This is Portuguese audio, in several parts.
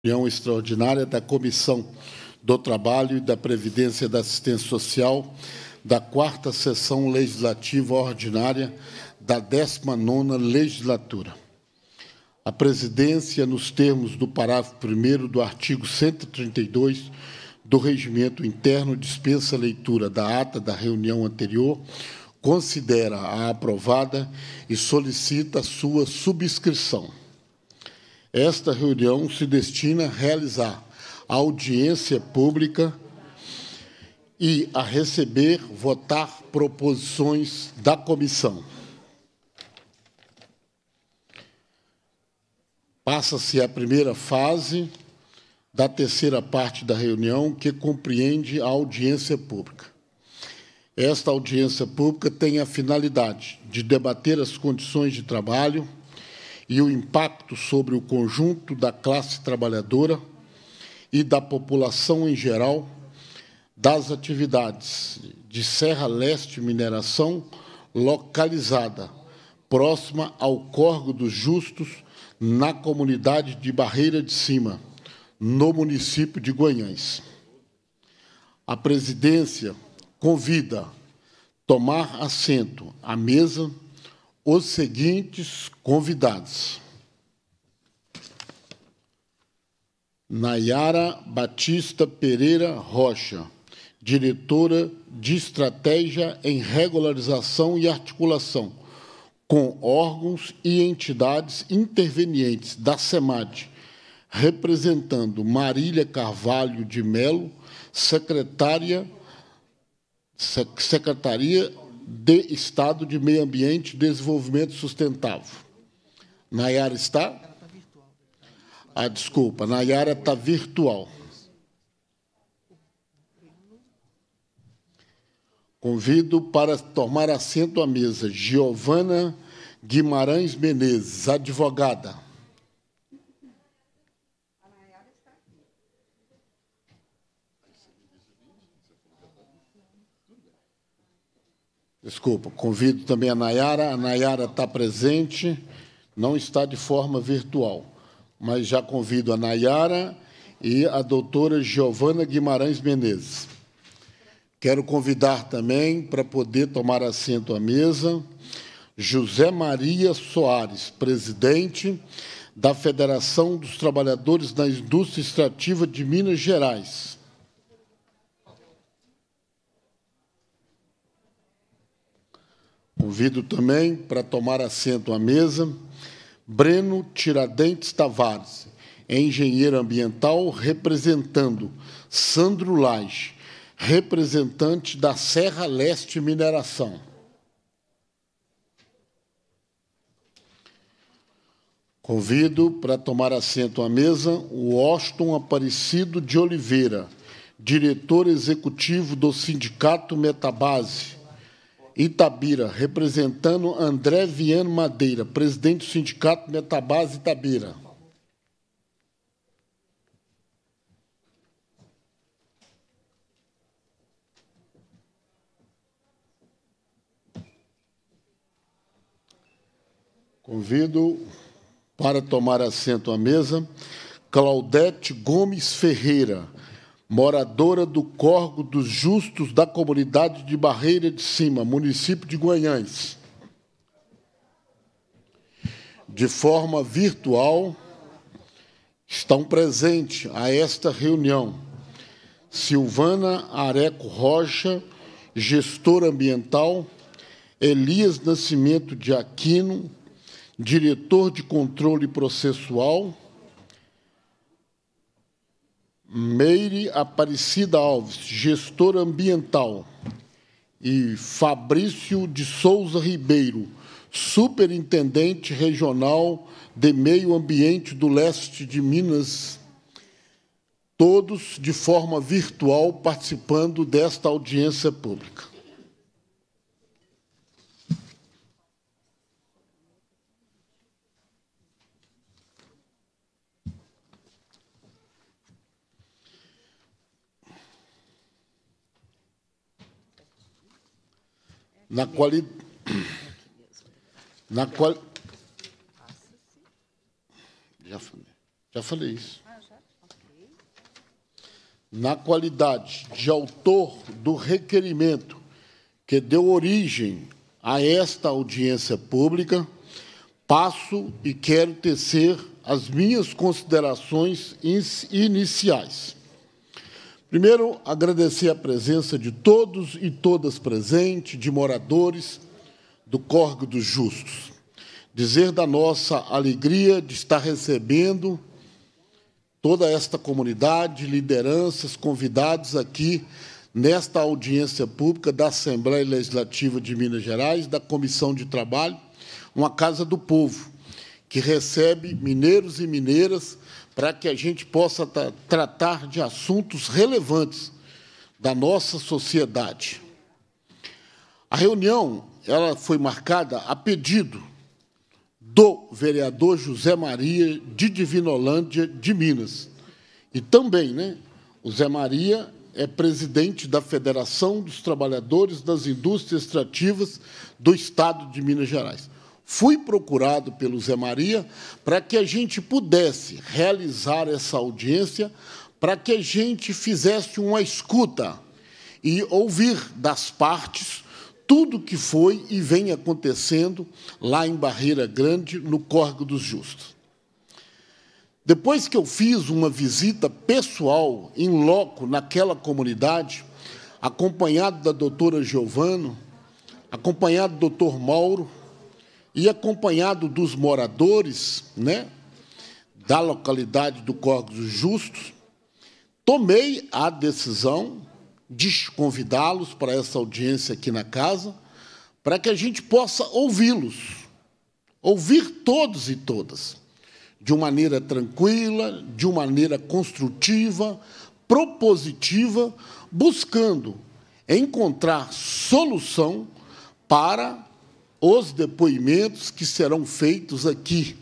reunião extraordinária da Comissão do Trabalho e da Previdência e da Assistência Social da quarta sessão legislativa ordinária da 19ª legislatura. A presidência, nos termos do parágrafo 1 do artigo 132 do Regimento Interno, dispensa a leitura da ata da reunião anterior, considera-a aprovada e solicita sua subscrição. Esta reunião se destina a realizar a audiência pública e a receber, votar proposições da comissão. Passa-se a primeira fase da terceira parte da reunião, que compreende a audiência pública. Esta audiência pública tem a finalidade de debater as condições de trabalho e o impacto sobre o conjunto da classe trabalhadora e da população em geral das atividades de Serra Leste Mineração localizada próxima ao Corgo dos Justos, na comunidade de Barreira de Cima, no município de Guanhães. A presidência convida tomar assento à mesa os seguintes convidados: Nayara Batista Pereira Rocha, diretora de Estratégia em Regularização e Articulação com órgãos e entidades intervenientes da SEMAD, representando Marília Carvalho de Melo, secretária Secretaria de Estado de Meio Ambiente e Desenvolvimento Sustentável. Nayara está? Ah, desculpa, Nayara está virtual. Convido para tomar assento à mesa Giovana Guimarães Menezes, advogada. Desculpa, convido também a Nayara. A Nayara está presente, não está de forma virtual, mas já convido a Nayara e a doutora Giovana Guimarães Menezes. Quero convidar também, para poder tomar assento à mesa, José Maria Soares, presidente da Federação dos Trabalhadores da Indústria Extrativa de Minas Gerais Convido também para tomar assento à mesa Breno Tiradentes Tavares, engenheiro ambiental, representando Sandro Lage, representante da Serra Leste Mineração. Convido para tomar assento à mesa o Washington Aparecido de Oliveira, diretor executivo do Sindicato Metabase, Itabira, representando André Viano Madeira, presidente do Sindicato Metabase Itabira. Convido para tomar assento à mesa Claudete Gomes Ferreira, moradora do Corgo dos Justos da comunidade de Barreira de Cima, município de Goiânia. De forma virtual, estão presentes a esta reunião Silvana Areco Rocha, gestora ambiental, Elias Nascimento de Aquino, diretor de controle processual, Meire Aparecida Alves, gestora ambiental, e Fabrício de Souza Ribeiro, superintendente regional de meio ambiente do leste de Minas, todos de forma virtual participando desta audiência pública. na qualidade. Na qual... Já falei. Já falei isso. Ah, na qualidade de autor do requerimento que deu origem a esta audiência pública, passo e quero tecer as minhas considerações iniciais. Primeiro, agradecer a presença de todos e todas presentes, de moradores do Corgo dos Justos. Dizer da nossa alegria de estar recebendo toda esta comunidade, lideranças, convidados aqui nesta audiência pública da Assembleia Legislativa de Minas Gerais, da Comissão de Trabalho, uma casa do povo que recebe mineiros e mineiras para que a gente possa tra tratar de assuntos relevantes da nossa sociedade. A reunião ela foi marcada a pedido do vereador José Maria de Divinolândia de Minas. E também, né, o Maria é presidente da Federação dos Trabalhadores das Indústrias Extrativas do Estado de Minas Gerais fui procurado pelo Zé Maria para que a gente pudesse realizar essa audiência, para que a gente fizesse uma escuta e ouvir das partes tudo que foi e vem acontecendo lá em Barreira Grande, no Córrego dos Justos. Depois que eu fiz uma visita pessoal, em loco, naquela comunidade, acompanhado da doutora Giovano, acompanhado do doutor Mauro, e acompanhado dos moradores né, da localidade do Corpo dos Justos, tomei a decisão de convidá-los para essa audiência aqui na casa, para que a gente possa ouvi-los, ouvir todos e todas, de uma maneira tranquila, de uma maneira construtiva, propositiva, buscando encontrar solução para os depoimentos que serão feitos aqui.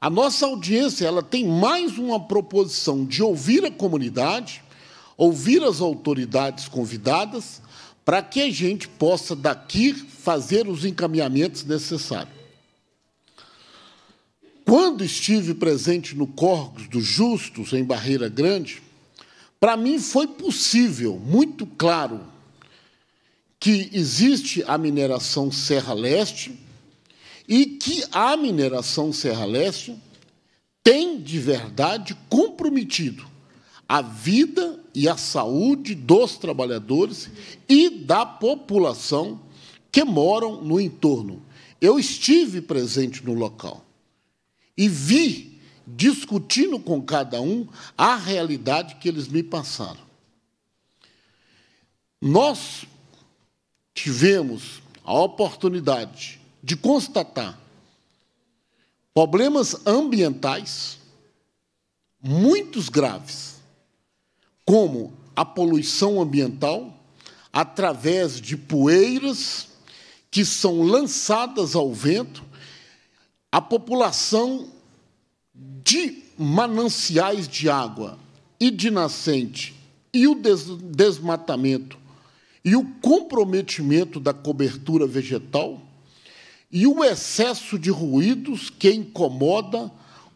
A nossa audiência ela tem mais uma proposição de ouvir a comunidade, ouvir as autoridades convidadas, para que a gente possa daqui fazer os encaminhamentos necessários. Quando estive presente no Corpus dos Justos, em Barreira Grande, para mim foi possível, muito claro, que existe a mineração Serra Leste e que a mineração Serra Leste tem de verdade comprometido a vida e a saúde dos trabalhadores e da população que moram no entorno. Eu estive presente no local e vi, discutindo com cada um, a realidade que eles me passaram. Nós tivemos a oportunidade de constatar problemas ambientais muito graves, como a poluição ambiental através de poeiras que são lançadas ao vento, a população de mananciais de água e de nascente e o desmatamento e o comprometimento da cobertura vegetal e o excesso de ruídos que incomoda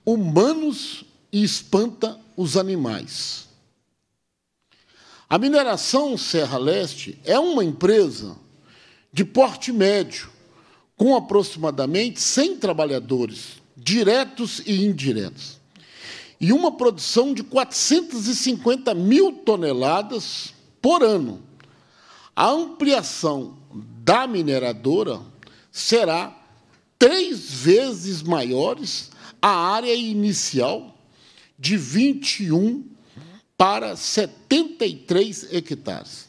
humanos e espanta os animais. A mineração Serra Leste é uma empresa de porte médio, com aproximadamente 100 trabalhadores, diretos e indiretos, e uma produção de 450 mil toneladas por ano, a ampliação da mineradora será três vezes maiores a área inicial de 21 para 73 hectares.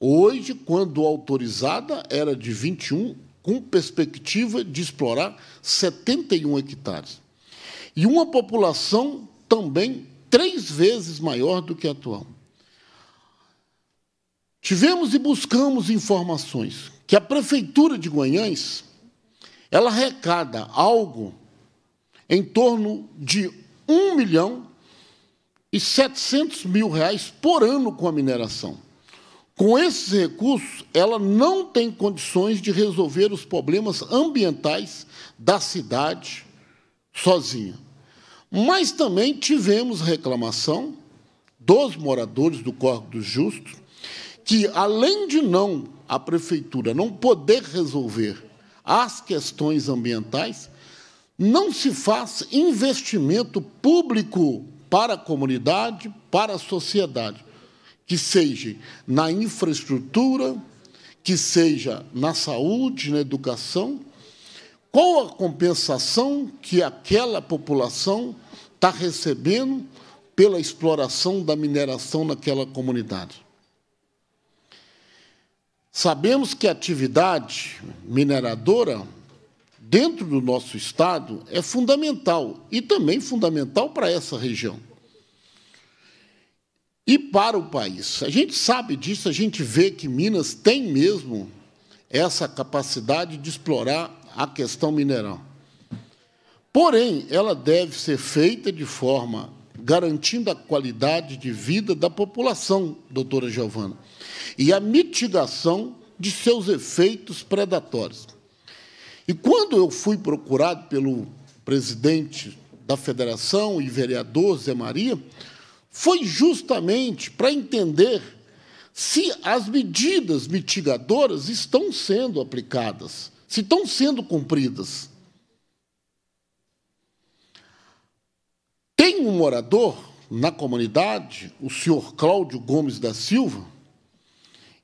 Hoje, quando autorizada, era de 21, com perspectiva de explorar 71 hectares. E uma população também três vezes maior do que a atual. Tivemos e buscamos informações que a prefeitura de Goiânia ela arrecada algo em torno de 1 milhão e 700 mil reais por ano com a mineração. Com esses recursos, ela não tem condições de resolver os problemas ambientais da cidade sozinha. Mas também tivemos reclamação dos moradores do Corpo dos Justos, que, além de não a prefeitura não poder resolver as questões ambientais, não se faz investimento público para a comunidade, para a sociedade, que seja na infraestrutura, que seja na saúde, na educação, qual a compensação que aquela população está recebendo pela exploração da mineração naquela comunidade. Sabemos que a atividade mineradora dentro do nosso estado é fundamental e também fundamental para essa região e para o país. A gente sabe disso, a gente vê que Minas tem mesmo essa capacidade de explorar a questão mineral. Porém, ela deve ser feita de forma garantindo a qualidade de vida da população, doutora Giovana e a mitigação de seus efeitos predatórios. E quando eu fui procurado pelo presidente da federação e vereador Zé Maria, foi justamente para entender se as medidas mitigadoras estão sendo aplicadas, se estão sendo cumpridas. Tem um morador na comunidade, o senhor Cláudio Gomes da Silva,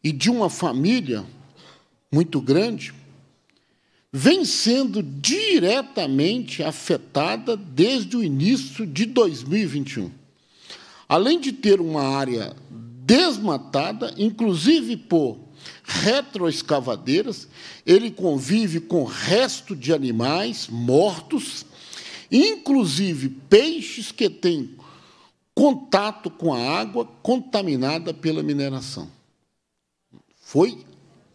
e de uma família muito grande, vem sendo diretamente afetada desde o início de 2021. Além de ter uma área desmatada, inclusive por retroescavadeiras, ele convive com resto de animais mortos, inclusive peixes que têm contato com a água contaminada pela mineração. Foi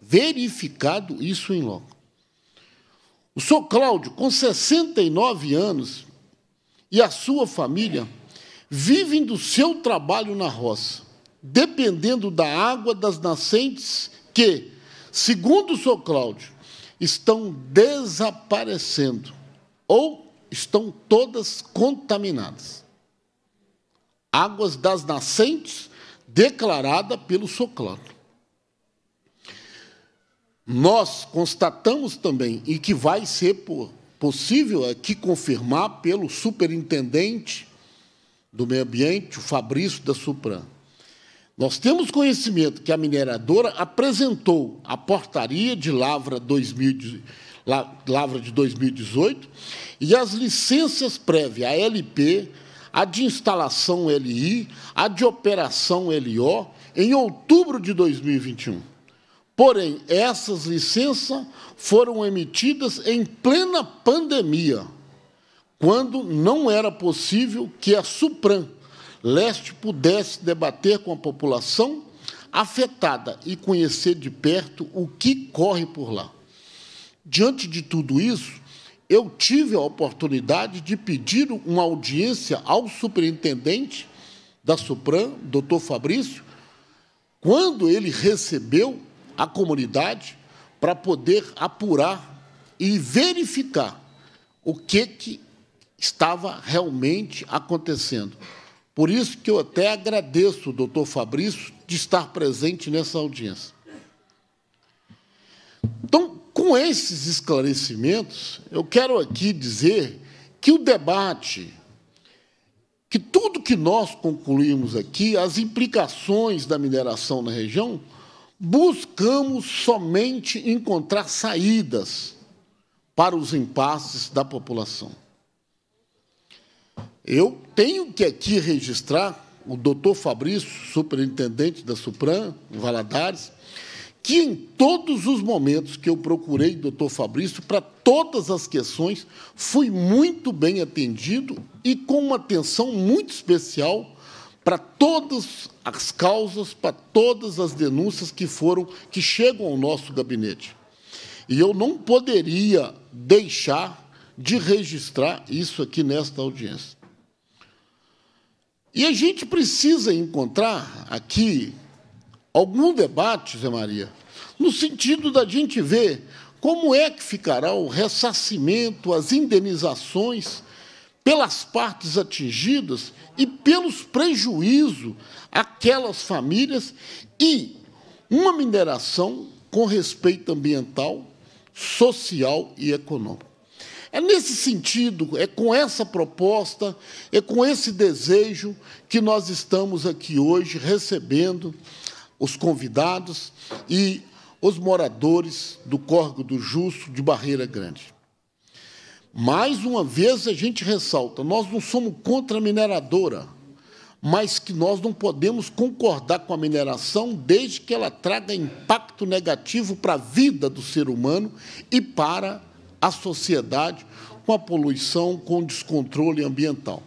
verificado isso em loco. O senhor Cláudio, com 69 anos, e a sua família vivem do seu trabalho na roça, dependendo da água das nascentes que, segundo o senhor Cláudio, estão desaparecendo ou estão todas contaminadas. Águas das nascentes declarada pelo senhor Cláudio nós constatamos também, e que vai ser possível aqui confirmar pelo superintendente do meio ambiente, o Fabrício da Supran. Nós temos conhecimento que a mineradora apresentou a portaria de lavra, 2000, lavra de 2018 e as licenças prévias, a LP, a de instalação LI, a de operação LO, em outubro de 2021. Porém, essas licenças foram emitidas em plena pandemia, quando não era possível que a Supran Leste pudesse debater com a população afetada e conhecer de perto o que corre por lá. Diante de tudo isso, eu tive a oportunidade de pedir uma audiência ao superintendente da Supran, doutor Fabrício, quando ele recebeu a comunidade para poder apurar e verificar o que, que estava realmente acontecendo. Por isso que eu até agradeço o doutor Fabrício de estar presente nessa audiência. Então, com esses esclarecimentos, eu quero aqui dizer que o debate, que tudo que nós concluímos aqui, as implicações da mineração na região, buscamos somente encontrar saídas para os impasses da população. Eu tenho que aqui registrar o doutor Fabrício, superintendente da Supran, em Valadares, que em todos os momentos que eu procurei doutor Fabrício, para todas as questões, fui muito bem atendido e com uma atenção muito especial para todas as causas, para todas as denúncias que foram que chegam ao nosso gabinete. E eu não poderia deixar de registrar isso aqui nesta audiência. E a gente precisa encontrar aqui algum debate, Zé Maria, no sentido da gente ver como é que ficará o ressarcimento, as indenizações pelas partes atingidas e pelos prejuízos àquelas famílias e uma mineração com respeito ambiental, social e econômico. É nesse sentido, é com essa proposta, é com esse desejo que nós estamos aqui hoje recebendo os convidados e os moradores do Córrego do Justo de Barreira Grande. Mais uma vez a gente ressalta, nós não somos contra a mineradora, mas que nós não podemos concordar com a mineração desde que ela traga impacto negativo para a vida do ser humano e para a sociedade com a poluição, com o descontrole ambiental.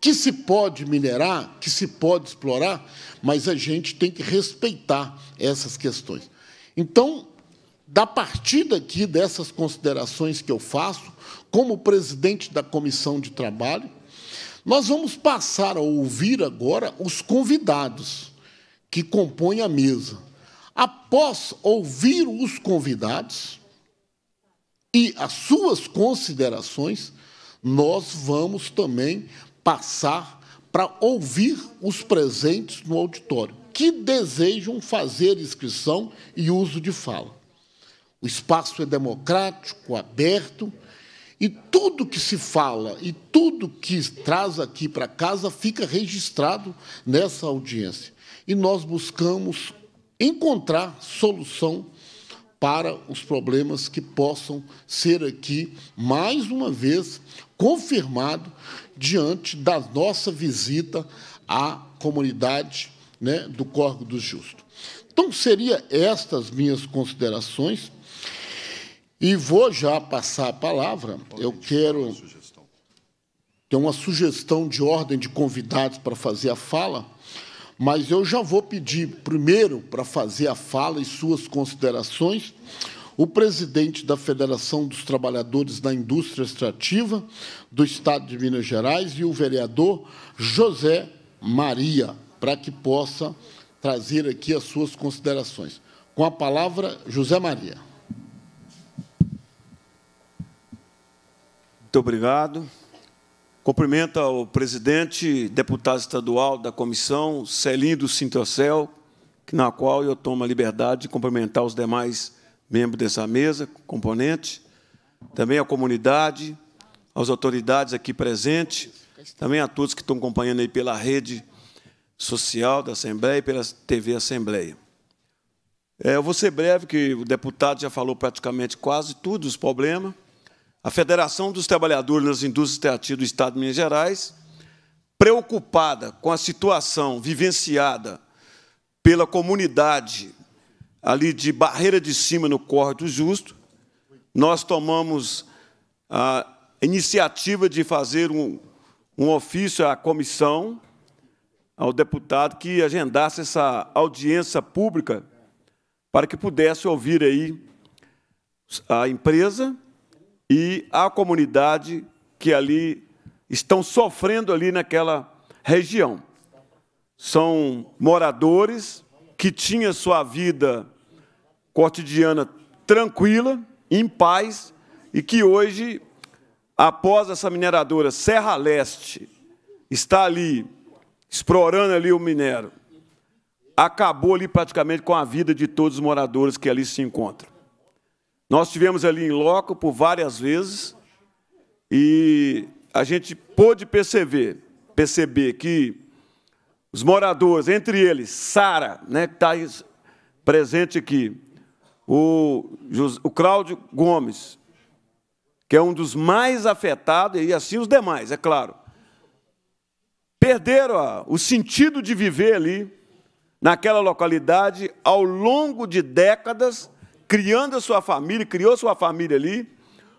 Que se pode minerar, que se pode explorar, mas a gente tem que respeitar essas questões. Então, da partir daqui dessas considerações que eu faço, como presidente da comissão de trabalho, nós vamos passar a ouvir agora os convidados que compõem a mesa. Após ouvir os convidados e as suas considerações, nós vamos também passar para ouvir os presentes no auditório que desejam fazer inscrição e uso de fala. O espaço é democrático, aberto, e tudo que se fala e tudo que traz aqui para casa fica registrado nessa audiência. E nós buscamos encontrar solução para os problemas que possam ser aqui, mais uma vez, confirmado diante da nossa visita à comunidade né, do Corgo do Justo. Então, seriam estas minhas considerações. E vou já passar a palavra. Eu quero ter uma sugestão de ordem de convidados para fazer a fala, mas eu já vou pedir primeiro para fazer a fala e suas considerações o presidente da Federação dos Trabalhadores da Indústria Extrativa do Estado de Minas Gerais e o vereador José Maria, para que possa trazer aqui as suas considerações. Com a palavra, José Maria. Muito obrigado. Cumprimento ao presidente, deputado estadual da comissão, Celinho do Sintocel, na qual eu tomo a liberdade de cumprimentar os demais membros dessa mesa, componente, também a comunidade, as autoridades aqui presentes, também a todos que estão acompanhando aí pela rede social da Assembleia e pela TV Assembleia. É, eu vou ser breve, que o deputado já falou praticamente quase todos os problemas a Federação dos Trabalhadores das Indústrias Teatis do Estado de Minas Gerais, preocupada com a situação vivenciada pela comunidade ali de Barreira de Cima, no Corre do Justo, nós tomamos a iniciativa de fazer um, um ofício à comissão, ao deputado, que agendasse essa audiência pública para que pudesse ouvir aí a empresa e a comunidade que ali estão sofrendo ali naquela região. São moradores que tinham sua vida cotidiana tranquila, em paz, e que hoje, após essa mineradora Serra Leste, está ali, explorando ali o minério, acabou ali praticamente com a vida de todos os moradores que ali se encontram. Nós tivemos ali em loco por várias vezes e a gente pôde perceber, perceber que os moradores, entre eles Sara, né, que está presente aqui, o, o Cláudio Gomes, que é um dos mais afetados, e assim os demais, é claro, perderam ó, o sentido de viver ali, naquela localidade, ao longo de décadas, criando a sua família, criou sua família ali,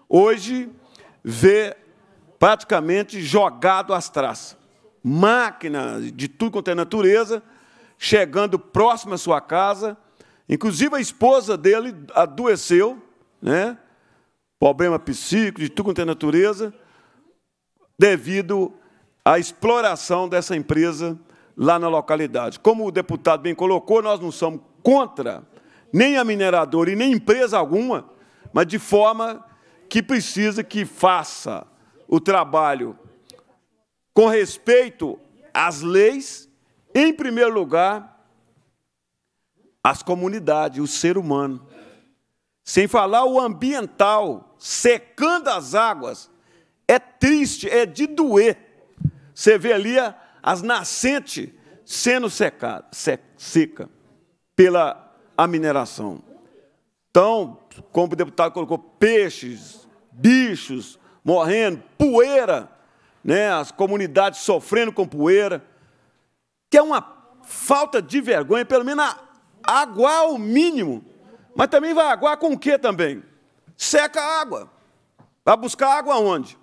hoje vê praticamente jogado às traças. Máquinas de tudo quanto é natureza, chegando próximo à sua casa. Inclusive a esposa dele adoeceu, né? problema psíquico, de tudo quanto é natureza, devido à exploração dessa empresa lá na localidade. Como o deputado bem colocou, nós não somos contra nem a mineradora e nem empresa alguma, mas de forma que precisa que faça o trabalho com respeito às leis, em primeiro lugar, às comunidades, o ser humano. Sem falar o ambiental, secando as águas, é triste, é de doer. Você vê ali as nascentes sendo secada, seca pela a mineração. Então, como o deputado colocou, peixes, bichos morrendo, poeira, né, as comunidades sofrendo com poeira, que é uma falta de vergonha, pelo menos aguar o mínimo. Mas também vai aguar com o quê também? Seca a água. Vai buscar água onde?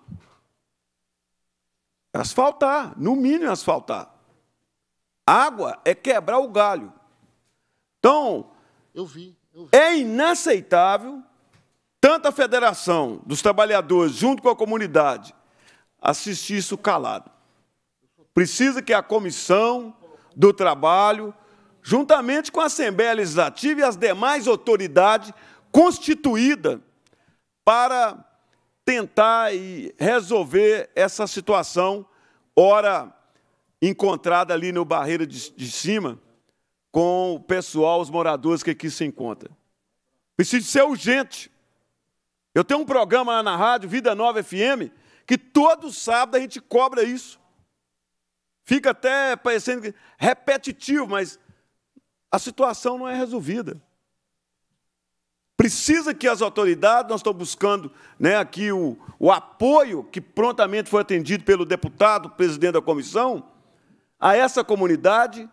Asfaltar, no mínimo asfaltar. Água é quebrar o galho. Então, eu vi, É inaceitável tanto a Federação dos Trabalhadores, junto com a comunidade, assistir isso calado. Precisa que a Comissão do Trabalho, juntamente com a Assembleia Legislativa e as demais autoridades constituídas para tentar e resolver essa situação, ora encontrada ali no Barreira de, de Cima, com o pessoal, os moradores que aqui se encontram. Precisa ser urgente. Eu tenho um programa lá na rádio, Vida Nova FM, que todo sábado a gente cobra isso. Fica até parecendo repetitivo, mas a situação não é resolvida. Precisa que as autoridades, nós estamos buscando né, aqui o, o apoio que prontamente foi atendido pelo deputado, presidente da comissão, a essa comunidade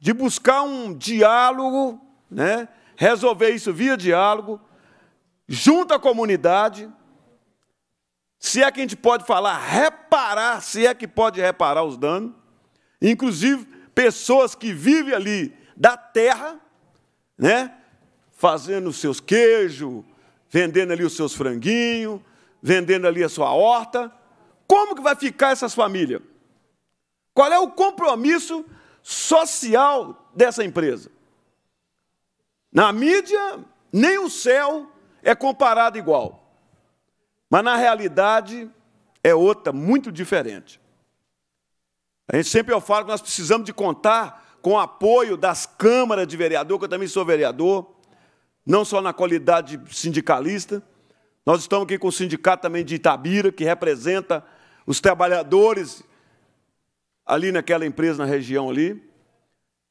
de buscar um diálogo, né? resolver isso via diálogo, junto à comunidade, se é que a gente pode falar, reparar, se é que pode reparar os danos, inclusive pessoas que vivem ali da terra, né? fazendo os seus queijos, vendendo ali os seus franguinhos, vendendo ali a sua horta. Como que vai ficar essas famílias? Qual é o compromisso social dessa empresa. Na mídia, nem o céu é comparado igual. Mas na realidade é outra, muito diferente. A gente sempre eu falo que nós precisamos de contar com o apoio das câmaras de vereador, que eu também sou vereador, não só na qualidade sindicalista. Nós estamos aqui com o sindicato também de Itabira, que representa os trabalhadores ali naquela empresa, na região ali.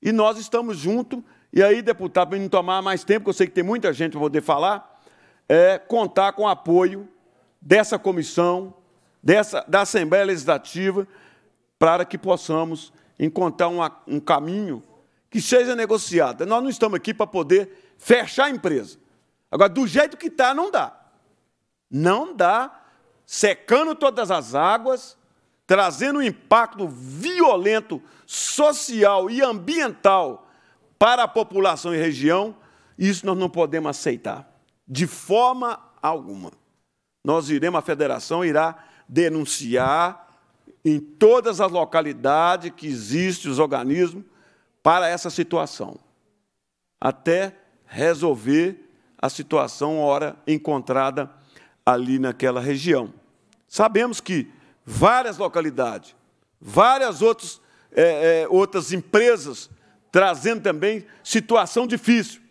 E nós estamos juntos. E aí, deputado, para não tomar mais tempo, porque eu sei que tem muita gente para poder falar, é contar com o apoio dessa comissão, dessa, da Assembleia Legislativa, para que possamos encontrar uma, um caminho que seja negociado. Nós não estamos aqui para poder fechar a empresa. Agora, do jeito que está, não dá. Não dá, secando todas as águas, trazendo um impacto violento social e ambiental para a população e região, isso nós não podemos aceitar, de forma alguma. Nós iremos, a federação irá denunciar em todas as localidades que existem os organismos para essa situação, até resolver a situação, hora encontrada ali naquela região. Sabemos que várias localidades, várias outras é, é, outras empresas trazendo também situação difícil.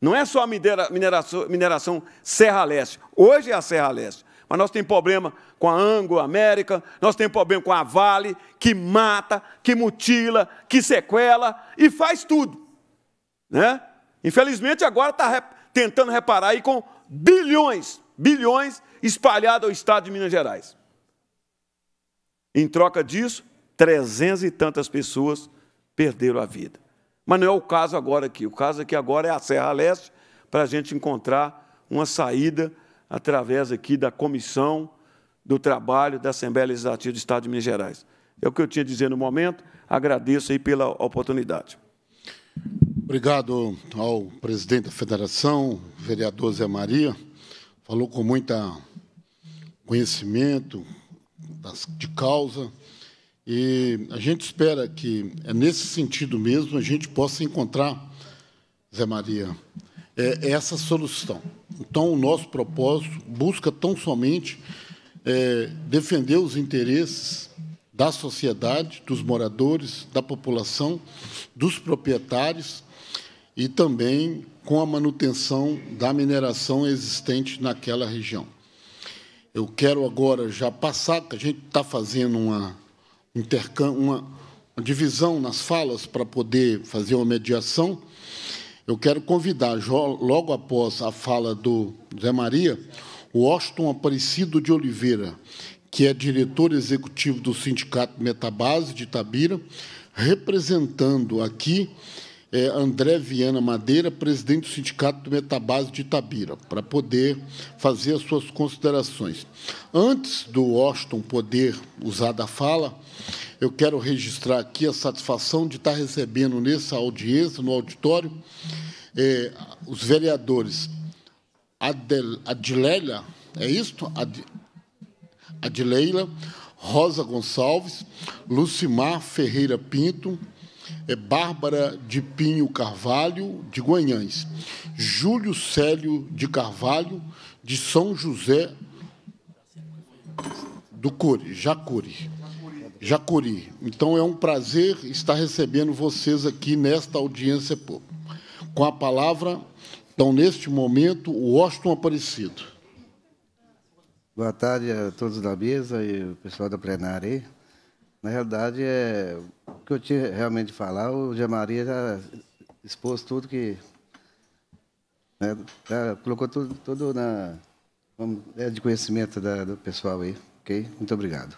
Não é só a mineração, mineração Serra Leste. Hoje é a Serra Leste. Mas nós temos problema com a Anglo América, nós temos problema com a Vale, que mata, que mutila, que sequela e faz tudo. Né? Infelizmente, agora está rep tentando reparar aí com bilhões, bilhões espalhados ao estado de Minas Gerais. Em troca disso, trezentas e tantas pessoas perderam a vida. Mas não é o caso agora aqui. O caso aqui agora é a Serra Leste, para a gente encontrar uma saída através aqui da comissão do trabalho da Assembleia Legislativa do Estado de Minas Gerais. É o que eu tinha a dizer no momento. Agradeço aí pela oportunidade. Obrigado ao presidente da federação, vereador Zé Maria. Falou com muito conhecimento, das, de causa. E a gente espera que, é nesse sentido mesmo, a gente possa encontrar, Zé Maria, é, essa solução. Então, o nosso propósito busca tão somente é, defender os interesses da sociedade, dos moradores, da população, dos proprietários e também com a manutenção da mineração existente naquela região. Eu quero agora já passar, que a gente está fazendo uma, uma divisão nas falas para poder fazer uma mediação. Eu quero convidar, logo após a fala do Zé Maria, o Washington Aparecido de Oliveira, que é diretor executivo do Sindicato Metabase de Tabira, representando aqui é, André Viana Madeira, presidente do Sindicato do Metabase de Itabira, para poder fazer as suas considerações. Antes do Washington poder usar da fala, eu quero registrar aqui a satisfação de estar recebendo nessa audiência, no auditório, é, os vereadores Adel, é isto? Ad, Adileila, Rosa Gonçalves, Lucimar Ferreira Pinto, é Bárbara de Pinho Carvalho, de Guanhães, Júlio Célio de Carvalho, de São José do Curi, Jacuri. Jacuri. Então é um prazer estar recebendo vocês aqui nesta audiência pública. Com a palavra, então, neste momento, o Washington Aparecido. Boa tarde a todos da mesa e o pessoal da plenária aí. Na realidade, é, o que eu tinha realmente de falar, o Zé Maria já expôs tudo que. Né, já colocou tudo, tudo na. Vamos, é de conhecimento da, do pessoal aí, ok? Muito obrigado.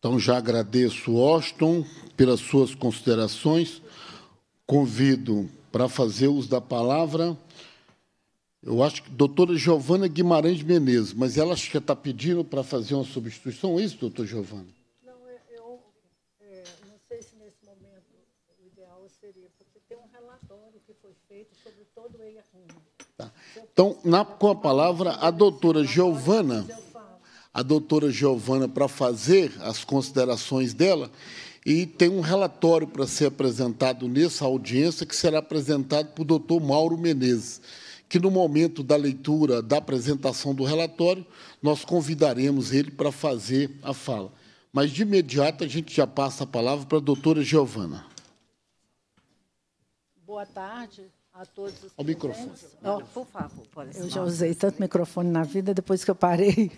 Então, já agradeço, Austin pelas suas considerações. Convido para fazer uso da palavra. Eu acho que doutora Giovana Guimarães Menezes, mas ela acho que está pedindo para fazer uma substituição, é isso, doutor Giovana? Então, na, com a palavra, a doutora Giovana, a doutora Giovana, para fazer as considerações dela, e tem um relatório para ser apresentado nessa audiência, que será apresentado por doutor Mauro Menezes, que, no momento da leitura, da apresentação do relatório, nós convidaremos ele para fazer a fala. Mas, de imediato, a gente já passa a palavra para a doutora Giovana. Boa tarde a todos os. ao microfone. Oh, por favor, por Eu já usei tanto microfone na vida depois que eu parei.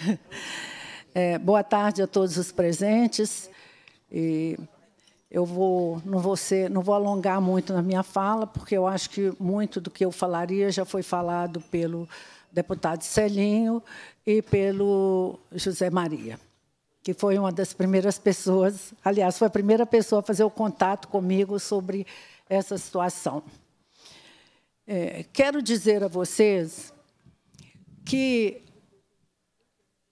é, boa tarde a todos os presentes. E eu vou, não vou ser, não vou alongar muito na minha fala, porque eu acho que muito do que eu falaria já foi falado pelo deputado Celinho e pelo José Maria, que foi uma das primeiras pessoas, aliás, foi a primeira pessoa a fazer o contato comigo sobre essa situação. É, quero dizer a vocês que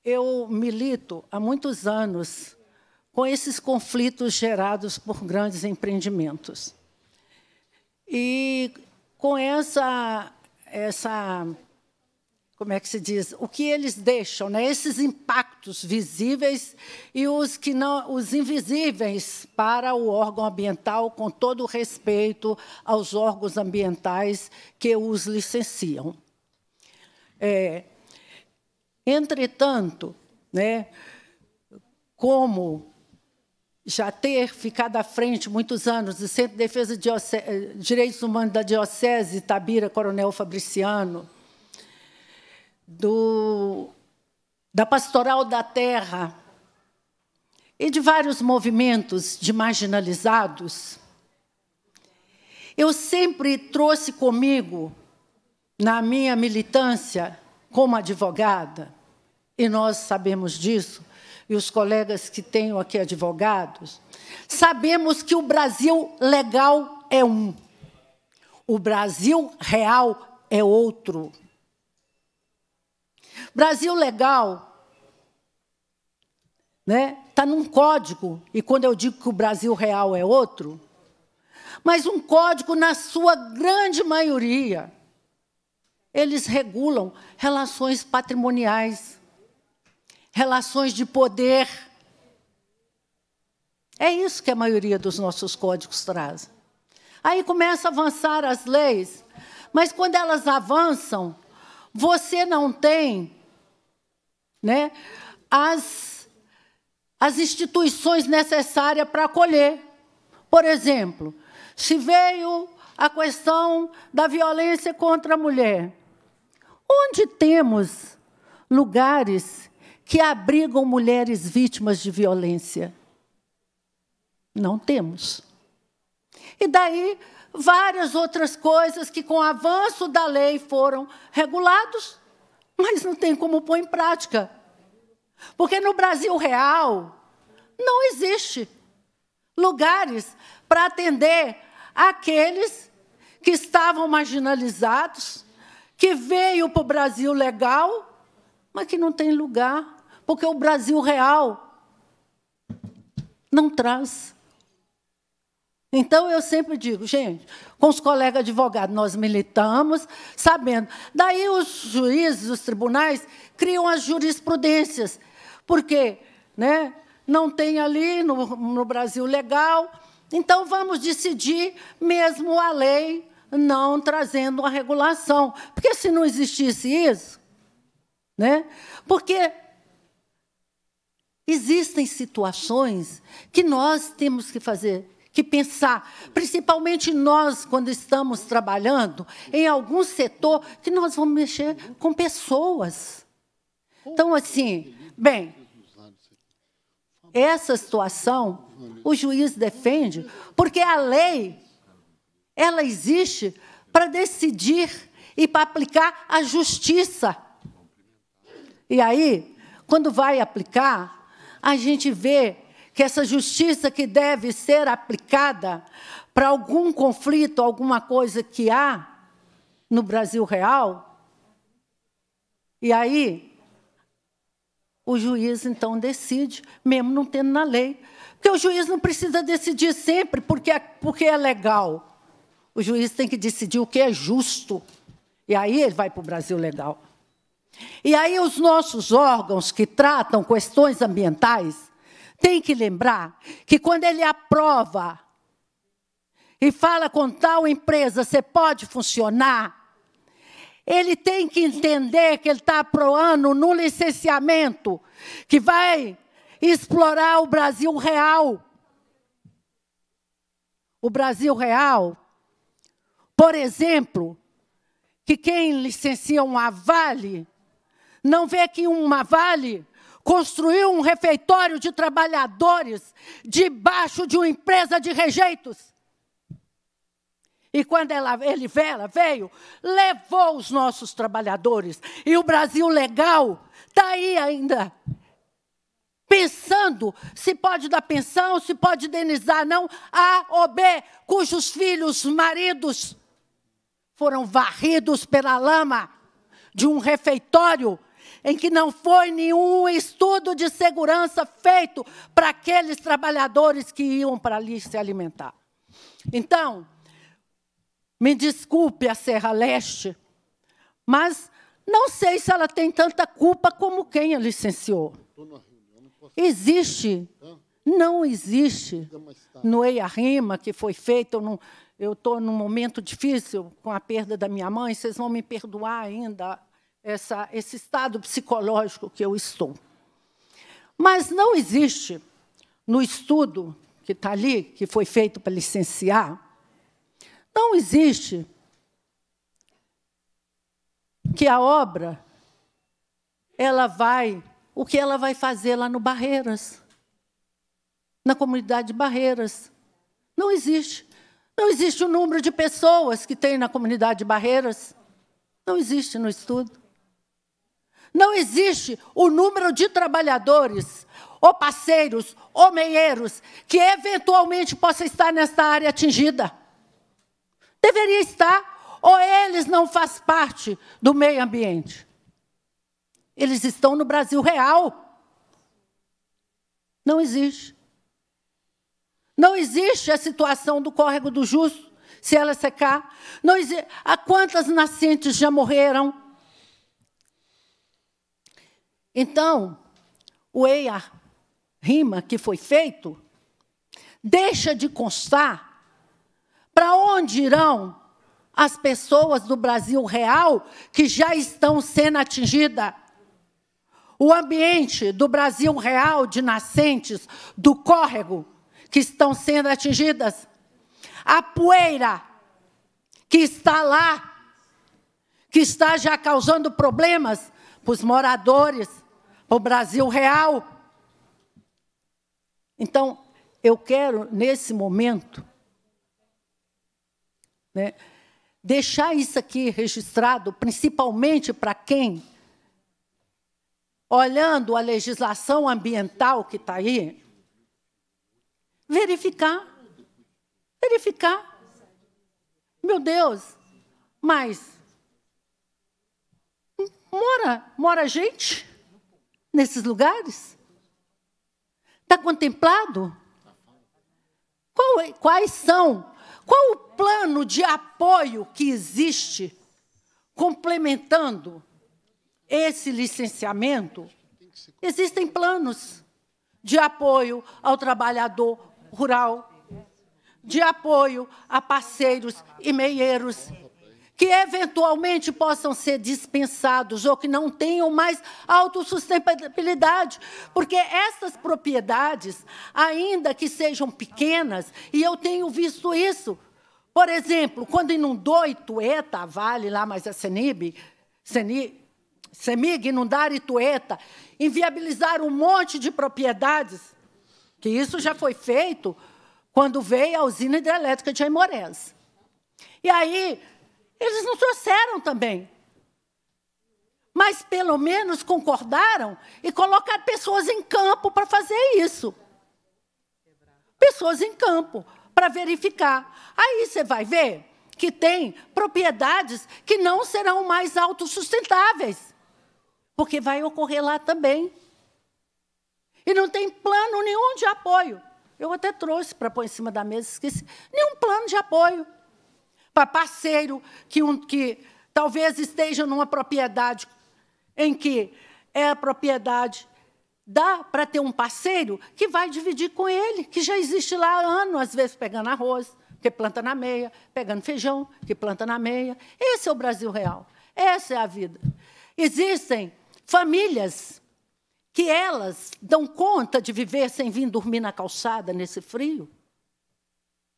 eu milito há muitos anos com esses conflitos gerados por grandes empreendimentos. E com essa, essa como é que se diz, o que eles deixam, né? esses impactos visíveis e os que não, os invisíveis para o órgão ambiental, com todo o respeito aos órgãos ambientais que os licenciam. É, entretanto, né, como já ter ficado à frente muitos anos do Centro de Defesa de Diocese, eh, Direitos Humanos da Diocese Tabira Coronel Fabriciano, do, da Pastoral da Terra e de vários movimentos de marginalizados, eu sempre trouxe comigo, na minha militância como advogada, e nós sabemos disso, e os colegas que tenho aqui advogados, sabemos que o Brasil legal é um, o Brasil real é outro. Brasil legal né? Está num código, e quando eu digo que o Brasil real é outro, mas um código, na sua grande maioria, eles regulam relações patrimoniais, relações de poder. É isso que a maioria dos nossos códigos traz. Aí começa a avançar as leis, mas quando elas avançam, você não tem né, as, as instituições necessárias para acolher. Por exemplo, se veio a questão da violência contra a mulher, onde temos lugares que abrigam mulheres vítimas de violência? Não temos. E daí várias outras coisas que, com o avanço da lei, foram regulados mas não tem como pôr em prática. Porque no Brasil real não existe lugares para atender aqueles que estavam marginalizados, que veio para o Brasil legal, mas que não tem lugar, porque o Brasil real não traz. Então, eu sempre digo, gente, com os colegas advogados, nós militamos, sabendo. Daí, os juízes, os tribunais, criam as jurisprudências, porque né, não tem ali no, no Brasil legal. Então, vamos decidir mesmo a lei não trazendo uma regulação. Porque se não existisse isso, né? porque existem situações que nós temos que fazer que pensar, principalmente nós, quando estamos trabalhando em algum setor, que nós vamos mexer com pessoas. Então, assim, bem, essa situação o juiz defende, porque a lei ela existe para decidir e para aplicar a justiça. E aí, quando vai aplicar, a gente vê que essa justiça que deve ser aplicada para algum conflito, alguma coisa que há no Brasil real. E aí, o juiz então decide, mesmo não tendo na lei. Porque o juiz não precisa decidir sempre porque é, porque é legal. O juiz tem que decidir o que é justo. E aí ele vai para o Brasil legal. E aí os nossos órgãos que tratam questões ambientais, tem que lembrar que quando ele aprova e fala com tal empresa, você pode funcionar, ele tem que entender que ele está aproando no licenciamento que vai explorar o Brasil real. O Brasil real, por exemplo, que quem licencia uma Vale não vê que uma Vale construiu um refeitório de trabalhadores debaixo de uma empresa de rejeitos. E quando ela, ele veio, levou os nossos trabalhadores. E o Brasil legal está aí ainda. Pensando se pode dar pensão, se pode indenizar, não. A ou B, cujos filhos, maridos, foram varridos pela lama de um refeitório em que não foi nenhum estudo de segurança feito para aqueles trabalhadores que iam para ali se alimentar. Então, me desculpe a Serra Leste, mas não sei se ela tem tanta culpa como quem a licenciou. Existe, não existe no EIA Rima que foi feito, eu estou num momento difícil com a perda da minha mãe, vocês vão me perdoar ainda essa, esse estado psicológico que eu estou. Mas não existe no estudo que está ali, que foi feito para licenciar, não existe que a obra ela vai o que ela vai fazer lá no Barreiras, na comunidade Barreiras. Não existe. Não existe o número de pessoas que tem na comunidade Barreiras. Não existe no estudo. Não existe o número de trabalhadores, ou parceiros, ou meieiros, que eventualmente possa estar nesta área atingida. Deveria estar, ou eles não fazem parte do meio ambiente. Eles estão no Brasil real. Não existe. Não existe a situação do córrego do justo, se ela secar. Não existe. Há quantas nascentes já morreram? Então, o EIA rima que foi feito deixa de constar para onde irão as pessoas do Brasil real que já estão sendo atingidas. O ambiente do Brasil real de nascentes, do córrego, que estão sendo atingidas. A poeira que está lá, que está já causando problemas para os moradores o Brasil real. Então, eu quero, nesse momento, né, deixar isso aqui registrado, principalmente para quem, olhando a legislação ambiental que está aí, verificar. Verificar. Meu Deus, mas mora, mora gente nesses lugares? Está contemplado? Qual, é, quais são? Qual o plano de apoio que existe complementando esse licenciamento? Existem planos de apoio ao trabalhador rural, de apoio a parceiros e meieiros que eventualmente possam ser dispensados ou que não tenham mais autossustentabilidade, porque essas propriedades, ainda que sejam pequenas, e eu tenho visto isso, por exemplo, quando inundou Itueta, a Vale lá, mais a Senib, Senib Semig, inundar Itueta, inviabilizar um monte de propriedades, que isso já foi feito quando veio a usina hidrelétrica de Aimorés. E aí, eles não trouxeram também. Mas pelo menos concordaram e colocaram pessoas em campo para fazer isso. Pessoas em campo para verificar. Aí você vai ver que tem propriedades que não serão mais autossustentáveis, porque vai ocorrer lá também. E não tem plano nenhum de apoio. Eu até trouxe para pôr em cima da mesa, esqueci. Nenhum plano de apoio para parceiro que, um, que talvez esteja numa propriedade em que é a propriedade dá para ter um parceiro que vai dividir com ele, que já existe lá há anos, às vezes pegando arroz, que planta na meia, pegando feijão, que planta na meia. Esse é o Brasil real. Essa é a vida. Existem famílias que elas dão conta de viver sem vir dormir na calçada nesse frio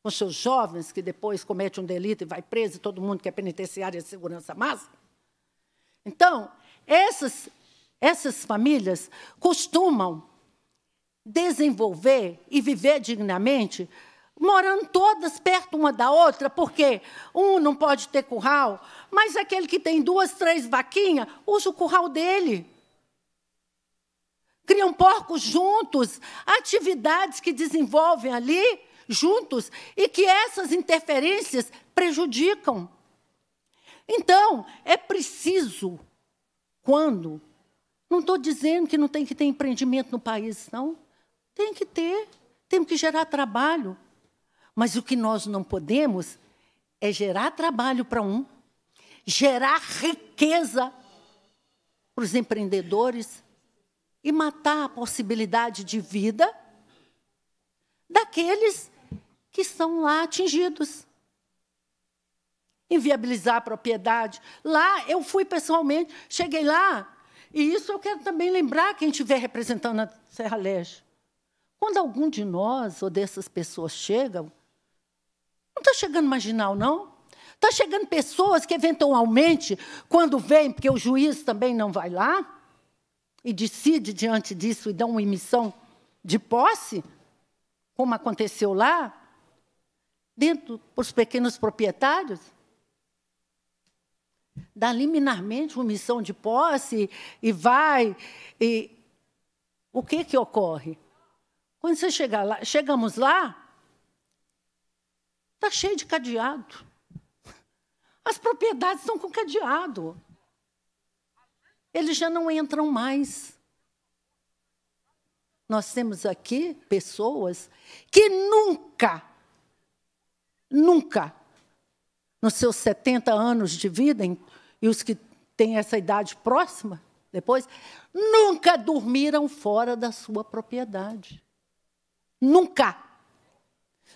com seus jovens, que depois comete um delito e vai preso, e todo mundo que é penitenciário é segurança máxima? Então, essas, essas famílias costumam desenvolver e viver dignamente morando todas perto uma da outra, porque um não pode ter curral, mas aquele que tem duas, três vaquinhas, usa o curral dele. Criam porcos juntos, atividades que desenvolvem ali juntos e que essas interferências prejudicam. Então, é preciso, quando. Não estou dizendo que não tem que ter empreendimento no país, não. Tem que ter, temos que gerar trabalho. Mas o que nós não podemos é gerar trabalho para um, gerar riqueza para os empreendedores e matar a possibilidade de vida daqueles que são lá atingidos. Inviabilizar a propriedade. Lá, eu fui pessoalmente, cheguei lá, e isso eu quero também lembrar quem estiver representando a Serra Leste. Quando algum de nós ou dessas pessoas chegam, não está chegando marginal, não. Está chegando pessoas que, eventualmente, quando vêm, porque o juiz também não vai lá, e decide diante disso e dá uma emissão de posse, como aconteceu lá, dentro para os pequenos proprietários, dá liminarmente missão de posse e vai. E o que, que ocorre? Quando você chegar lá, chegamos lá, está cheio de cadeado. As propriedades estão com cadeado. Eles já não entram mais. Nós temos aqui pessoas que nunca Nunca. Nos seus 70 anos de vida, e os que têm essa idade próxima, depois, nunca dormiram fora da sua propriedade. Nunca.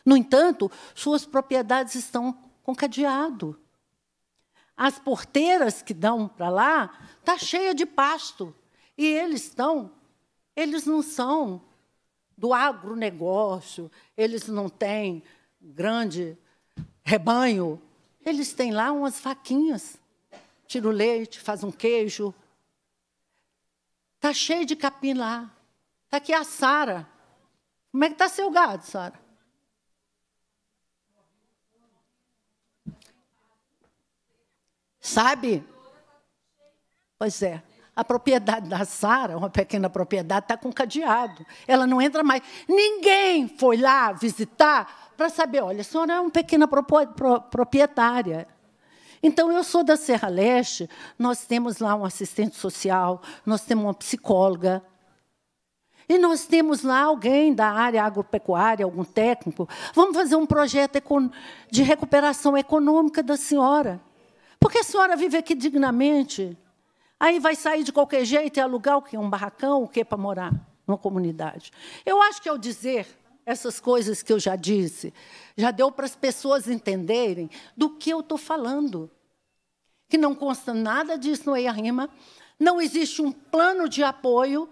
No entanto, suas propriedades estão com cadeado. As porteiras que dão para lá tá cheia de pasto e eles estão, eles não são do agronegócio, eles não têm grande rebanho, eles têm lá umas vaquinhas. Tira o leite, faz um queijo. Está cheio de capim lá. Está aqui a Sara. Como é que está seu gado, Sara? Sabe? Pois é. A propriedade da Sara, uma pequena propriedade, está com cadeado. Ela não entra mais. Ninguém foi lá visitar para saber, olha, a senhora é uma pequena proprietária. Então, eu sou da Serra Leste, nós temos lá um assistente social, nós temos uma psicóloga, e nós temos lá alguém da área agropecuária, algum técnico. Vamos fazer um projeto de recuperação econômica da senhora. Porque a senhora vive aqui dignamente. Aí vai sair de qualquer jeito e alugar o quê? Um barracão, o quê para morar numa comunidade? Eu acho que ao dizer essas coisas que eu já disse. Já deu para as pessoas entenderem do que eu estou falando. Que não consta nada disso no EIA-RIMA, não existe um plano de apoio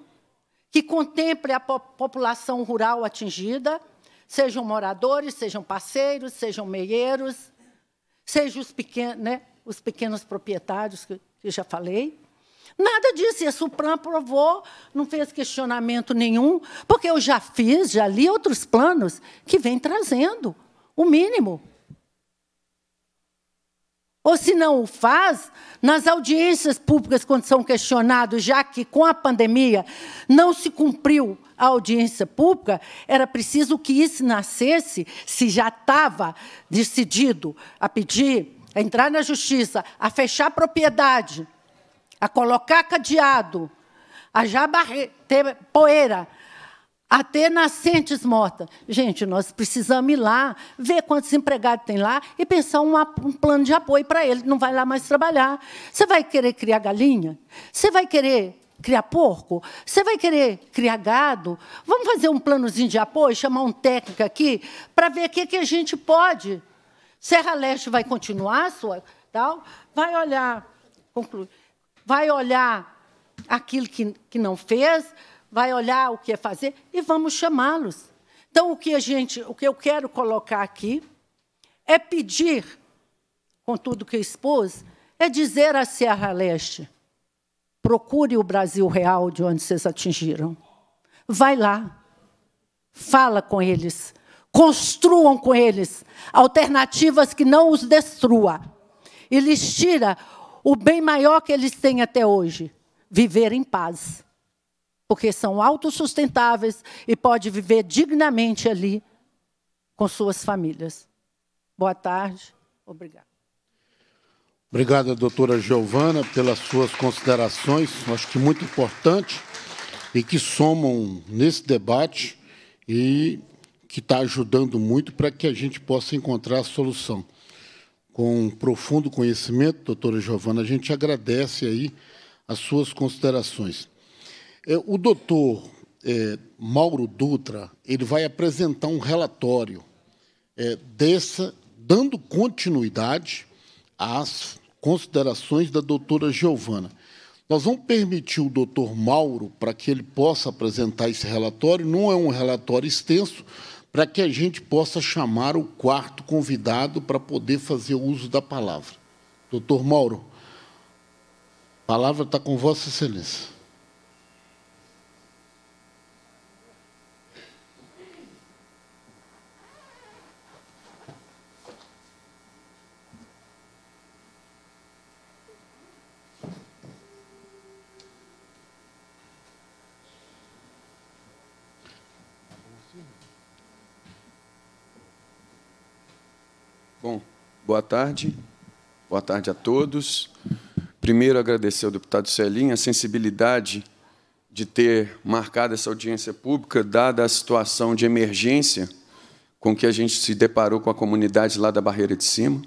que contemple a po população rural atingida, sejam moradores, sejam parceiros, sejam meieiros, sejam os, pequen né, os pequenos proprietários que, que já falei. Nada disso. E a Supran aprovou, não fez questionamento nenhum, porque eu já fiz, já li outros planos que vêm trazendo o mínimo. Ou se não o faz, nas audiências públicas, quando são questionados, já que com a pandemia não se cumpriu a audiência pública, era preciso que isso nascesse, se já estava decidido a pedir, a entrar na justiça, a fechar a propriedade a colocar cadeado, a já ter poeira, a ter nascentes mortas. Gente, nós precisamos ir lá, ver quantos empregados tem lá e pensar um, um plano de apoio para ele, não vai lá mais trabalhar. Você vai querer criar galinha? Você vai querer criar porco? Você vai querer criar gado? Vamos fazer um planozinho de apoio, chamar um técnico aqui, para ver o que, que a gente pode. Serra Leste vai continuar, sua, tal? Vai olhar, conclui vai olhar aquilo que, que não fez, vai olhar o que é fazer e vamos chamá-los. Então, o que a gente, o que eu quero colocar aqui é pedir, com tudo que expôs, é dizer à Serra Leste: procure o Brasil real de onde vocês atingiram. Vai lá, fala com eles, construam com eles alternativas que não os destrua e lhes tira o bem maior que eles têm até hoje: viver em paz. Porque são autossustentáveis e podem viver dignamente ali com suas famílias. Boa tarde. Obrigada. Obrigada, doutora Giovana, pelas suas considerações, acho que muito importante e que somam nesse debate e que está ajudando muito para que a gente possa encontrar a solução com um profundo conhecimento, doutora Giovana. A gente agradece aí as suas considerações. É, o doutor é, Mauro Dutra ele vai apresentar um relatório é, dessa, dando continuidade às considerações da doutora Giovana. Nós vamos permitir o doutor Mauro para que ele possa apresentar esse relatório. Não é um relatório extenso, para que a gente possa chamar o quarto convidado para poder fazer uso da palavra. Doutor Mauro, a palavra está com Vossa Excelência. Boa tarde. Boa tarde a todos. Primeiro, agradecer ao deputado Celinho a sensibilidade de ter marcado essa audiência pública, dada a situação de emergência com que a gente se deparou com a comunidade lá da Barreira de Cima.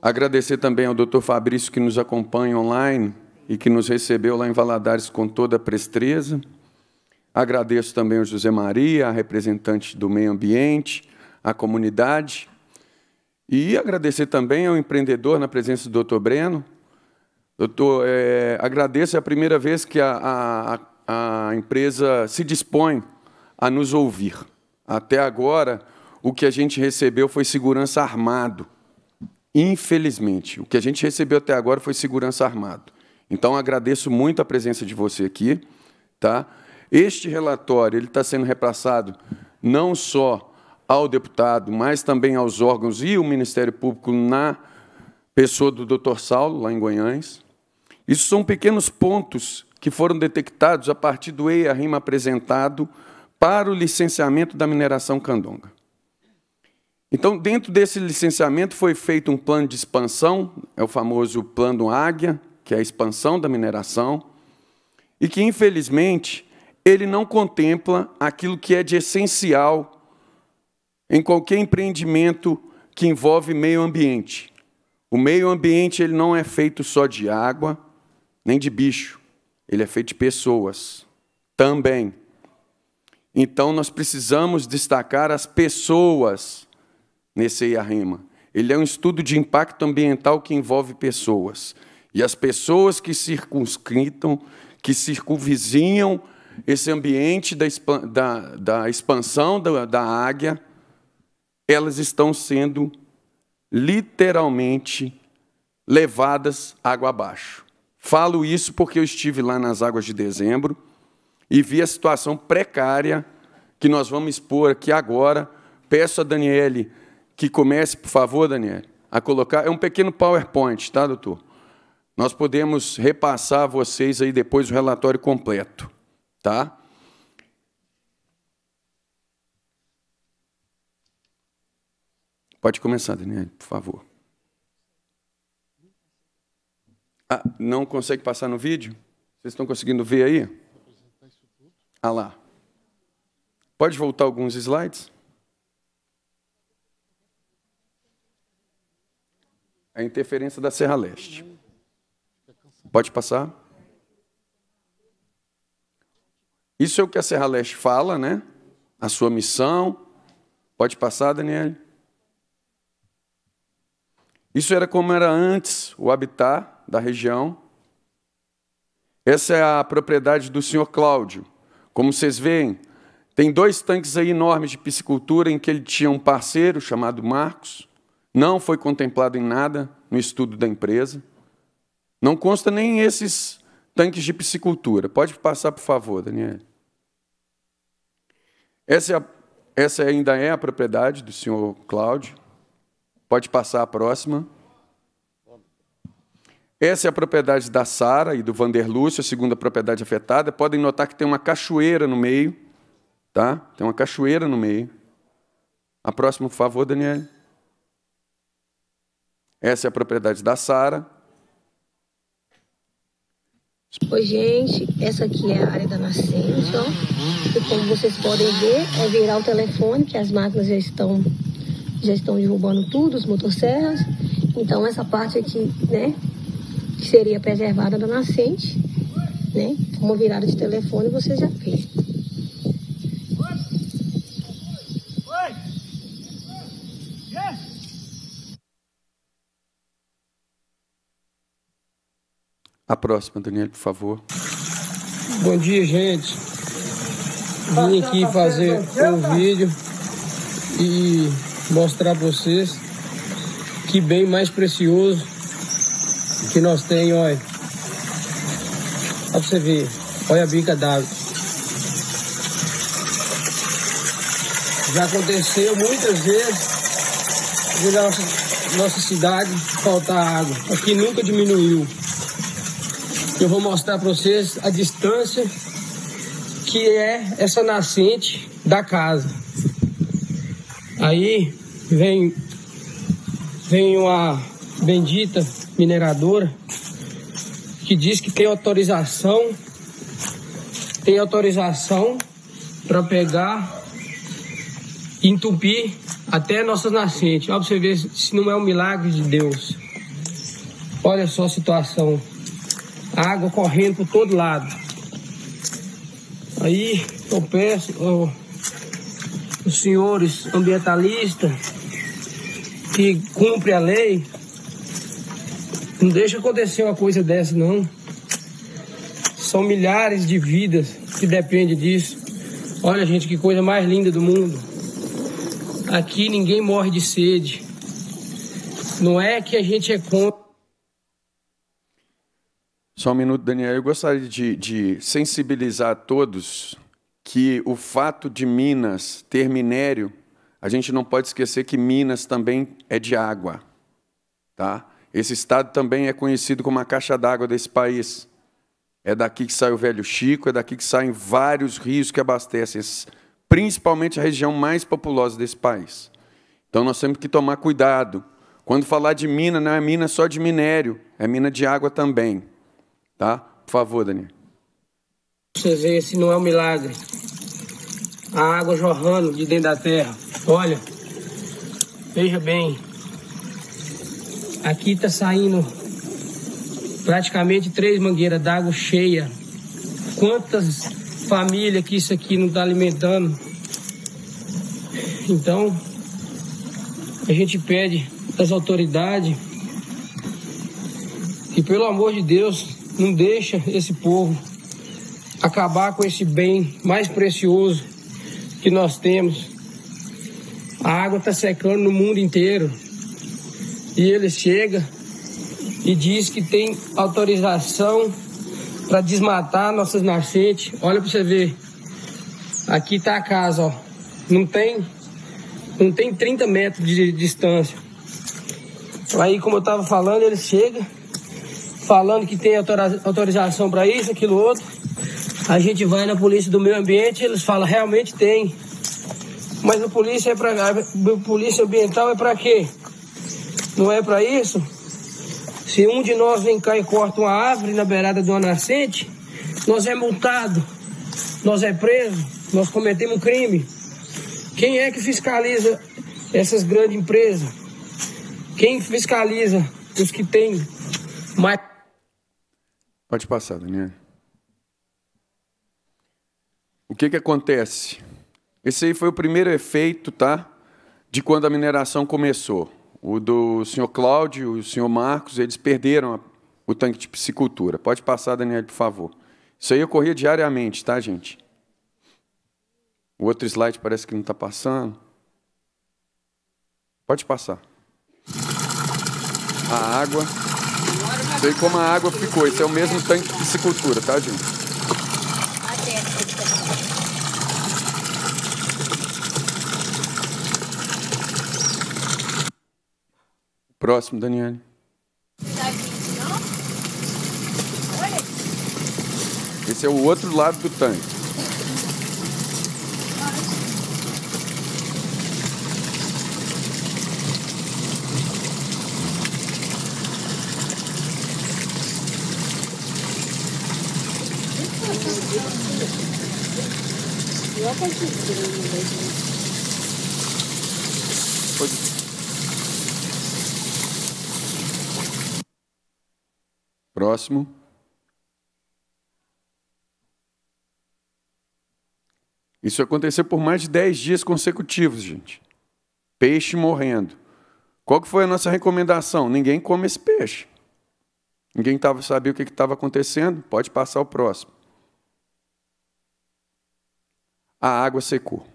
Agradecer também ao doutor Fabrício, que nos acompanha online e que nos recebeu lá em Valadares com toda a prestreza. Agradeço também ao José Maria, a representante do meio ambiente, à comunidade. E agradecer também ao empreendedor, na presença do doutor Breno. Doutor, é, agradeço, é a primeira vez que a, a, a empresa se dispõe a nos ouvir. Até agora, o que a gente recebeu foi segurança armado. Infelizmente, o que a gente recebeu até agora foi segurança armado. Então, agradeço muito a presença de você aqui. Tá? Este relatório ele está sendo repassado não só ao deputado, mas também aos órgãos e o Ministério Público na pessoa do Dr. Saulo, lá em Goiânia. Isso são pequenos pontos que foram detectados a partir do EIA-RIMA apresentado para o licenciamento da mineração candonga. Então, dentro desse licenciamento, foi feito um plano de expansão, é o famoso plano Águia, que é a expansão da mineração, e que, infelizmente, ele não contempla aquilo que é de essencial em qualquer empreendimento que envolve meio ambiente. O meio ambiente ele não é feito só de água, nem de bicho. Ele é feito de pessoas também. Então nós precisamos destacar as pessoas nesse IAREMA. Ele é um estudo de impacto ambiental que envolve pessoas. E as pessoas que circunscritam, que circunvizinham esse ambiente da, da, da expansão da, da águia, elas estão sendo literalmente levadas água abaixo. Falo isso porque eu estive lá nas águas de dezembro e vi a situação precária que nós vamos expor aqui agora. Peço a Daniele que comece, por favor, Daniele, a colocar. É um pequeno PowerPoint, tá, doutor? Nós podemos repassar a vocês aí depois o relatório completo, tá? Pode começar, Daniel, por favor. Ah, não consegue passar no vídeo? Vocês estão conseguindo ver aí? Ah lá. Pode voltar alguns slides? A interferência da Serra Leste. Pode passar? Isso é o que a Serra Leste fala, né? A sua missão. Pode passar, Daniele? Isso era como era antes o habitat da região. Essa é a propriedade do senhor Cláudio. Como vocês veem, tem dois tanques aí enormes de piscicultura em que ele tinha um parceiro chamado Marcos. Não foi contemplado em nada no estudo da empresa. Não consta nem esses tanques de piscicultura. Pode passar, por favor, Daniel. Essa, é a, essa ainda é a propriedade do senhor Cláudio. Pode passar a próxima. Essa é a propriedade da Sara e do Vanderlúcio, a segunda propriedade afetada. Podem notar que tem uma cachoeira no meio. Tá? Tem uma cachoeira no meio. A próxima, por favor, Daniel. Essa é a propriedade da Sara. Oi, gente. Essa aqui é a área da nascente. Ó. E como vocês podem ver, é virar o telefone, que as máquinas já estão já estão derrubando tudo, os motosserras. Então essa parte aqui, né, que seria preservada da nascente, né, uma virada de telefone você já fez. A próxima, Daniel, por favor. Bom dia, gente. Vim aqui fazer um vídeo e mostrar para vocês que bem mais precioso que nós temos, olha. Olha pra você ver, olha a bica d'água. Já aconteceu muitas vezes na nossa, nossa cidade faltar água, aqui nunca diminuiu. Eu vou mostrar para vocês a distância que é essa nascente da casa. Aí Vem, vem uma bendita mineradora que diz que tem autorização, tem autorização para pegar e entupir até nossas nascentes. Olha pra você ver se não é um milagre de Deus. Olha só a situação. água correndo por todo lado. Aí eu peço oh, os senhores ambientalistas que cumpre a lei, não deixa acontecer uma coisa dessa, não. São milhares de vidas que dependem disso. Olha, gente, que coisa mais linda do mundo. Aqui ninguém morre de sede. Não é que a gente é contra. Só um minuto, Daniel. Eu gostaria de, de sensibilizar a todos que o fato de Minas ter minério a gente não pode esquecer que Minas também é de água. Tá? Esse estado também é conhecido como a caixa d'água desse país. É daqui que sai o Velho Chico, é daqui que saem vários rios que abastecem, principalmente a região mais populosa desse país. Então nós temos que tomar cuidado. Quando falar de mina, não é mina só de minério, é mina de água também. Tá? Por favor, Daniel. Vocês veem, esse não é um milagre a água jorrando de dentro da terra. Olha, veja bem, aqui está saindo praticamente três mangueiras d'água cheia. Quantas famílias que isso aqui não está alimentando? Então, a gente pede das autoridades que, pelo amor de Deus, não deixa esse povo acabar com esse bem mais precioso que nós temos. A água está secando no mundo inteiro. E ele chega e diz que tem autorização para desmatar nossas nascentes. Olha para você ver. Aqui está a casa, ó. Não tem, não tem 30 metros de distância. Aí, como eu estava falando, ele chega falando que tem autorização para isso, aquilo outro. A gente vai na polícia do meio ambiente, eles falam, realmente tem. Mas a polícia é para polícia ambiental é para quê? Não é para isso? Se um de nós vem cá e corta uma árvore na beirada de uma nascente, nós é multado, nós é preso, nós cometemos um crime. Quem é que fiscaliza essas grandes empresas? Quem fiscaliza os que têm mais Pode passar, Daniel. O que, que acontece? Esse aí foi o primeiro efeito tá, de quando a mineração começou. O do senhor Cláudio e o senhor Marcos, eles perderam a, o tanque de piscicultura. Pode passar, Daniel, por favor. Isso aí ocorria diariamente, tá, gente? O outro slide parece que não está passando. Pode passar. A água. Não sei como a água ficou. Isso é o mesmo tanque de piscicultura, tá, gente? próximo, Daniele. Esse é o outro lado do tanque. Eu acredito que não Próximo. Isso aconteceu por mais de 10 dias consecutivos, gente. Peixe morrendo. Qual que foi a nossa recomendação? Ninguém come esse peixe. Ninguém tava, sabia o que estava acontecendo. Pode passar o próximo. A água secou.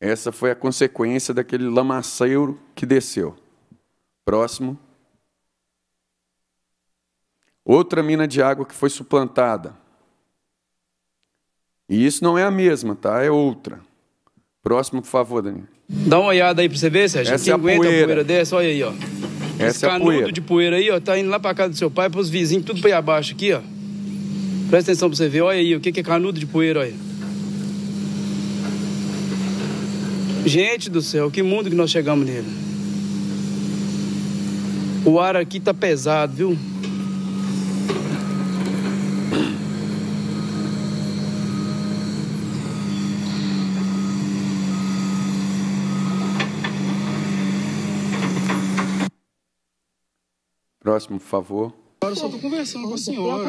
Essa foi a consequência daquele lamaceiro que desceu. Próximo. Outra mina de água que foi suplantada. E isso não é a mesma, tá? É outra. Próximo, por favor, Daniel. Dá uma olhada aí pra você ver, Sérgio. Essa é Quem é a aguenta poeira. a poeira dessa? Olha aí, ó. Essa é Esse é canudo poeira. de poeira aí, ó, tá indo lá pra casa do seu pai, pros vizinhos, tudo pra ir abaixo aqui, ó. Presta atenção pra você ver. Olha aí, o que é canudo de poeira, olha. Gente do céu, que mundo que nós chegamos nele. O ar aqui tá pesado, viu? próximo, por favor. Eu só estou conversando com a senhora.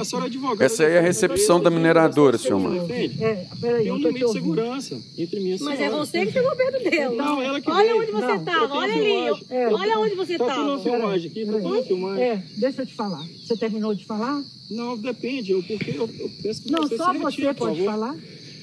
A, senhora é advogada. Essa aí é a recepção da mineradora, senhor é, Tem um limite de segurança entre mim e a senhora. Mas é você que chegou perto dela. Não, ela que Olha onde você tá, estava, olha ali. É. Olha onde você estava. tudo na filmagem aqui, tá tudo filmagem. deixa eu te falar. Você terminou de falar? Não, depende, eu, porque eu, eu que Não, só você pode falar.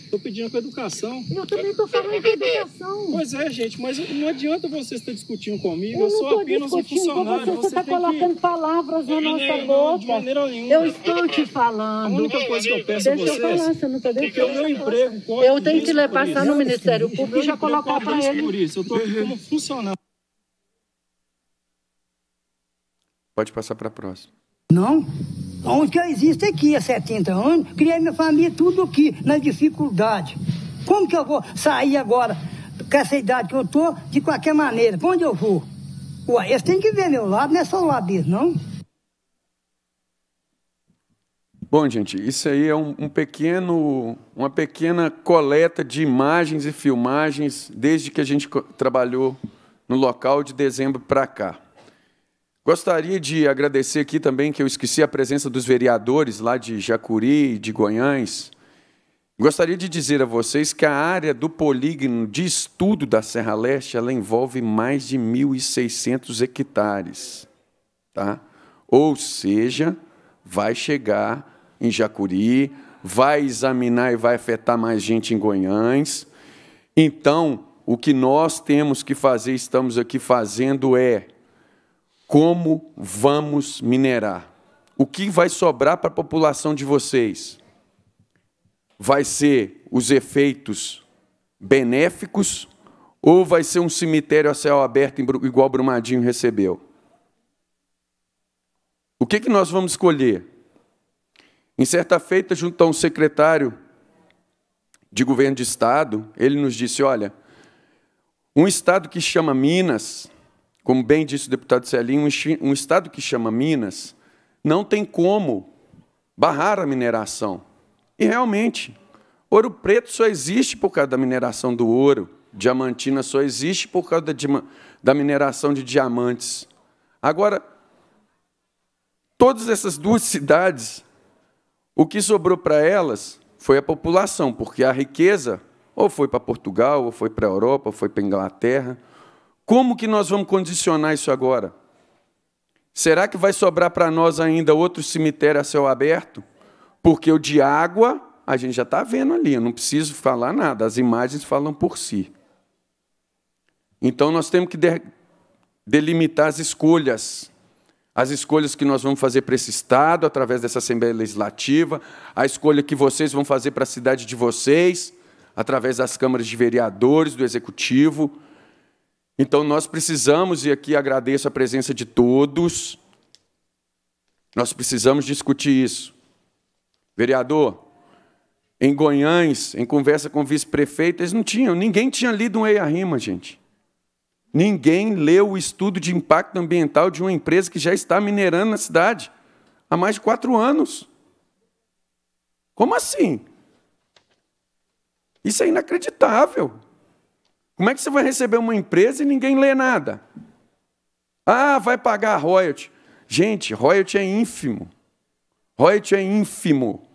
Estou pedindo para educação. Eu também estou falando de educação. Pois é, gente, mas não adianta vocês estar discutindo comigo. Eu, eu sou apenas um funcionário. Com você está colocando que... palavras na nossa boca. De maneira nenhuma. Eu estou te falando. A única coisa que eu peço Deixa a vocês... Deixa eu falar, você não está deixando. É Porque o meu emprego Eu tenho que levar passar no Ministério Público e já colocar para ele. Por isso, eu estou como funcionário. Pode passar para a próxima. Não. Onde eu existo aqui há 70 anos, criei minha família tudo aqui, na dificuldade. Como que eu vou sair agora, com essa idade que eu tô, de qualquer maneira? Pra onde eu vou? Ué, eles têm que ver meu lado, não é só o lado deles, não. Bom, gente, isso aí é um, um pequeno, uma pequena coleta de imagens e filmagens desde que a gente trabalhou no local de dezembro para cá. Gostaria de agradecer aqui também que eu esqueci a presença dos vereadores lá de Jacuri, de Goiânia. Gostaria de dizer a vocês que a área do polígono de estudo da Serra Leste ela envolve mais de 1.600 hectares. Tá? Ou seja, vai chegar em Jacuri, vai examinar e vai afetar mais gente em Goiânia. Então, o que nós temos que fazer, estamos aqui fazendo, é como vamos minerar? O que vai sobrar para a população de vocês? Vai ser os efeitos benéficos ou vai ser um cemitério a céu aberto igual Brumadinho recebeu? O que, que nós vamos escolher? Em certa feita, junto a um secretário de governo de Estado, ele nos disse: olha, um Estado que chama Minas como bem disse o deputado Celinho, um Estado que chama Minas não tem como barrar a mineração. E realmente, ouro preto só existe por causa da mineração do ouro, diamantina só existe por causa da mineração de diamantes. Agora, todas essas duas cidades, o que sobrou para elas foi a população, porque a riqueza ou foi para Portugal, ou foi para a Europa, ou foi para a Inglaterra, como que nós vamos condicionar isso agora? Será que vai sobrar para nós ainda outro cemitério a céu aberto? Porque o de água, a gente já está vendo ali, eu não preciso falar nada, as imagens falam por si. Então nós temos que de delimitar as escolhas. As escolhas que nós vamos fazer para esse Estado, através dessa Assembleia Legislativa, a escolha que vocês vão fazer para a cidade de vocês, através das câmaras de vereadores, do Executivo. Então nós precisamos, e aqui agradeço a presença de todos, nós precisamos discutir isso. Vereador, em Goiânia, em conversa com o vice-prefeito, eles não tinham, ninguém tinha lido um EIA-RIMA, gente. Ninguém leu o estudo de impacto ambiental de uma empresa que já está minerando na cidade há mais de quatro anos. Como assim? Isso é inacreditável. Como é que você vai receber uma empresa e ninguém lê nada? Ah, vai pagar royalty. Gente, royalty é ínfimo. Royalty é ínfimo.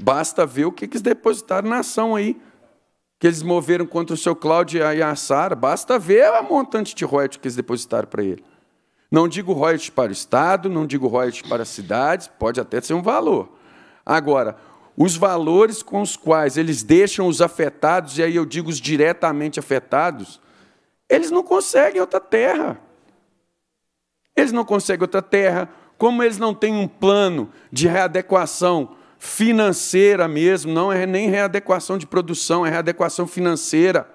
Basta ver o que eles depositaram na ação aí. Que eles moveram contra o seu Cláudio e a Sara. Basta ver a montante de royalty que eles depositaram para ele. Não digo royalty para o Estado, não digo royalty para as cidades, pode até ser um valor. Agora, os valores com os quais eles deixam os afetados, e aí eu digo os diretamente afetados, eles não conseguem outra terra. Eles não conseguem outra terra, como eles não têm um plano de readequação financeira mesmo, não é nem readequação de produção, é readequação financeira.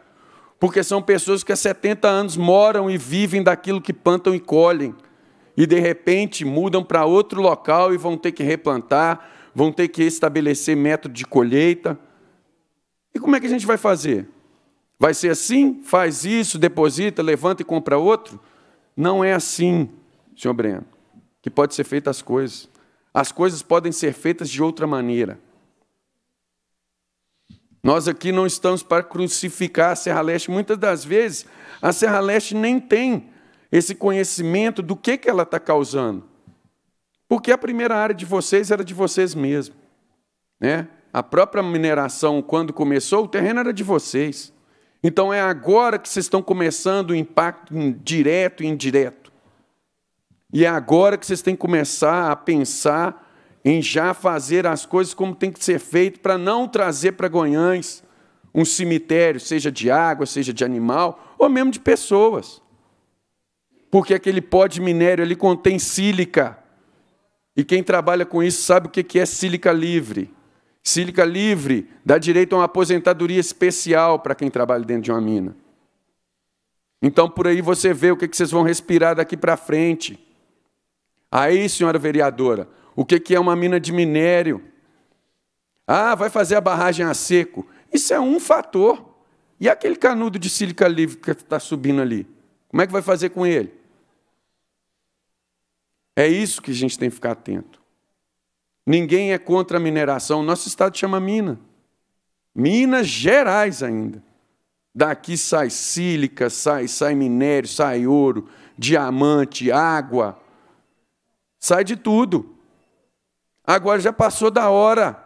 Porque são pessoas que há 70 anos moram e vivem daquilo que plantam e colhem. E de repente mudam para outro local e vão ter que replantar, vão ter que estabelecer método de colheita. E como é que a gente vai fazer? Vai ser assim? Faz isso, deposita, levanta e compra outro? Não é assim, senhor Breno, que pode ser feitas as coisas. As coisas podem ser feitas de outra maneira. Nós aqui não estamos para crucificar a Serra Leste. Muitas das vezes, a Serra Leste nem tem esse conhecimento do que, que ela está causando. Porque a primeira área de vocês era de vocês mesmos. Né? A própria mineração, quando começou, o terreno era de vocês. Então é agora que vocês estão começando o impacto direto e indireto. E é agora que vocês têm que começar a pensar em já fazer as coisas como tem que ser feito para não trazer para Goiânia um cemitério, seja de água, seja de animal, ou mesmo de pessoas. Porque aquele pó de minério ali contém sílica. E quem trabalha com isso sabe o que é sílica livre. Sílica livre dá direito a uma aposentadoria especial para quem trabalha dentro de uma mina. Então, por aí você vê o que vocês vão respirar daqui para frente. Aí, senhora vereadora, o que é uma mina de minério? Ah, vai fazer a barragem a seco. Isso é um fator. E aquele canudo de sílica livre que está subindo ali? Como é que vai fazer com ele? É isso que a gente tem que ficar atento. Ninguém é contra a mineração. Nosso estado chama mina. Minas Gerais ainda. Daqui sai sílica, sai, sai minério, sai ouro, diamante, água. Sai de tudo. Agora já passou da hora.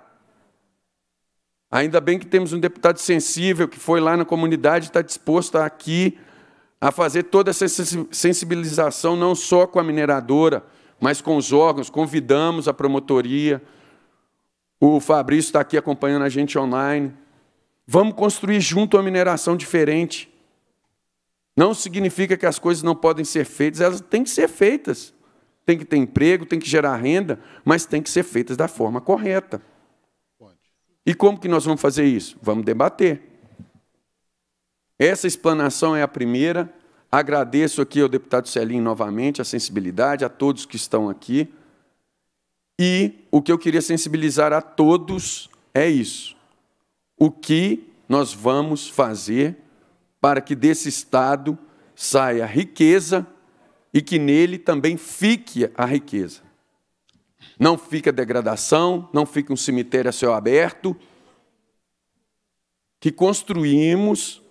Ainda bem que temos um deputado sensível que foi lá na comunidade e está disposto aqui a fazer toda essa sensibilização, não só com a mineradora, mas com os órgãos, convidamos a promotoria. O Fabrício está aqui acompanhando a gente online. Vamos construir junto uma mineração diferente. Não significa que as coisas não podem ser feitas, elas têm que ser feitas. Tem que ter emprego, tem que gerar renda, mas tem que ser feitas da forma correta. E como que nós vamos fazer isso? Vamos debater. Essa explanação é a primeira, Agradeço aqui ao deputado Celim novamente a sensibilidade, a todos que estão aqui. E o que eu queria sensibilizar a todos é isso. O que nós vamos fazer para que desse Estado saia riqueza e que nele também fique a riqueza. Não fica degradação, não fica um cemitério a céu aberto, que construímos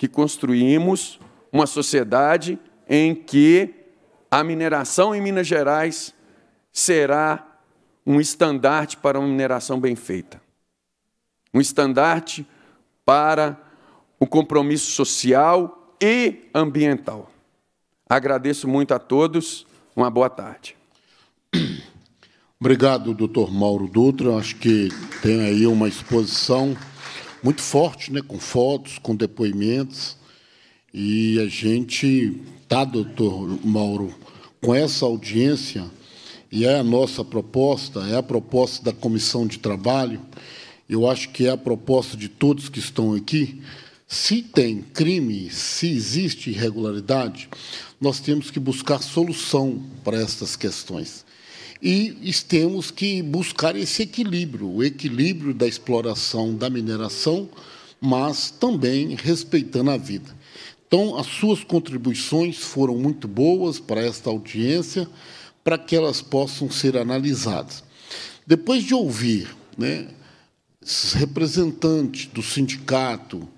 que construímos uma sociedade em que a mineração em Minas Gerais será um estandarte para uma mineração bem feita, um estandarte para o compromisso social e ambiental. Agradeço muito a todos, uma boa tarde. Obrigado, doutor Mauro Dutra. Acho que tem aí uma exposição muito forte, né? com fotos, com depoimentos. E a gente está, doutor Mauro, com essa audiência, e é a nossa proposta, é a proposta da comissão de trabalho, eu acho que é a proposta de todos que estão aqui. Se tem crime, se existe irregularidade, nós temos que buscar solução para estas questões e temos que buscar esse equilíbrio, o equilíbrio da exploração da mineração, mas também respeitando a vida. Então, as suas contribuições foram muito boas para esta audiência, para que elas possam ser analisadas. Depois de ouvir né, representantes do sindicato,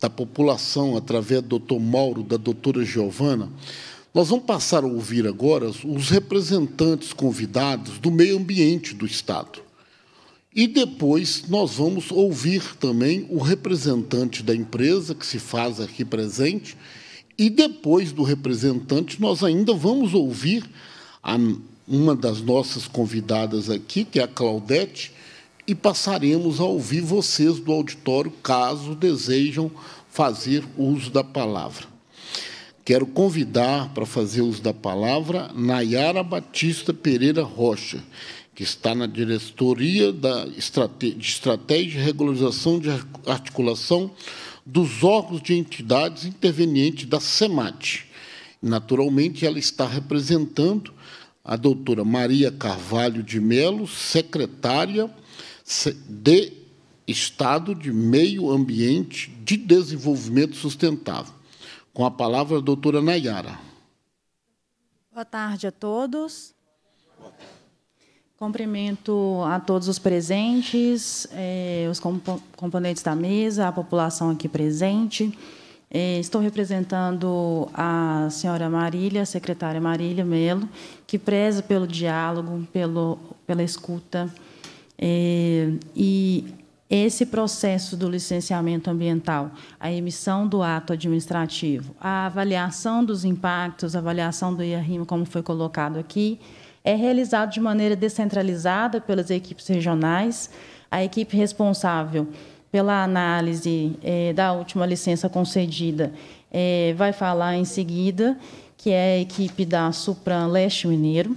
da população, através do doutor Mauro, da doutora Giovana, nós vamos passar a ouvir agora os representantes convidados do meio ambiente do Estado. E depois nós vamos ouvir também o representante da empresa, que se faz aqui presente. E depois do representante, nós ainda vamos ouvir a, uma das nossas convidadas aqui, que é a Claudete, e passaremos a ouvir vocês do auditório, caso desejam fazer uso da palavra. Quero convidar para fazer uso da palavra Nayara Batista Pereira Rocha, que está na diretoria da Estratégia, de Estratégia e Regularização de Articulação dos Órgãos de Entidades Intervenientes da SEMAT. Naturalmente, ela está representando a doutora Maria Carvalho de Melo, secretária de Estado de Meio Ambiente de Desenvolvimento Sustentável. Com a palavra, a doutora Nayara. Boa tarde a todos. Cumprimento a todos os presentes, eh, os compo componentes da mesa, a população aqui presente. Eh, estou representando a senhora Marília, a secretária Marília Melo, que preza pelo diálogo, pelo, pela escuta eh, e esse processo do licenciamento ambiental, a emissão do ato administrativo, a avaliação dos impactos, a avaliação do IRM, como foi colocado aqui, é realizado de maneira descentralizada pelas equipes regionais. A equipe responsável pela análise eh, da última licença concedida eh, vai falar em seguida, que é a equipe da Supran Leste Mineiro.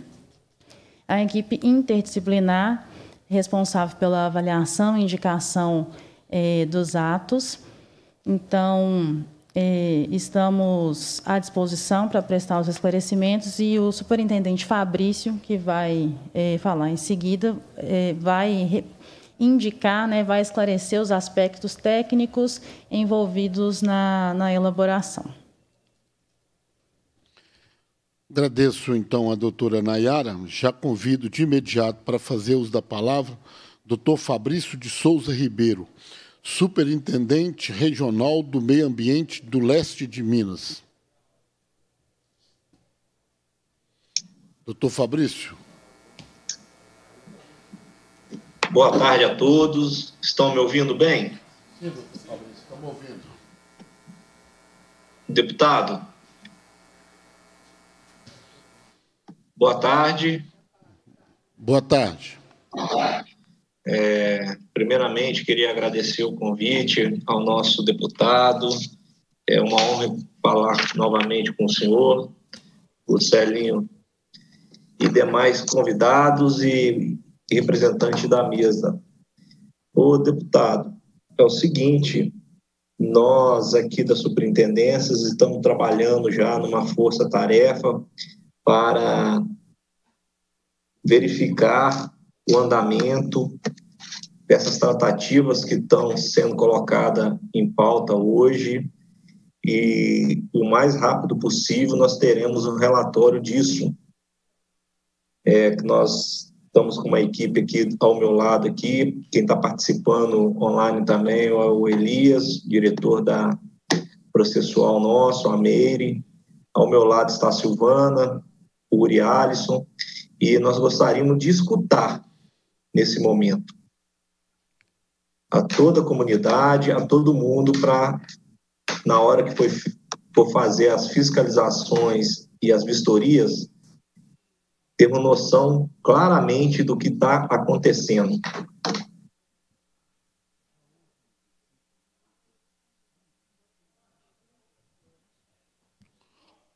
A equipe interdisciplinar responsável pela avaliação e indicação é, dos atos. Então, é, estamos à disposição para prestar os esclarecimentos e o superintendente Fabrício, que vai é, falar em seguida, vai indicar, né, vai esclarecer os aspectos técnicos envolvidos na, na elaboração. Agradeço, então, à doutora Nayara. Já convido de imediato para fazer uso da palavra doutor Fabrício de Souza Ribeiro, Superintendente Regional do Meio Ambiente do Leste de Minas. Doutor Fabrício. Boa tarde a todos. Estão me ouvindo bem? Sim, doutor Fabrício, estamos ouvindo. Deputado, Boa tarde. Boa tarde. É, primeiramente, queria agradecer o convite ao nosso deputado. É uma honra falar novamente com o senhor, o Celinho e demais convidados e representante da mesa. O deputado, é o seguinte, nós aqui da Superintendência estamos trabalhando já numa força-tarefa para verificar o andamento dessas tratativas que estão sendo colocadas em pauta hoje e o mais rápido possível nós teremos um relatório disso. É, nós estamos com uma equipe aqui ao meu lado aqui, quem está participando online também é o Elias, diretor da processual nosso, a Meire. Ao meu lado está a Silvana, Guri Uri Alisson, e nós gostaríamos de escutar nesse momento a toda a comunidade, a todo mundo, para, na hora que for, for fazer as fiscalizações e as vistorias, ter uma noção claramente do que está acontecendo.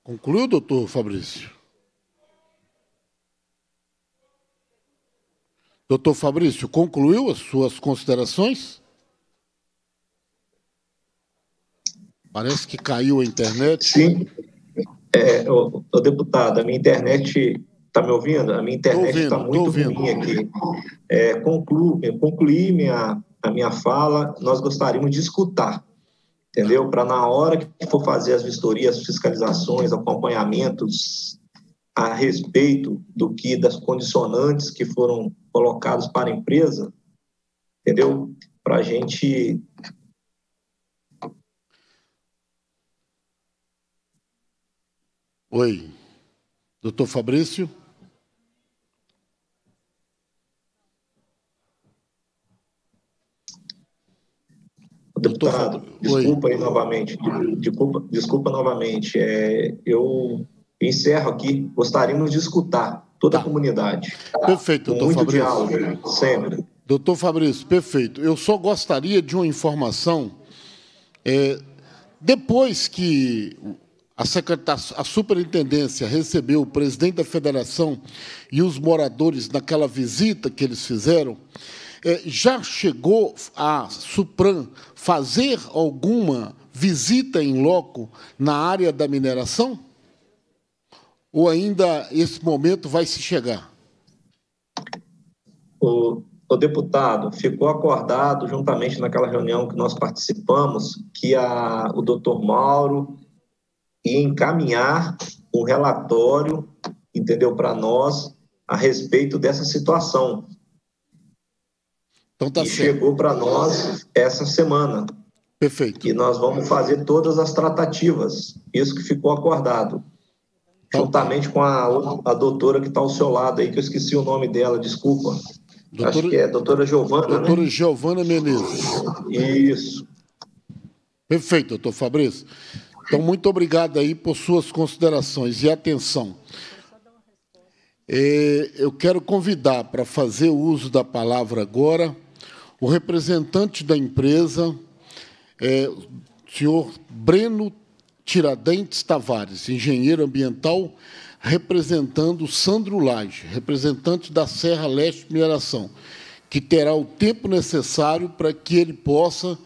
Concluiu, doutor Fabrício? Doutor Fabrício, concluiu as suas considerações? Parece que caiu a internet. Sim. É, ô, ô, deputado, a minha internet Está me ouvindo? A minha internet está muito ruim aqui. É, concluo, concluí minha, a minha fala, nós gostaríamos de escutar, entendeu? Para na hora que for fazer as vistorias, fiscalizações, acompanhamentos a respeito do que das condicionantes que foram colocados para a empresa, entendeu? Para a gente Oi, doutor Fabrício. Deputado, Oi. desculpa aí novamente, desculpa, desculpa novamente. É, eu encerro aqui. Gostaríamos de escutar toda tá. a comunidade. Tá? Perfeito, doutor muito Fabrício. diálogo, né? sempre. Doutor Fabrício, perfeito. Eu só gostaria de uma informação. É, depois que a, a superintendência recebeu o presidente da federação e os moradores naquela visita que eles fizeram, é, já chegou a Supran fazer alguma visita em loco na área da mineração? ou ainda esse momento vai se chegar? O, o, deputado ficou acordado, juntamente naquela reunião que nós participamos, que a, o doutor Mauro ia encaminhar um relatório, entendeu, para nós, a respeito dessa situação. Então tá e certo. chegou para nós essa semana. Perfeito. E nós vamos fazer todas as tratativas, isso que ficou acordado juntamente com a, a doutora que está ao seu lado aí, que eu esqueci o nome dela, desculpa. Doutora, Acho que é doutora Giovana, né? Doutora né? Giovana Menezes. Isso. Perfeito, doutor Fabrício. Então, muito obrigado aí por suas considerações e atenção. É, eu quero convidar para fazer uso da palavra agora o representante da empresa, é, o senhor Breno Tiradentes Tavares, engenheiro ambiental, representando Sandro Lage, representante da Serra Leste Mineração, que terá o tempo necessário para que ele possa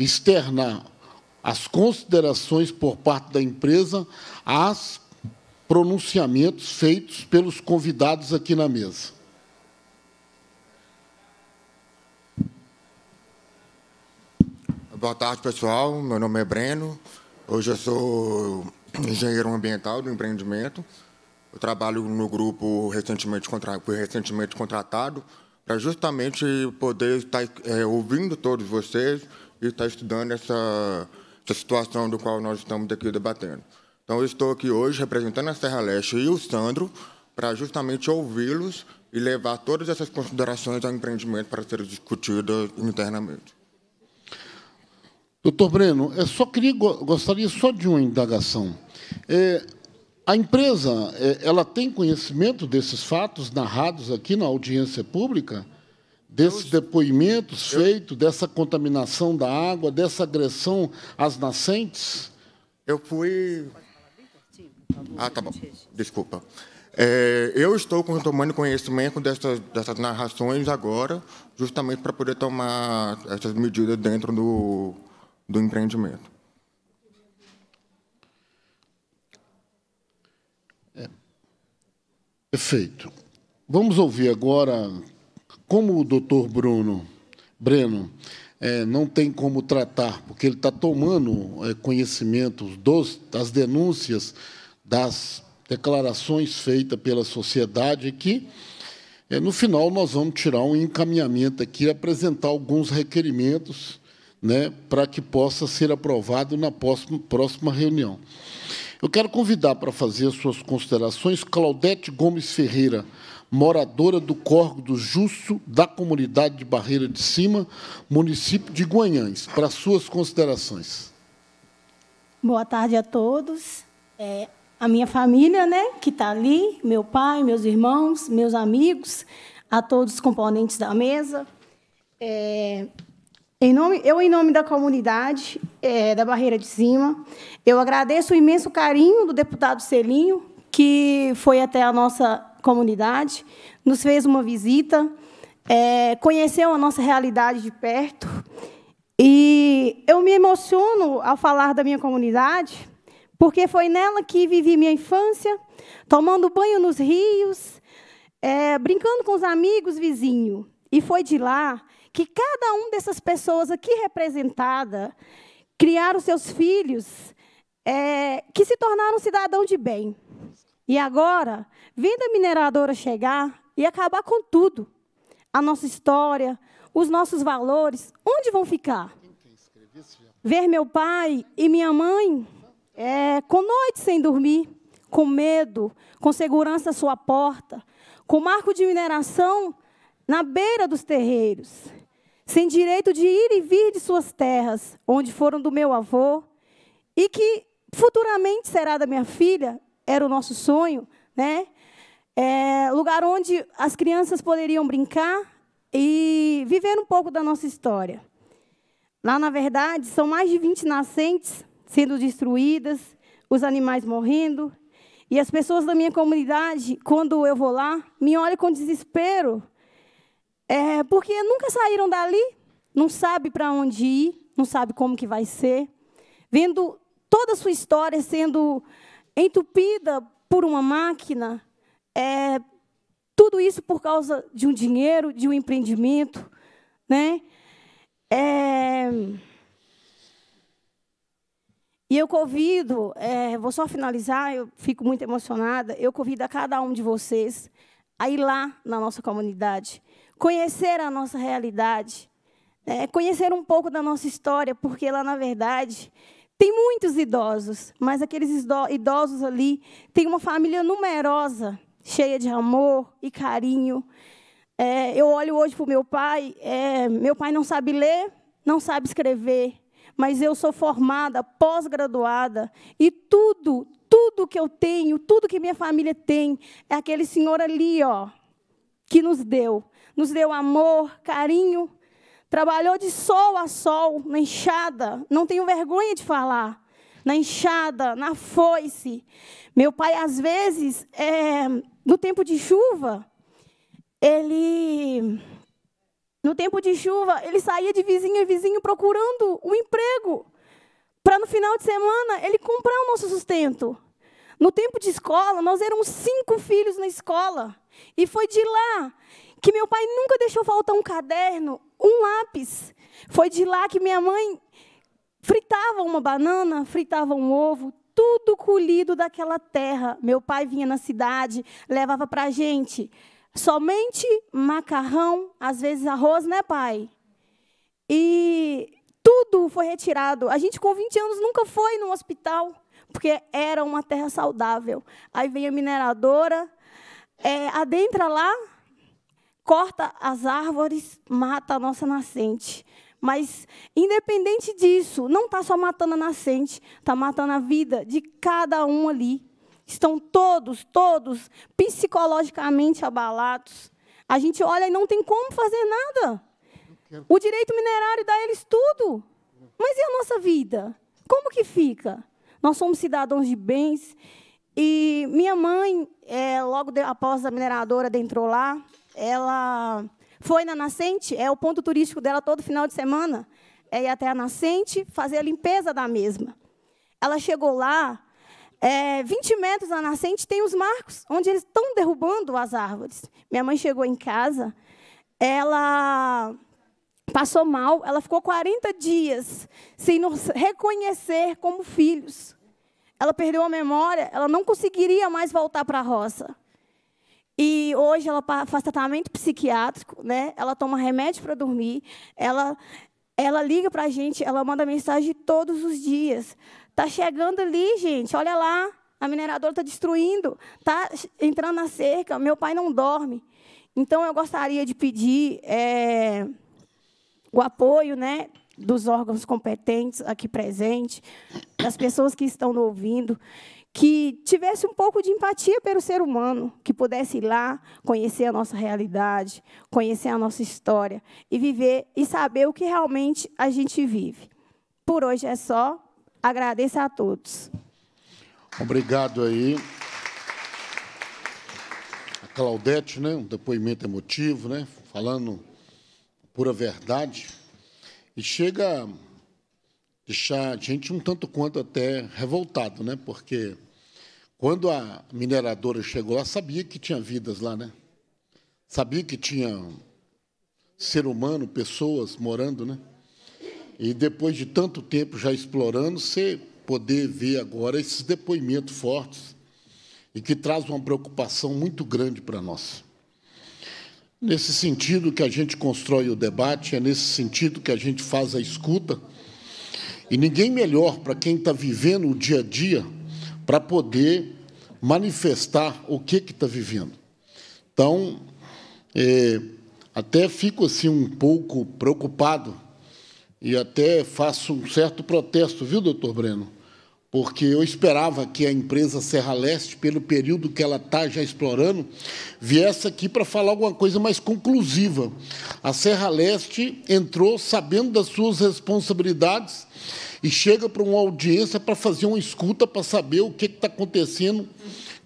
externar as considerações por parte da empresa às pronunciamentos feitos pelos convidados aqui na mesa. Boa tarde, pessoal. Meu nome é Breno. Hoje eu sou engenheiro ambiental do empreendimento. Eu trabalho no grupo recentemente, contra, recentemente contratado para justamente poder estar tá, é, ouvindo todos vocês e estar tá estudando essa, essa situação do qual nós estamos aqui debatendo. Então, eu estou aqui hoje representando a Serra Leste e o Sandro para justamente ouvi-los e levar todas essas considerações ao empreendimento para serem discutidas internamente. Doutor Breno, eu só queria, gostaria só de uma indagação. É, a empresa, é, ela tem conhecimento desses fatos narrados aqui na audiência pública? Desses depoimentos eu, feitos, dessa contaminação da água, dessa agressão às nascentes? Eu fui... Ah, tá bom. Desculpa. É, eu estou tomando conhecimento dessas, dessas narrações agora, justamente para poder tomar essas medidas dentro do, do empreendimento. É. Perfeito. Vamos ouvir agora como o doutor Bruno Breno é, não tem como tratar, porque ele está tomando é, conhecimento dos, das denúncias, das declarações feitas pela sociedade aqui. É, no final, nós vamos tirar um encaminhamento aqui, apresentar alguns requerimentos né, para que possa ser aprovado na próxima, próxima reunião. Eu quero convidar para fazer suas considerações Claudete Gomes Ferreira, moradora do Corgo do Justo, da comunidade de Barreira de Cima, município de Guanhães, para suas considerações. Boa tarde a todos. É, a minha família, né, que está ali, meu pai, meus irmãos, meus amigos, a todos os componentes da mesa. É, em nome, eu, em nome da comunidade é, da Barreira de Cima, eu agradeço o imenso carinho do deputado Celinho, que foi até a nossa comunidade, nos fez uma visita, é, conheceu a nossa realidade de perto. E eu me emociono ao falar da minha comunidade, porque foi nela que vivi minha infância, tomando banho nos rios, é, brincando com os amigos vizinhos. E foi de lá que cada uma dessas pessoas aqui representada criaram seus filhos é, que se tornaram cidadão de bem. E agora, vindo a mineradora chegar e acabar com tudo. A nossa história, os nossos valores, onde vão ficar? Ver meu pai e minha mãe é, com noite sem dormir, com medo, com segurança à sua porta, com marco de mineração na beira dos terreiros sem direito de ir e vir de suas terras, onde foram do meu avô, e que futuramente será da minha filha, era o nosso sonho, né? É, lugar onde as crianças poderiam brincar e viver um pouco da nossa história. Lá, na verdade, são mais de 20 nascentes sendo destruídas, os animais morrendo, e as pessoas da minha comunidade, quando eu vou lá, me olham com desespero é, porque nunca saíram dali, não sabe para onde ir, não sabe como que vai ser, vendo toda a sua história sendo entupida por uma máquina, é, tudo isso por causa de um dinheiro, de um empreendimento, né? É, e eu convido, é, vou só finalizar, eu fico muito emocionada, eu convido a cada um de vocês a ir lá na nossa comunidade, conhecer a nossa realidade, né? conhecer um pouco da nossa história, porque lá, na verdade, tem muitos idosos, mas aqueles idosos ali têm uma família numerosa, cheia de amor e carinho. É, eu olho hoje para o meu pai, é, meu pai não sabe ler, não sabe escrever, mas eu sou formada, pós-graduada, e tudo, tudo que eu tenho, tudo que minha família tem, é aquele senhor ali, ó, que nos deu nos deu amor, carinho, trabalhou de sol a sol, na enxada, não tenho vergonha de falar, na enxada, na foice. Meu pai, às vezes, é, no tempo de chuva, ele. No tempo de chuva, ele saía de vizinho em vizinho procurando um emprego, para no final de semana ele comprar o nosso sustento. No tempo de escola, nós éramos cinco filhos na escola. E foi de lá que meu pai nunca deixou faltar um caderno, um lápis. Foi de lá que minha mãe fritava uma banana, fritava um ovo, tudo colhido daquela terra. Meu pai vinha na cidade, levava para a gente somente macarrão, às vezes arroz, né, pai? E tudo foi retirado. A gente, com 20 anos, nunca foi no hospital, porque era uma terra saudável. Aí vem a mineradora, é, adentra lá, corta as árvores, mata a nossa nascente. Mas, independente disso, não está só matando a nascente, está matando a vida de cada um ali. Estão todos, todos psicologicamente abalados. A gente olha e não tem como fazer nada. O direito minerário dá a eles tudo. Mas e a nossa vida? Como que fica? Nós somos cidadãos de bens. E minha mãe, é, logo após a mineradora entrou lá, ela foi na nascente, é o ponto turístico dela todo final de semana, é ir até a nascente fazer a limpeza da mesma. Ela chegou lá, é, 20 metros da nascente tem os marcos, onde eles estão derrubando as árvores. Minha mãe chegou em casa, ela passou mal, ela ficou 40 dias sem nos reconhecer como filhos. Ela perdeu a memória, ela não conseguiria mais voltar para a roça. E hoje ela faz tratamento psiquiátrico, né? Ela toma remédio para dormir, ela ela liga para a gente, ela manda mensagem todos os dias. Tá chegando ali, gente, olha lá, a mineradora está destruindo, tá entrando na cerca, meu pai não dorme. Então eu gostaria de pedir é, o apoio, né, dos órgãos competentes aqui presentes, das pessoas que estão ouvindo que tivesse um pouco de empatia pelo ser humano, que pudesse ir lá conhecer a nossa realidade, conhecer a nossa história e viver e saber o que realmente a gente vive. Por hoje é só. Agradeço a todos. Obrigado aí. A Claudete, né, um depoimento emotivo, né, falando pura verdade. E chega a deixar a gente um tanto quanto até revoltado, né, porque quando a mineradora chegou lá, sabia que tinha vidas lá, né? Sabia que tinha ser humano, pessoas morando, né? E depois de tanto tempo já explorando, você poder ver agora esses depoimentos fortes e que traz uma preocupação muito grande para nós. Nesse sentido que a gente constrói o debate, é nesse sentido que a gente faz a escuta. E ninguém melhor para quem está vivendo o dia a dia para poder manifestar o que está vivendo. Então, é, até fico assim um pouco preocupado e até faço um certo protesto, viu, doutor Breno? Porque eu esperava que a empresa Serra Leste, pelo período que ela está já explorando, viesse aqui para falar alguma coisa mais conclusiva. A Serra Leste entrou sabendo das suas responsabilidades e chega para uma audiência para fazer uma escuta, para saber o que está acontecendo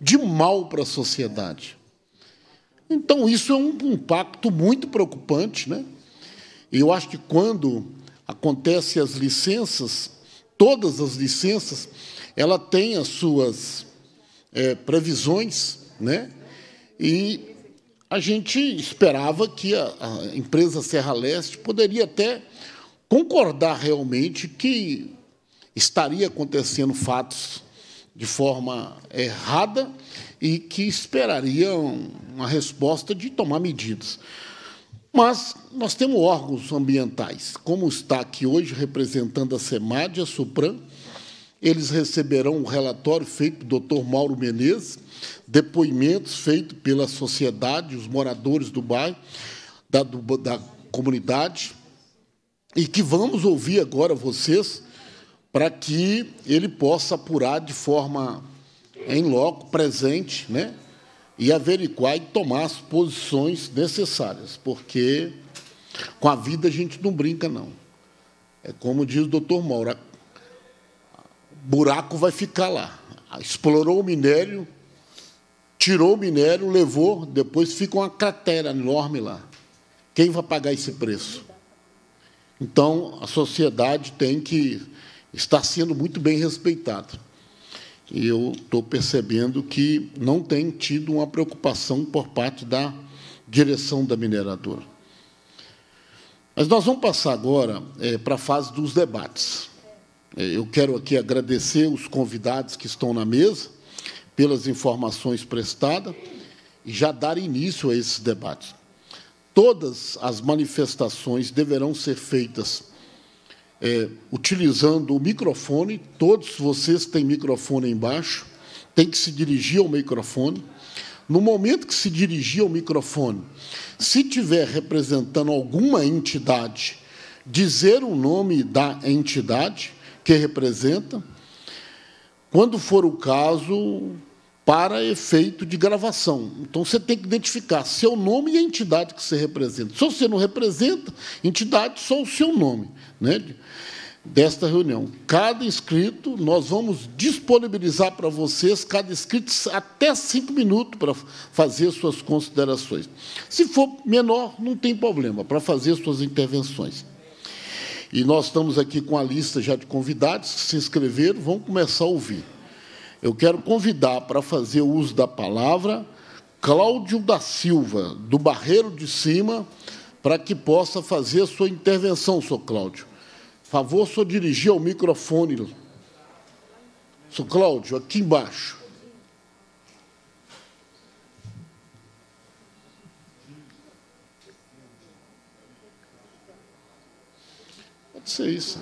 de mal para a sociedade. Então, isso é um impacto muito preocupante. Né? Eu acho que quando acontecem as licenças, todas as licenças, ela tem as suas é, previsões, né? e a gente esperava que a, a empresa Serra Leste poderia até concordar realmente que estaria acontecendo fatos de forma errada e que esperaria uma resposta de tomar medidas. Mas nós temos órgãos ambientais, como está aqui hoje representando a SEMAD, a SUPRAM, eles receberão um relatório feito pelo Dr. Mauro Menezes, depoimentos feitos pela sociedade, os moradores do bairro, da, do, da comunidade, e que vamos ouvir agora vocês para que ele possa apurar de forma em loco, presente, né? e averiguar e tomar as posições necessárias, porque com a vida a gente não brinca, não. É como diz o doutor Moura, buraco vai ficar lá. Explorou o minério, tirou o minério, levou, depois fica uma cratera enorme lá. Quem vai pagar esse preço? Então, a sociedade tem que estar sendo muito bem respeitada. E eu estou percebendo que não tem tido uma preocupação por parte da direção da mineradora. Mas nós vamos passar agora é, para a fase dos debates. É, eu quero aqui agradecer os convidados que estão na mesa pelas informações prestadas e já dar início a esses debates todas as manifestações deverão ser feitas é, utilizando o microfone. Todos vocês têm microfone embaixo, tem que se dirigir ao microfone. No momento que se dirigir ao microfone, se tiver representando alguma entidade, dizer o nome da entidade que representa. Quando for o caso, para efeito de gravação. Então você tem que identificar seu nome e a entidade que você representa. Se você não representa entidade, só o seu nome né, desta reunião. Cada inscrito, nós vamos disponibilizar para vocês, cada inscrito, até cinco minutos para fazer suas considerações. Se for menor, não tem problema para fazer suas intervenções. E nós estamos aqui com a lista já de convidados que se inscreveram, vão começar a ouvir. Eu quero convidar para fazer o uso da palavra Cláudio da Silva, do Barreiro de Cima, para que possa fazer a sua intervenção, senhor Cláudio. Favor, senhor dirigir ao microfone. Senhor Cláudio, aqui embaixo. Pode ser isso.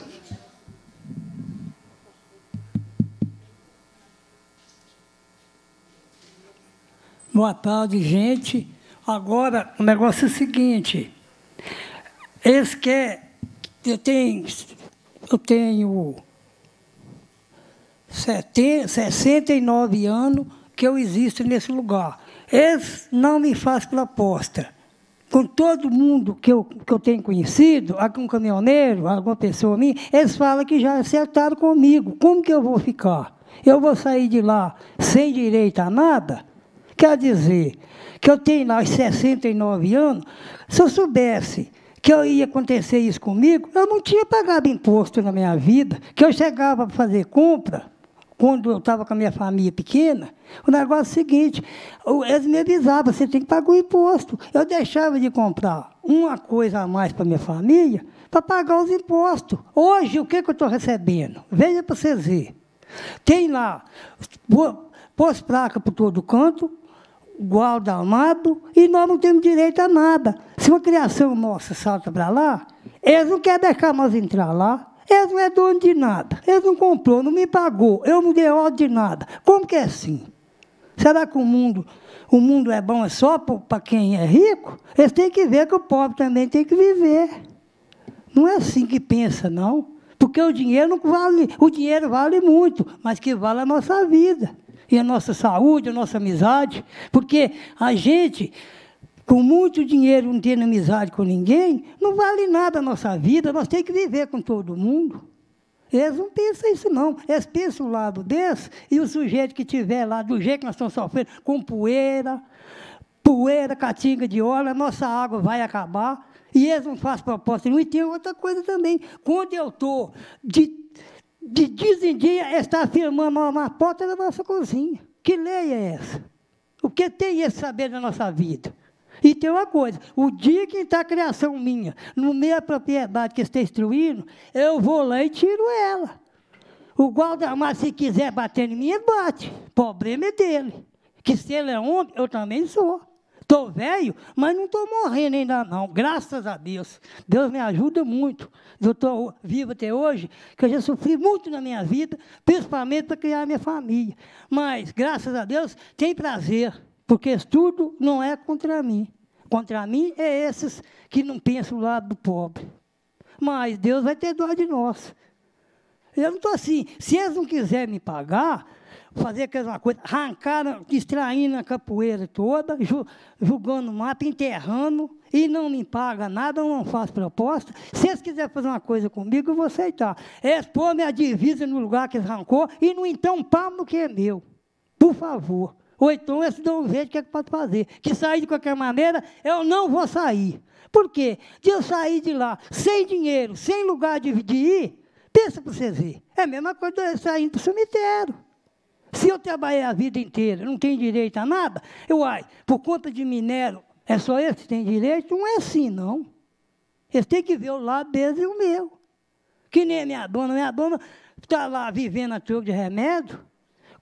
Boa tarde, gente. Agora, o negócio é o seguinte. Eles querem... Eu tenho, eu tenho 70, 69 anos que eu existo nesse lugar. Eles não me fazem proposta. Com todo mundo que eu, que eu tenho conhecido, algum caminhoneiro, alguma pessoa minha, eles falam que já acertaram comigo. Como que eu vou ficar? Eu vou sair de lá sem direito a nada? Quer dizer, que eu tenho lá 69 anos, se eu soubesse que eu ia acontecer isso comigo, eu não tinha pagado imposto na minha vida, que eu chegava para fazer compra, quando eu estava com a minha família pequena, o negócio é o seguinte, eles me avisavam, você tem que pagar o imposto. Eu deixava de comprar uma coisa a mais para minha família para pagar os impostos. Hoje, o que, que eu estou recebendo? Veja para vocês verem. Tem lá, pôs placa por todo canto, guarda a e nós não temos direito a nada. Se uma criação nossa salta para lá, eles não querem deixar nós entrar lá. Eles não é dono de nada. Eles não comprou, não me pagou, eu não dei ordem de nada. Como que é assim? Será que o mundo, o mundo é bom só para quem é rico? Eles têm que ver que o pobre também tem que viver. Não é assim que pensa, não. Porque o dinheiro não vale, o dinheiro vale muito, mas que vale a nossa vida e a nossa saúde, a nossa amizade, porque a gente, com muito dinheiro, não tendo amizade com ninguém, não vale nada a nossa vida, nós temos que viver com todo mundo. Eles não pensam isso, não. Eles pensam o lado desse e o sujeito que tiver lá, do jeito que nós estamos sofrendo, com poeira, poeira, catinga de óleo, a nossa água vai acabar. E eles não fazem proposta nenhuma. E tem outra coisa também. Quando eu estou de de dia em dia está afirmando uma porta da nossa cozinha. Que lei é essa? O que tem esse saber na nossa vida? E tem uma coisa, o dia que está a criação minha, no meio da propriedade que está instruindo, eu vou lá e tiro ela. O guarda-mar, se quiser bater em mim, bate. O problema é dele. Que se ele é homem, eu também sou. Estou velho, mas não estou morrendo ainda não, graças a Deus. Deus me ajuda muito. Eu estou vivo até hoje, que eu já sofri muito na minha vida, principalmente para criar minha família. Mas, graças a Deus, tem prazer, porque tudo não é contra mim. Contra mim é esses que não pensam o lado do pobre. Mas Deus vai ter dó de nós. Eu não estou assim. Se eles não quiserem me pagar, fazer aquela coisa, arrancaram, extraindo a capoeira toda, julgando mata, enterrando, e não me paga nada, não faço proposta. Se eles quiserem fazer uma coisa comigo, eu vou aceitar. Eles põem minha divisa no lugar que eles arrancou, e não então pá no que é meu. Por favor. Ou então eles dão um jeito, o que é que pode fazer? Que sair de qualquer maneira, eu não vou sair. Por quê? De eu sair de lá sem dinheiro, sem lugar de, de ir, pensa para vocês verem. É a mesma coisa de eu sair para o cemitério. Se eu trabalhei a vida inteira, não tenho direito a nada, eu, ai, por conta de minério, é só esse que tem direito? Não é assim, não. Eles têm que ver o lado deles e o meu. Que nem minha dona. Minha dona está lá vivendo a troco de remédio,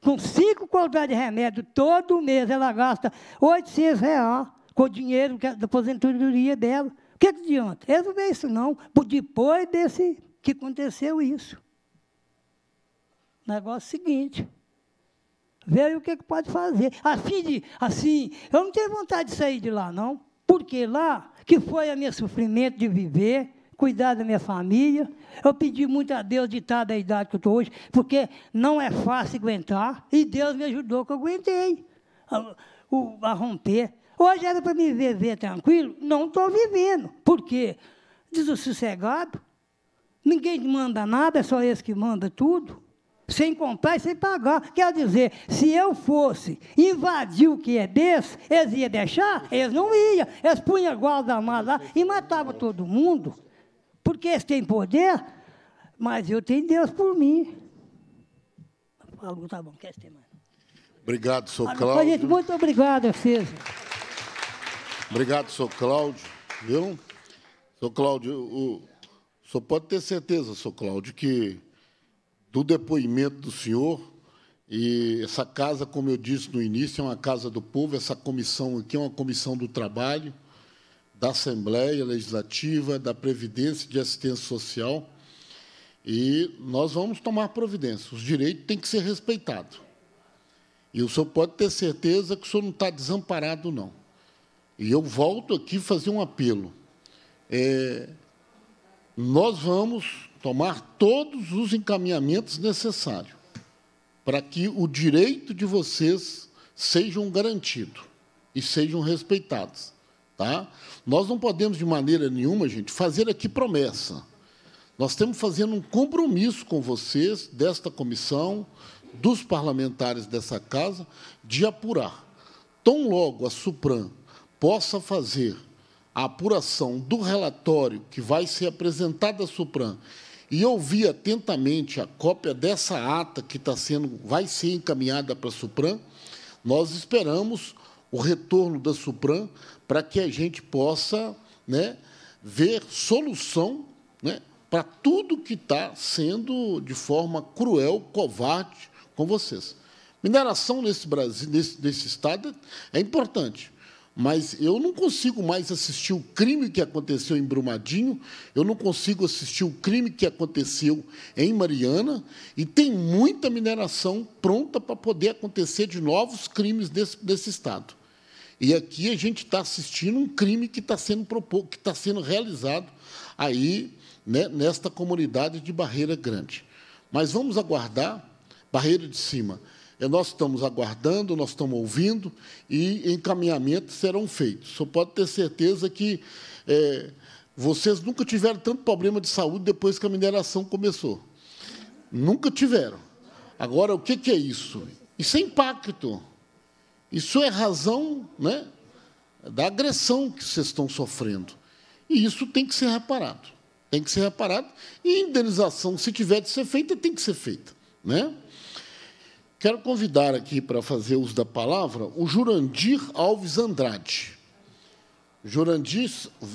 com cinco qualidades de remédio, todo mês ela gasta 800 reais com o dinheiro é da aposentadoria dela. O que, é que adianta? Resolver isso não, depois desse que aconteceu isso. Negócio é seguinte, ver o que, que pode fazer. afim ah, de, assim, eu não tenho vontade de sair de lá, não, porque lá que foi o meu sofrimento de viver, cuidar da minha família. Eu pedi muito a Deus de estar da idade que eu estou hoje, porque não é fácil aguentar, e Deus me ajudou que eu aguentei a, a romper. Hoje era para me viver tranquilo, não estou vivendo. Por quê? sossegado. ninguém manda nada, é só esse que manda tudo sem comprar e sem pagar. Quer dizer, se eu fosse invadir o que é desse, eles iam deixar? Eles não iam. Eles punham guarda mala lá e matavam todo mundo. Porque eles têm poder, mas eu tenho Deus por mim. Falo, tá bom, quer ter mais. Obrigado, sou Cláudio. Gente, muito obrigado César. Obrigado, sou Cláudio. Viu? Sou Cláudio, o senhor pode ter certeza, sou Cláudio, que do depoimento do senhor. E essa casa, como eu disse no início, é uma casa do povo. Essa comissão aqui é uma comissão do trabalho, da Assembleia Legislativa, da Previdência de Assistência Social. E nós vamos tomar providência. Os direitos têm que ser respeitados. E o senhor pode ter certeza que o senhor não está desamparado, não. E eu volto aqui fazer um apelo. É, nós vamos tomar todos os encaminhamentos necessários para que o direito de vocês sejam garantido e sejam respeitados. Tá? Nós não podemos, de maneira nenhuma, gente, fazer aqui promessa. Nós temos fazendo um compromisso com vocês, desta comissão, dos parlamentares dessa casa, de apurar. Tão logo a Supram possa fazer a apuração do relatório que vai ser apresentado à Supram e ouvi atentamente a cópia dessa ata que está sendo, vai ser encaminhada para a Supram, nós esperamos o retorno da Supram para que a gente possa né, ver solução né, para tudo que está sendo de forma cruel, covarde com vocês. Mineração nesse Brasil, nesse, nesse estado é importante mas eu não consigo mais assistir o crime que aconteceu em Brumadinho, eu não consigo assistir o crime que aconteceu em Mariana, e tem muita mineração pronta para poder acontecer de novos crimes desse, desse Estado. E aqui a gente está assistindo um crime que está sendo, propor, que está sendo realizado aí né, nesta comunidade de Barreira Grande. Mas vamos aguardar Barreira de Cima. É, nós estamos aguardando, nós estamos ouvindo e encaminhamentos serão feitos. Só pode ter certeza que é, vocês nunca tiveram tanto problema de saúde depois que a mineração começou. Nunca tiveram. Agora, o que, que é isso? Isso é impacto. Isso é razão né, da agressão que vocês estão sofrendo. E isso tem que ser reparado. Tem que ser reparado. E indenização, se tiver de ser feita, tem que ser feita. Né? Quero convidar aqui para fazer uso da palavra o Jurandir Alves Andrade. Jurandir,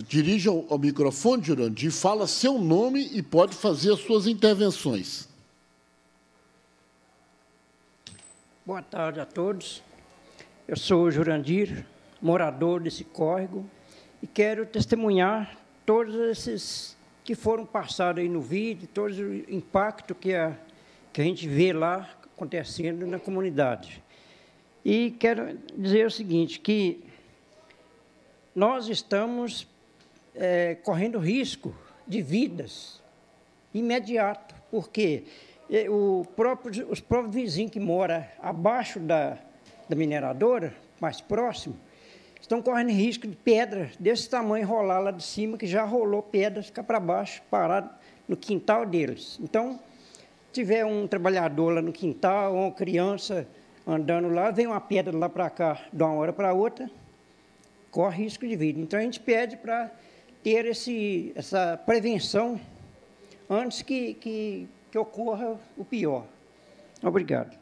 dirija ao, microfone, Jurandir, fala seu nome e pode fazer as suas intervenções. Boa tarde a todos. Eu sou o Jurandir, morador desse córrego, e quero testemunhar todos esses que foram passados aí no vídeo, todo o impacto que a, que a gente vê lá acontecendo na comunidade. E quero dizer o seguinte, que nós estamos é, correndo risco de vidas imediato, porque é, o próprio, os próprios vizinhos que moram abaixo da, da mineradora, mais próximo, estão correndo risco de pedra desse tamanho rolar lá de cima, que já rolou pedra, ficar para baixo, parado no quintal deles. Então, tiver um trabalhador lá no quintal, ou uma criança andando lá, vem uma pedra lá para cá, de uma hora para outra, corre risco de vida. Então a gente pede para ter esse, essa prevenção antes que, que, que ocorra o pior. Obrigado.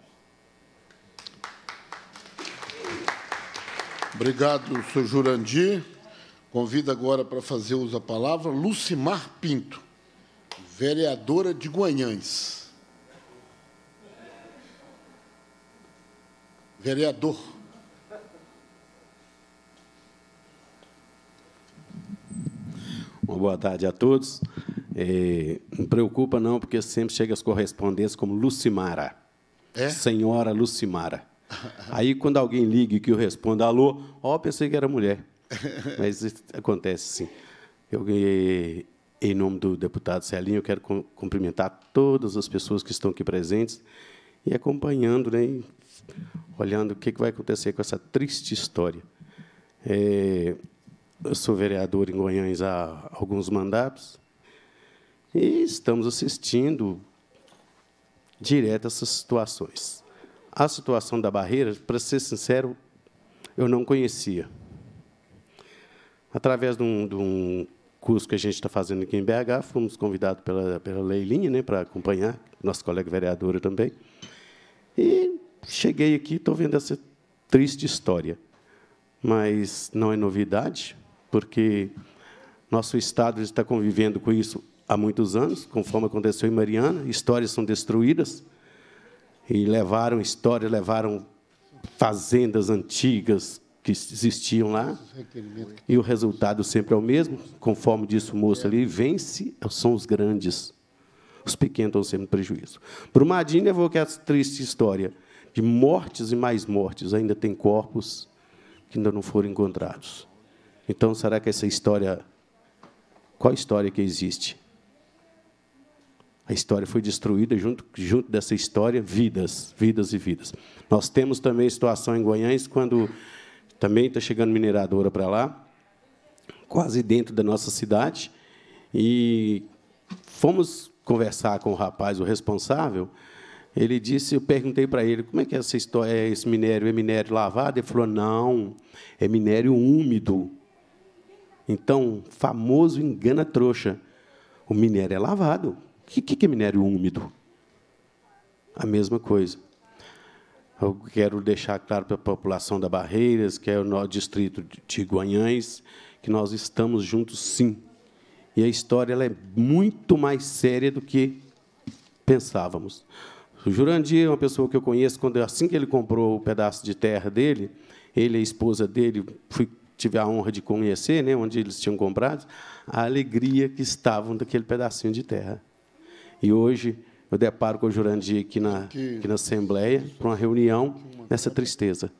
Obrigado, senhor Jurandir. Convido agora para fazer uso da palavra Lucimar Pinto, vereadora de Guanhães. vereador. Uma boa tarde a todos. É, não preocupa, não, porque sempre chega as correspondências como Lucimara. É? Senhora Lucimara. Aí, quando alguém liga e que eu responda alô, ó, oh, pensei que era mulher. Mas acontece sim. Eu, em nome do deputado Celinho, eu quero cumprimentar todas as pessoas que estão aqui presentes e acompanhando, né, olhando o que vai acontecer com essa triste história. É, eu sou vereador em Goiânia há alguns mandatos e estamos assistindo direto essas situações. A situação da barreira, para ser sincero, eu não conhecia. Através de um, de um curso que a gente está fazendo aqui em BH, fomos convidados pela, pela Leilinha né, para acompanhar, nosso colega vereadora também. E cheguei aqui, estou vendo essa triste história. Mas não é novidade, porque nosso Estado está convivendo com isso há muitos anos, conforme aconteceu em Mariana. Histórias são destruídas e levaram histórias, levaram fazendas antigas que existiam lá. E o resultado sempre é o mesmo, conforme disse o moço ali, vence são os grandes. Os pequenos estão sempre prejuízo. Brumadinho levou que essa triste história de mortes e mais mortes, ainda tem corpos que ainda não foram encontrados. Então, será que essa história. Qual história que existe? A história foi destruída, junto, junto dessa história, vidas, vidas e vidas. Nós temos também situação em Goiânia, quando também está chegando mineradora para lá, quase dentro da nossa cidade, e fomos conversar com o rapaz, o responsável, ele disse, eu perguntei para ele, como é que é essa história, é esse minério? É minério lavado? Ele falou, não, é minério úmido. Então, famoso engana trouxa. O minério é lavado. O que, que é minério úmido? A mesma coisa. Eu quero deixar claro para a população da Barreiras, que é o nosso distrito de Guanhães, que nós estamos juntos sim. E a história ela é muito mais séria do que pensávamos. O Jurandir é uma pessoa que eu conheço, quando assim que ele comprou o pedaço de terra dele, ele e a esposa dele, fui, tive a honra de conhecer, né, onde eles tinham comprado, a alegria que estavam daquele pedacinho de terra. E hoje eu deparo com o Jurandir aqui na, aqui na Assembleia, para uma reunião, nessa tristeza.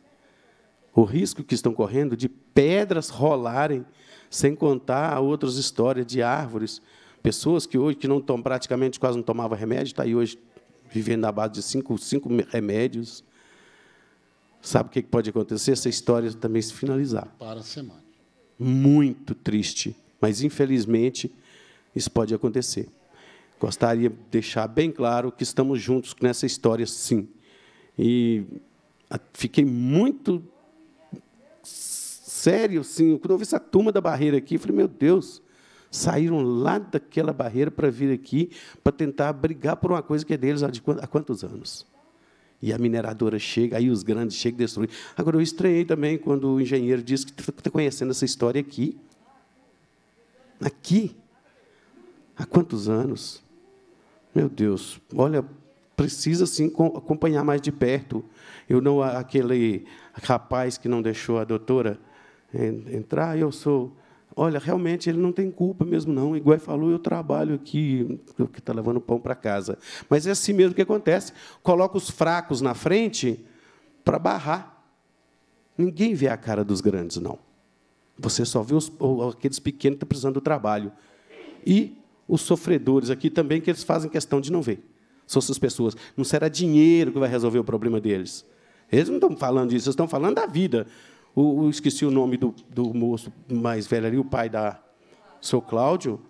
O risco que estão correndo de pedras rolarem, sem contar outras histórias de árvores. Pessoas que hoje que não tom, praticamente quase não tomavam remédio, está aí hoje vivendo na base de cinco, cinco remédios. Sabe o que pode acontecer? Essa história também se finalizar. Para a semana. Muito triste, mas infelizmente isso pode acontecer. Gostaria de deixar bem claro que estamos juntos nessa história, sim. E fiquei muito sério, sim. Quando eu vi essa turma da barreira aqui, falei, meu Deus, saíram lá daquela barreira para vir aqui, para tentar brigar por uma coisa que é deles há quantos anos? E a mineradora chega, aí os grandes chegam e destroem. Agora, eu estranhei também quando o engenheiro disse que está conhecendo essa história aqui. Aqui. Há quantos anos? Meu Deus, olha, precisa sim acompanhar mais de perto. Eu não, aquele rapaz que não deixou a doutora eh, entrar, eu sou olha, realmente ele não tem culpa mesmo, não. Igual ele falou, eu trabalho aqui, que está levando pão para casa. Mas é assim mesmo que acontece. Coloca os fracos na frente para barrar. Ninguém vê a cara dos grandes, não. Você só vê os, aqueles pequenos que estão tá precisando do trabalho. E os sofredores aqui também, que eles fazem questão de não ver. São essas pessoas. Não será dinheiro que vai resolver o problema deles. Eles não estão falando disso, eles estão falando da vida. O, o esqueci o nome do, do, moço mais velho ali, o pai da seu Cláudio.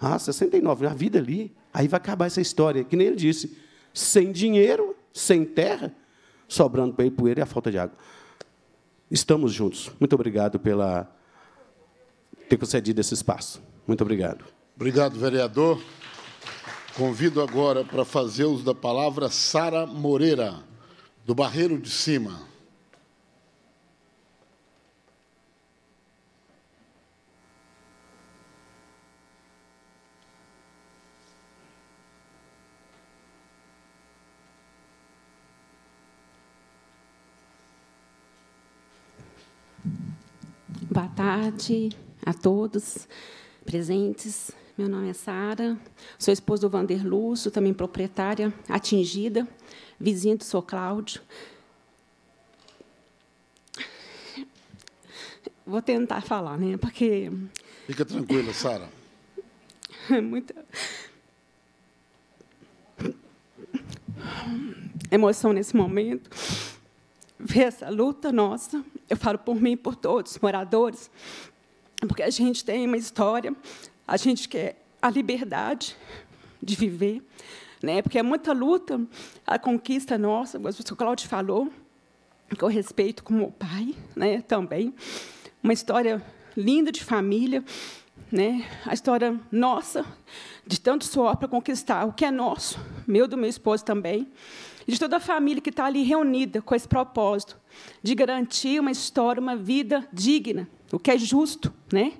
Ah, 69, a vida ali. Aí vai acabar essa história, que nem ele disse. Sem dinheiro, sem terra, sobrando para ele poeira e a falta de água. Estamos juntos. Muito obrigado pela ter concedido esse espaço. Muito obrigado. Obrigado, vereador. Convido agora para fazer uso da palavra Sara Moreira, do Barreiro de Cima. Boa tarde a todos presentes. Meu nome é Sara, sou esposa do Vander Lúcio, também proprietária atingida, vizinho do Sr. Cláudio. Vou tentar falar, né? Porque. Fica tranquila, Sara. É muita. Emoção nesse momento. Ver essa luta nossa eu falo por mim e por todos os moradores, porque a gente tem uma história, a gente quer a liberdade de viver, né? porque é muita luta, a conquista nossa, o Cláudio falou, que eu respeito como pai né? também, uma história linda de família, né? a história nossa, de tanto suor para conquistar o que é nosso, meu do meu esposo também, e de toda a família que está ali reunida com esse propósito de garantir uma história, uma vida digna, o que é justo. Né?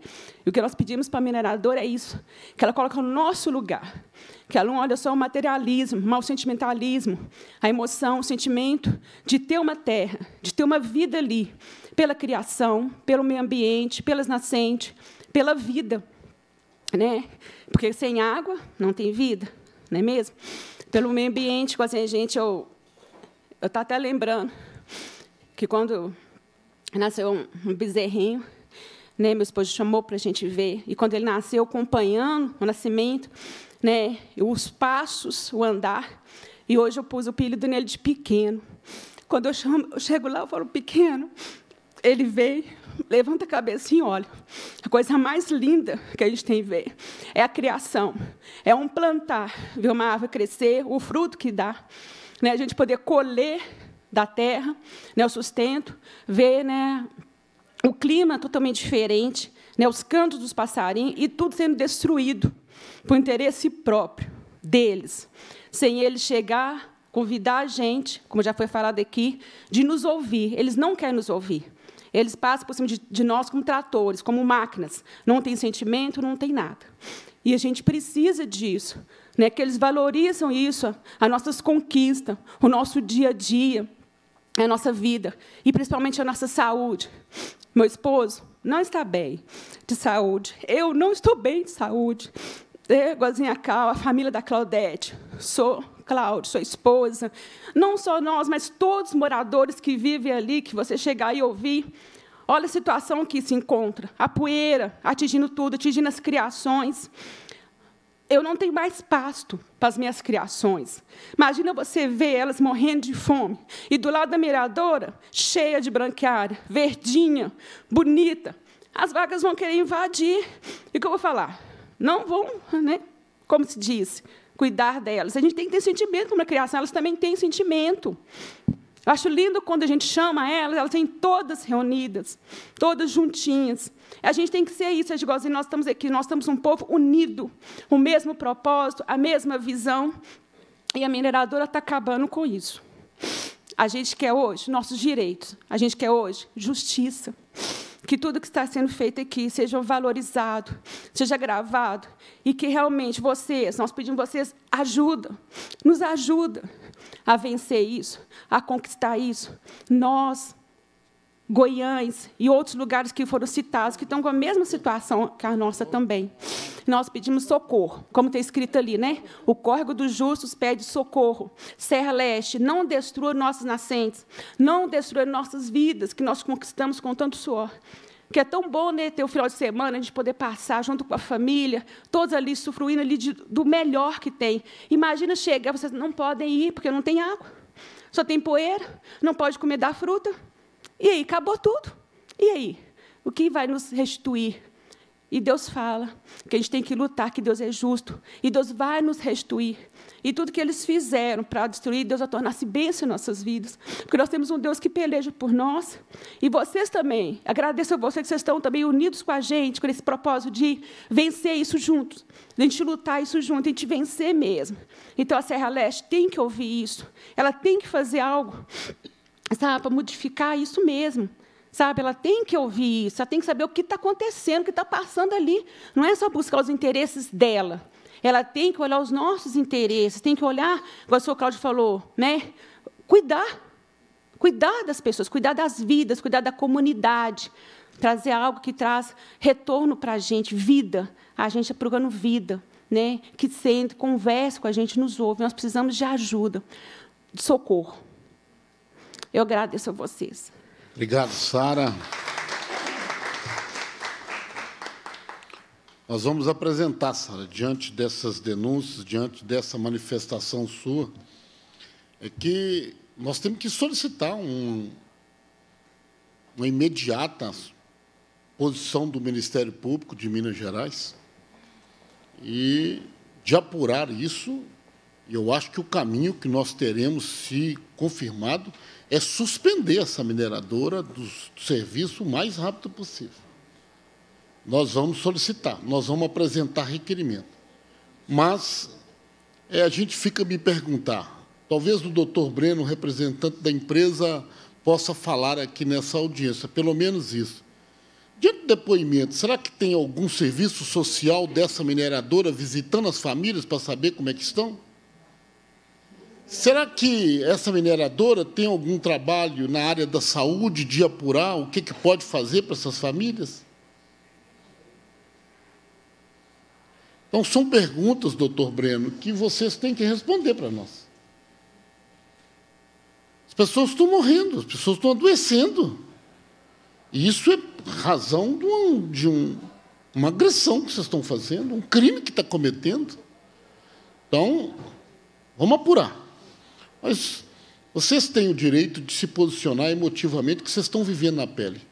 E o que nós pedimos para a mineradora é isso, que ela coloque o nosso lugar, que ela não olhe só o materialismo, o mau sentimentalismo, a emoção, o sentimento de ter uma terra, de ter uma vida ali, pela criação, pelo meio ambiente, pelas nascentes, pela vida. Né? Porque sem água não tem vida, não é mesmo? Pelo meio ambiente, com a assim, gente, eu estou tá até lembrando, que quando nasceu um, um bezerrinho, né, meu esposo chamou para a gente ver, e quando ele nasceu, acompanhando o nascimento, né, os passos, o andar, e hoje eu pus o apelido nele de pequeno. Quando eu, chamo, eu chego lá, eu falo pequeno, ele veio, levanta a cabeça e olha. A coisa mais linda que a gente tem que ver é a criação. É um plantar, ver uma árvore crescer, o fruto que dá. Né? A gente poder colher da terra, né, o sustento, ver né, o clima totalmente diferente, né, os cantos dos passarinhos e tudo sendo destruído por interesse próprio deles, sem eles chegar, convidar a gente, como já foi falado aqui, de nos ouvir. Eles não querem nos ouvir. Eles passam por cima de, de nós como tratores, como máquinas. Não tem sentimento, não tem nada. E a gente precisa disso, né? que eles valorizam isso, as nossas conquistas, o nosso dia a dia, é a nossa vida e principalmente a nossa saúde. Meu esposo não está bem de saúde. Eu não estou bem de saúde. É, Gozinha Cal, a família da Claudete, sou Cláudio, sua esposa, não só nós, mas todos os moradores que vivem ali, que você chegar e ouvir, olha a situação que se encontra, a poeira atingindo tudo, atingindo as criações eu não tenho mais pasto para as minhas criações. Imagina você ver elas morrendo de fome e do lado da miradora, cheia de branqueária, verdinha, bonita. As vagas vão querer invadir. E o que eu vou falar? Não vão, né? como se diz, cuidar delas. A gente tem que ter sentimento com uma criação, elas também têm sentimento. Eu acho lindo quando a gente chama elas, elas têm todas reunidas, todas juntinhas. A gente tem que ser isso, é igualzinho nós estamos aqui, nós estamos um povo unido, o mesmo propósito, a mesma visão, e a mineradora está acabando com isso. A gente quer hoje nossos direitos, a gente quer hoje justiça, que tudo que está sendo feito aqui seja valorizado, seja gravado, e que realmente vocês, nós pedimos vocês ajuda, nos ajuda a vencer isso, a conquistar isso. Nós, Goiânia e outros lugares que foram citados, que estão com a mesma situação que a nossa também. Nós pedimos socorro, como está escrito ali, né? O córrego dos justos pede socorro. Serra Leste, não destrua nossas nascentes, não destrua nossas vidas que nós conquistamos com tanto suor que é tão bom né, ter o final de semana, a gente poder passar junto com a família, todos ali sufruindo ali de, do melhor que tem. Imagina chegar, vocês não podem ir porque não tem água, só tem poeira, não pode comer da fruta. E aí, acabou tudo. E aí? O que vai nos restituir? E Deus fala que a gente tem que lutar, que Deus é justo. E Deus vai nos restituir. E tudo que eles fizeram para destruir, Deus a tornasse bênção em nossas vidas. Porque nós temos um Deus que peleja por nós. E vocês também. Agradeço a vocês que vocês estão também unidos com a gente, com esse propósito de vencer isso juntos. De a gente lutar isso junto, a gente vencer mesmo. Então a Serra Leste tem que ouvir isso. Ela tem que fazer algo, sabe, para modificar isso mesmo sabe? Ela tem que ouvir isso, ela tem que saber o que está acontecendo, o que está passando ali. Não é só buscar os interesses dela, ela tem que olhar os nossos interesses, tem que olhar, como o senhor Cláudio falou, né? Cuidar. Cuidar das pessoas, cuidar das vidas, cuidar da comunidade. Trazer algo que traz retorno para a gente, vida. A gente está é procurando vida, né? Que sente, conversa com a gente, nos ouve. Nós precisamos de ajuda, de socorro. Eu agradeço a vocês. Obrigado, Sara. Nós vamos apresentar, Sara, diante dessas denúncias, diante dessa manifestação sua, é que nós temos que solicitar um, uma imediata posição do Ministério Público de Minas Gerais e de apurar isso. Eu acho que o caminho que nós teremos, se confirmado, é suspender essa mineradora do serviço o mais rápido possível. Nós vamos solicitar, nós vamos apresentar requerimento. Mas é, a gente fica me perguntar, talvez o doutor Breno, representante da empresa, possa falar aqui nessa audiência, pelo menos isso. Diante do depoimento, será que tem algum serviço social dessa mineradora visitando as famílias para saber como é que estão? Será que essa mineradora tem algum trabalho na área da saúde de apurar o que, que pode fazer para essas famílias? Então, são perguntas, doutor Breno, que vocês têm que responder para nós. As pessoas estão morrendo, as pessoas estão adoecendo. E isso é razão de, um, de um, uma agressão que vocês estão fazendo, um crime que está cometendo. Então, vamos apurar. Mas vocês têm o direito de se posicionar emotivamente, que vocês estão vivendo na pele.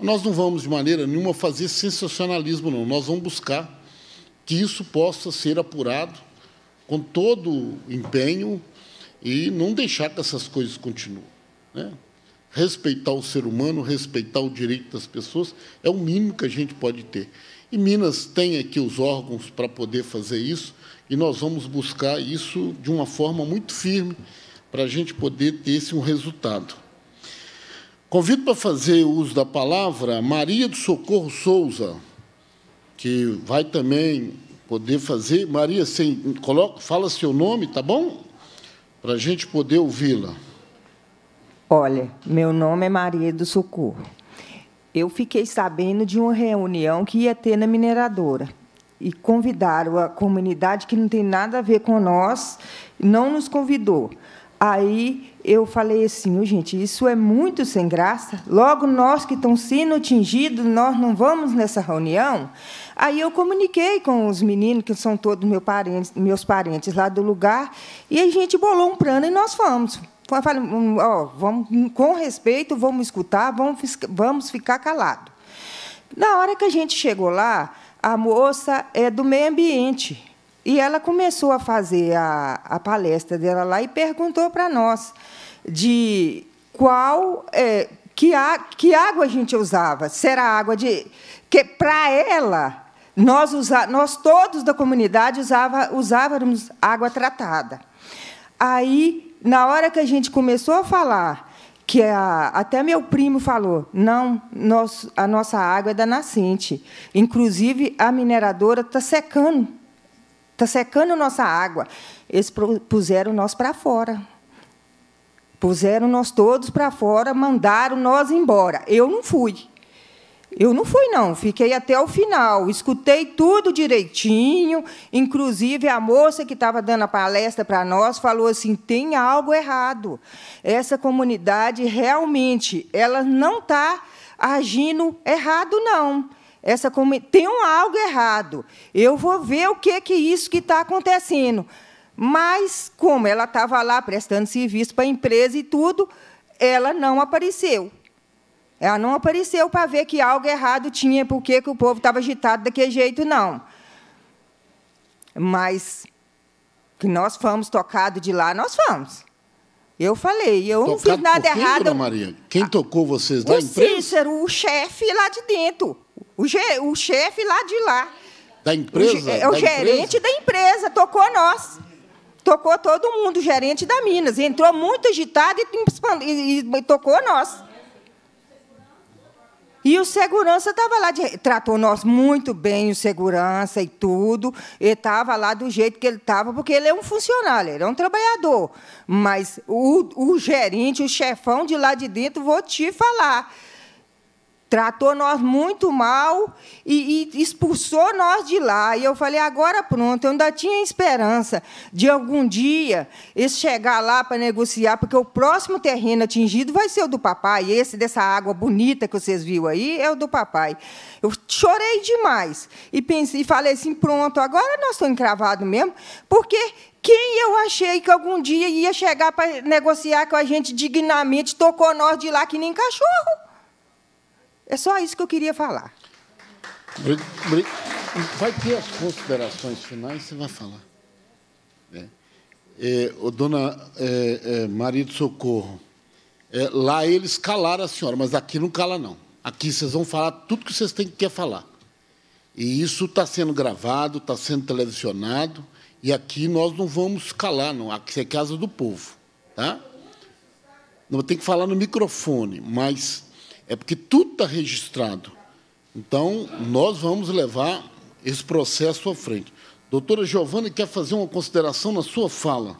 Nós não vamos, de maneira nenhuma, fazer sensacionalismo, não. Nós vamos buscar que isso possa ser apurado com todo empenho e não deixar que essas coisas continuem. Né? Respeitar o ser humano, respeitar o direito das pessoas é o mínimo que a gente pode ter. E Minas tem aqui os órgãos para poder fazer isso, e nós vamos buscar isso de uma forma muito firme para a gente poder ter esse um resultado. Convido para fazer uso da palavra Maria do Socorro Souza que vai também poder fazer. Maria, coloca, fala seu nome, tá bom? Para a gente poder ouvi-la. Olha, meu nome é Maria do Socorro. Eu fiquei sabendo de uma reunião que ia ter na mineradora e convidaram a comunidade que não tem nada a ver com nós, não nos convidou. Aí eu falei assim, oh, gente, isso é muito sem graça. Logo nós que estamos sendo atingidos, nós não vamos nessa reunião. Aí eu comuniquei com os meninos, que são todos meus parentes, meus parentes lá do lugar, e a gente bolou um plano e nós fomos. Falei, hum, ó, vamos, com respeito, vamos escutar, vamos, vamos ficar calado. Na hora que a gente chegou lá, a moça é do meio ambiente. E ela começou a fazer a, a palestra dela lá e perguntou para nós de qual é, que, a, que água a gente usava. Se era água de. que Para ela, nós, usa, nós todos da comunidade usava, usávamos água tratada. Aí, na hora que a gente começou a falar, que a, até meu primo falou, não, nós, a nossa água é da nascente. Inclusive, a mineradora está secando, está secando nossa água. Eles puseram nós para fora. Puseram nós todos para fora, mandaram nós embora. Eu não fui. Eu não fui, não. Fiquei até o final. Escutei tudo direitinho. Inclusive, a moça que estava dando a palestra para nós falou assim: tem algo errado. Essa comunidade realmente ela não está agindo errado, não. Essa Tem um algo errado. Eu vou ver o que, que isso que está acontecendo. Mas, como ela estava lá prestando serviço para a empresa e tudo, ela não apareceu. Ela não apareceu para ver que algo errado tinha, porque que o povo estava agitado daquele jeito, não. Mas que nós fomos tocados de lá, nós fomos. Eu falei, eu Tocado não fiz nada por quem, errado. Dona Maria? Quem tocou vocês da empresa? O Cícero, o chefe lá de dentro. O, ge, o chefe lá de lá. Da empresa? O, é o gerente empresa? da empresa, tocou nós. Tocou todo mundo, o gerente da Minas. Entrou muito agitado e, e, e tocou nós. E o segurança estava lá, de, tratou nós muito bem, o segurança e tudo. Ele estava lá do jeito que ele estava, porque ele é um funcionário, ele é um trabalhador. Mas o, o gerente, o chefão de lá de dentro, vou te falar tratou nós muito mal e, e, expulsou nós de lá. E eu falei, agora pronto, eu ainda tinha esperança de algum dia eles chegar lá para negociar, porque o próximo terreno atingido vai ser o do papai. Esse dessa água bonita que vocês viram aí é o do papai. Eu chorei demais e pensei, falei assim, pronto, agora nós estamos encravados mesmo, porque quem eu achei que algum dia ia chegar para negociar com a gente dignamente, tocou nós de lá que nem cachorro. É só isso que eu queria falar. Vai ter as considerações finais, você vai falar. É. É, o dona é, é, Maria do Socorro, é, lá eles calaram a senhora, mas aqui não cala, não. Aqui vocês vão falar tudo que vocês têm que quer falar. E isso está sendo gravado, está sendo televisionado, e aqui nós não vamos calar, não. Aqui é casa do povo. Tá? Não tem que falar no microfone, mas é porque tudo está registrado. Então, nós vamos levar esse processo à frente. Doutora Giovanni quer fazer uma consideração na sua fala.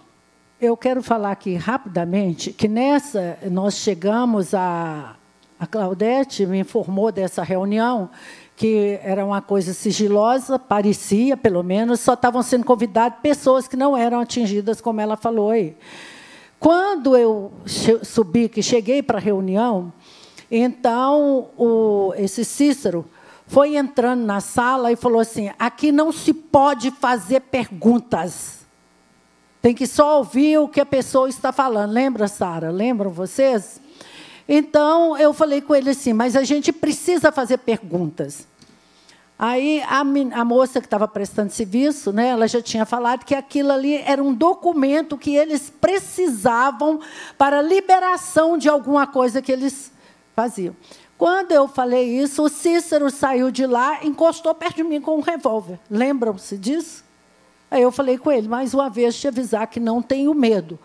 Eu quero falar aqui rapidamente que nessa nós chegamos a a Claudete me informou dessa reunião que era uma coisa sigilosa, parecia, pelo menos, só estavam sendo convidadas pessoas que não eram atingidas, como ela falou aí. Quando eu subi, que cheguei para a reunião, então, o, esse Cícero foi entrando na sala e falou assim: aqui não se pode fazer perguntas. Tem que só ouvir o que a pessoa está falando. Lembra, Sara? Lembram vocês? Então, eu falei com ele assim: mas a gente precisa fazer perguntas. Aí a, a, moça que estava prestando serviço, né, ela já tinha falado que aquilo ali era um documento que eles precisavam para liberação de alguma coisa que eles quando eu falei isso, o Cícero saiu de lá, encostou perto de mim com um revólver. Lembram-se disso? Aí eu falei com ele, mais uma vez, te avisar que não tenho medo.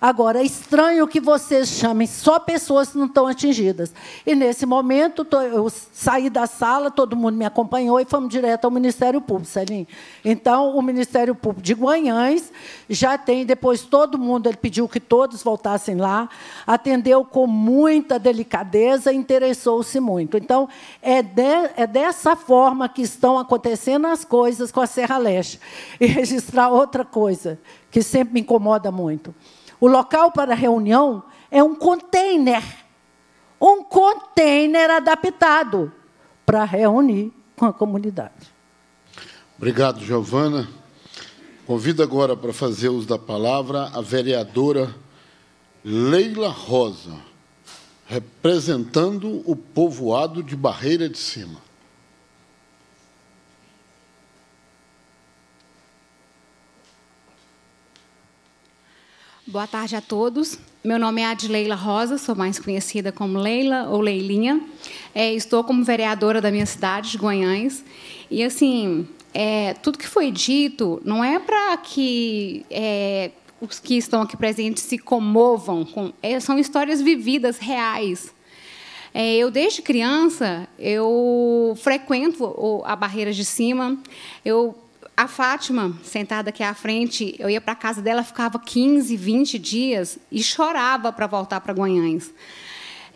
Agora, é estranho que vocês chamem só pessoas que não estão atingidas. E, nesse momento, eu saí da sala, todo mundo me acompanhou e fomos direto ao Ministério Público, Selim. Então, o Ministério Público de Guanhães já tem, depois todo mundo, ele pediu que todos voltassem lá, atendeu com muita delicadeza, interessou-se muito. Então, é, de, é dessa forma que estão acontecendo as coisas com a Serra Leste. E registrar outra coisa que sempre me incomoda muito. O local para reunião é um container. Um container adaptado para reunir com a comunidade. Obrigado, Giovana. Convido agora para fazer uso da palavra a vereadora Leila Rosa, representando o povoado de Barreira de Cima. Boa tarde a todos. Meu nome é Adleila Rosa, sou mais conhecida como Leila ou Leilinha. É, estou como vereadora da minha cidade, de Goiânia. E, assim, é, tudo que foi dito não é para que é, os que estão aqui presentes se comovam. Com, é, são histórias vividas, reais. É, eu, desde criança, eu frequento a Barreira de Cima. Eu a Fátima, sentada aqui à frente, eu ia para casa dela, ficava 15, 20 dias e chorava para voltar para Goiânia.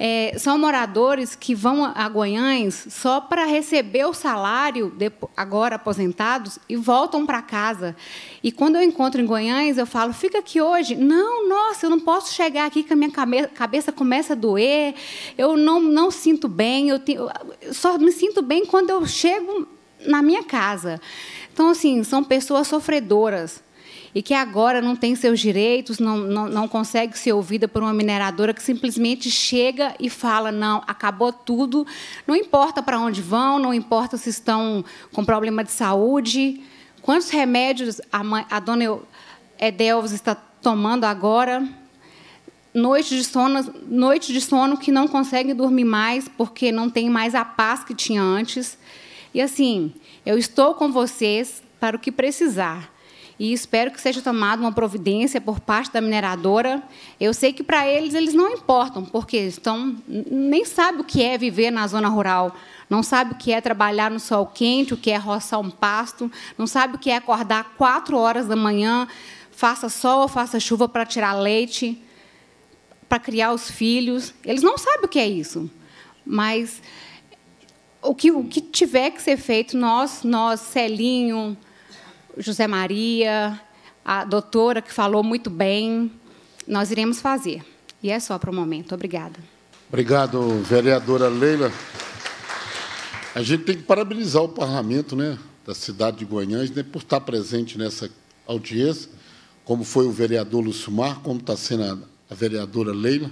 É, são moradores que vão a Goiânia só para receber o salário, agora aposentados, e voltam para casa. E quando eu encontro em Goiânia, eu falo, fica aqui hoje. Não, nossa, eu não posso chegar aqui que a minha cabeça, cabeça começa a doer, eu não, não sinto bem, eu, tenho, eu só me sinto bem quando eu chego na minha casa. Então, assim, são pessoas sofredoras e que agora não têm seus direitos, não, não, não consegue ser ouvida por uma mineradora que simplesmente chega e fala: não, acabou tudo, não importa para onde vão, não importa se estão com problema de saúde. Quantos remédios a, mãe, a dona Edelves é está tomando agora? Noites de, sono, noites de sono que não consegue dormir mais porque não tem mais a paz que tinha antes. E assim, eu estou com vocês para o que precisar. E espero que seja tomada uma providência por parte da mineradora. Eu sei que para eles eles não importam, porque estão nem sabe o que é viver na zona rural, não sabe o que é trabalhar no sol quente, o que é roçar um pasto, não sabe o que é acordar quatro horas da manhã, faça sol ou faça chuva para tirar leite, para criar os filhos. Eles não sabem o que é isso. Mas o que, o que tiver que ser feito, nós, nós, Celinho, José Maria, a doutora que falou muito bem, nós iremos fazer. E é só para o momento. Obrigada. Obrigado, vereadora Leila. A gente tem que parabenizar o parlamento né, da cidade de Goiânia né, por estar presente nessa audiência, como foi o vereador Lucimar, como está sendo a vereadora Leila.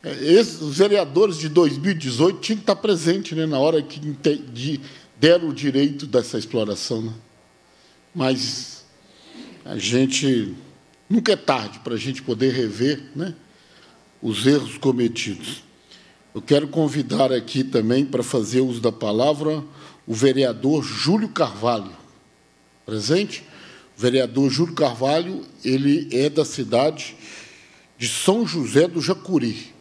É, os vereadores de 2018 tinham que estar presentes né, na hora que de, deram o direito dessa exploração. Né? Mas a gente nunca é tarde para a gente poder rever né, os erros cometidos. Eu quero convidar aqui também para fazer uso da palavra o vereador Júlio Carvalho. Presente? O vereador Júlio Carvalho, ele é da cidade de São José do Jacuri,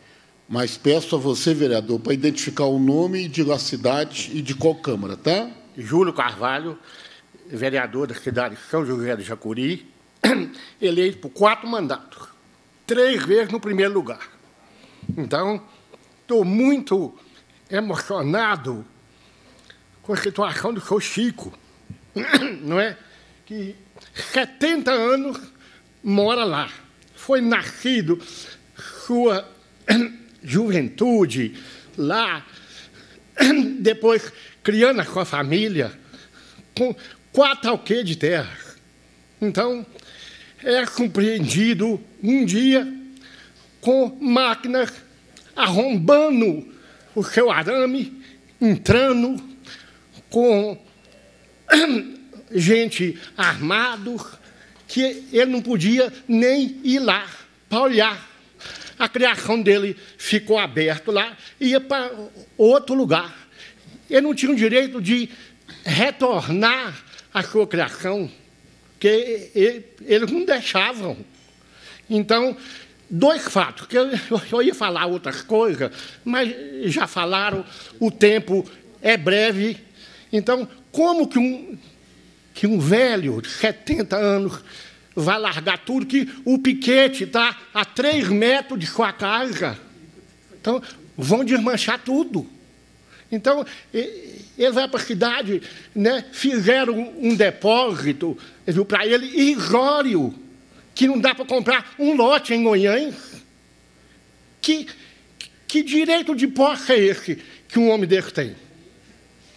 mas peço a você, vereador, para identificar o nome de a cidade e de qual Câmara, tá? Júlio Carvalho, vereador da cidade de São José do Jacuri, eleito por quatro mandatos, três vezes no primeiro lugar. Então, estou muito emocionado com a situação do seu Chico, não é? Que 70 anos mora lá. Foi nascido sua juventude lá, depois criando a sua família, com quatro ao que de terra. Então, é compreendido um dia com máquinas arrombando o seu arame, entrando com gente armado, que ele não podia nem ir lá para olhar a criação dele ficou aberto lá e ia para outro lugar. Ele não tinha o direito de retornar à sua criação, que eles não deixavam. Então, dois fatos, que eu ia falar outras coisas, mas já falaram, o tempo é breve. Então, como que um, que um velho de 70 anos vai largar tudo, que o piquete está a três metros de sua casa. Então, vão desmanchar tudo. Então, ele vai para a cidade, né, fizeram um depósito para ele irrisório, que não dá para comprar um lote em Goiânia. Que, que direito de posse é esse que um homem desse tem?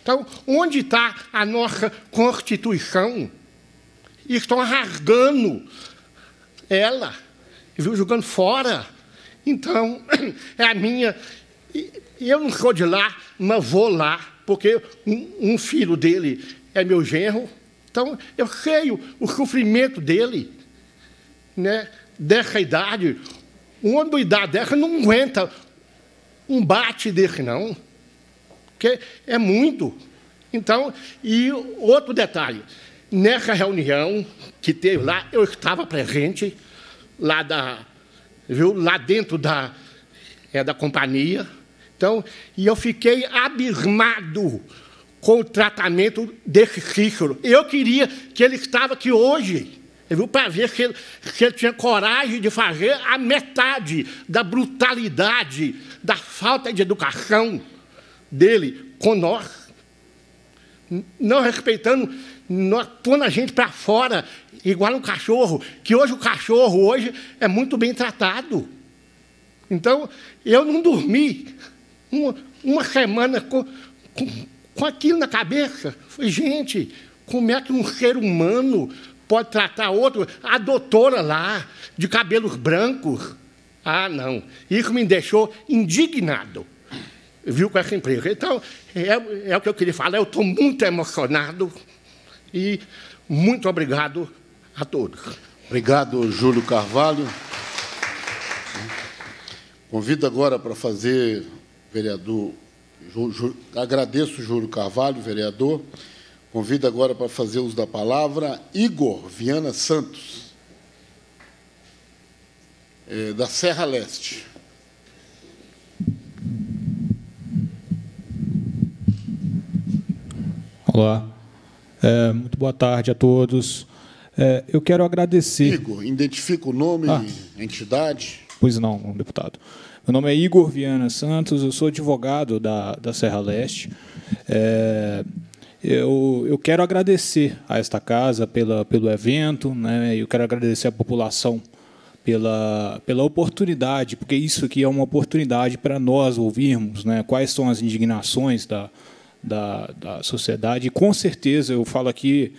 Então, onde está a nossa Constituição? e estão rasgando ela, viu, jogando fora. Então, é a minha. Eu não sou de lá, mas vou lá, porque um, filho dele é meu genro. Então, eu sei o, o sofrimento dele, né, dessa idade. Um homem de idade dessa não aguenta um bate desse, não. Porque é muito. Então, e outro detalhe, Nessa reunião que teve lá, eu estava presente, lá, da, viu, lá dentro da, é, da companhia. Então, e eu fiquei abismado com o tratamento desse Cícero. Eu queria que ele estava aqui hoje viu? para ver se ele, se ele, tinha coragem de fazer a metade da brutalidade, da falta de educação dele com nós, não respeitando nós, pondo a gente para fora, igual um cachorro, que hoje o cachorro hoje é muito bem tratado. Então, eu não dormi uma, uma semana com, com, com aquilo na cabeça. Falei, gente, como é que um ser humano pode tratar outro? A doutora lá, de cabelos brancos. Ah, não. Isso me deixou indignado, viu, com essa empresa. Então, é, é o que eu queria falar. Eu estou muito emocionado e muito obrigado a todos. Obrigado, Júlio Carvalho. Convido agora para fazer, vereador, agradeço Júlio Carvalho, vereador. Convido agora para fazer uso da palavra Igor Viana Santos, é, da Serra Leste. Olá, é, muito boa tarde a todos. É, eu quero agradecer. Igor, identifica o nome ah. entidade? Pois não, deputado. Meu nome é Igor Viana Santos, eu sou advogado da, da Serra Leste. É, eu, eu quero agradecer a esta casa pela, pelo evento, né? eu quero agradecer à população pela, pela oportunidade, porque isso aqui é uma oportunidade para nós ouvirmos né? quais são as indignações da, da, da sociedade. E, com certeza, eu falo aqui,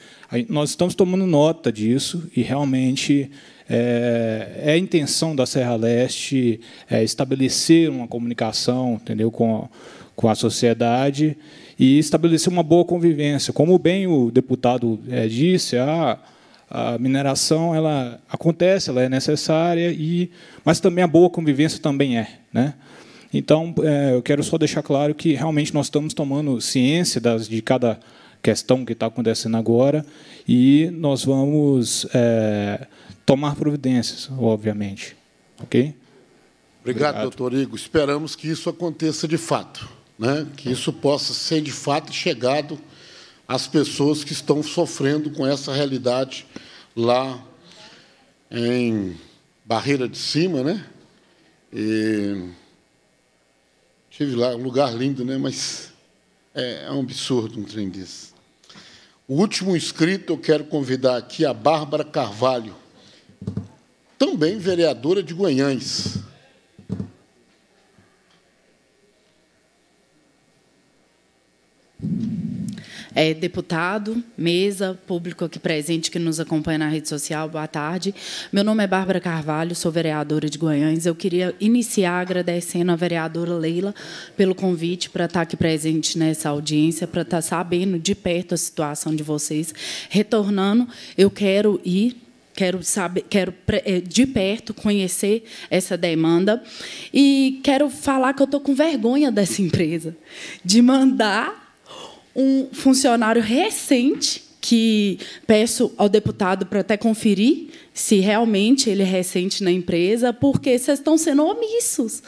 nós estamos tomando nota disso e realmente é, é a intenção da Serra Leste é estabelecer uma comunicação entendeu, com, com a sociedade e estabelecer uma boa convivência. Como bem o deputado é, disse, a, a mineração ela acontece, ela é necessária, e, mas também a boa convivência também é. Né? Então, é, eu quero só deixar claro que realmente nós estamos tomando ciência das, de cada questão que está acontecendo agora e nós vamos é, tomar providências, obviamente. Ok? Obrigado, Obrigado, doutor Igor. Esperamos que isso aconteça de fato, né? que isso possa ser de fato chegado às pessoas que estão sofrendo com essa realidade lá em Barreira de Cima, né? E Estive lá, um lugar lindo, né? Mas é, é um absurdo um trem desse. O último inscrito, eu quero convidar aqui é a Bárbara Carvalho, também vereadora de Goiânia. é, deputado, mesa, público aqui presente que nos acompanha na rede social, boa tarde. Meu nome é Bárbara Carvalho, sou vereadora de Goiânia. Eu queria iniciar agradecendo a vereadora Leila pelo convite para estar aqui presente nessa audiência, para estar sabendo de perto a situação de vocês. Retornando, eu quero ir quero saber, quero é, de perto conhecer essa demanda e quero falar que eu estou com vergonha dessa empresa de mandar um funcionário recente que peço ao deputado para até conferir se realmente ele é recente na empresa, porque vocês estão sendo omissos.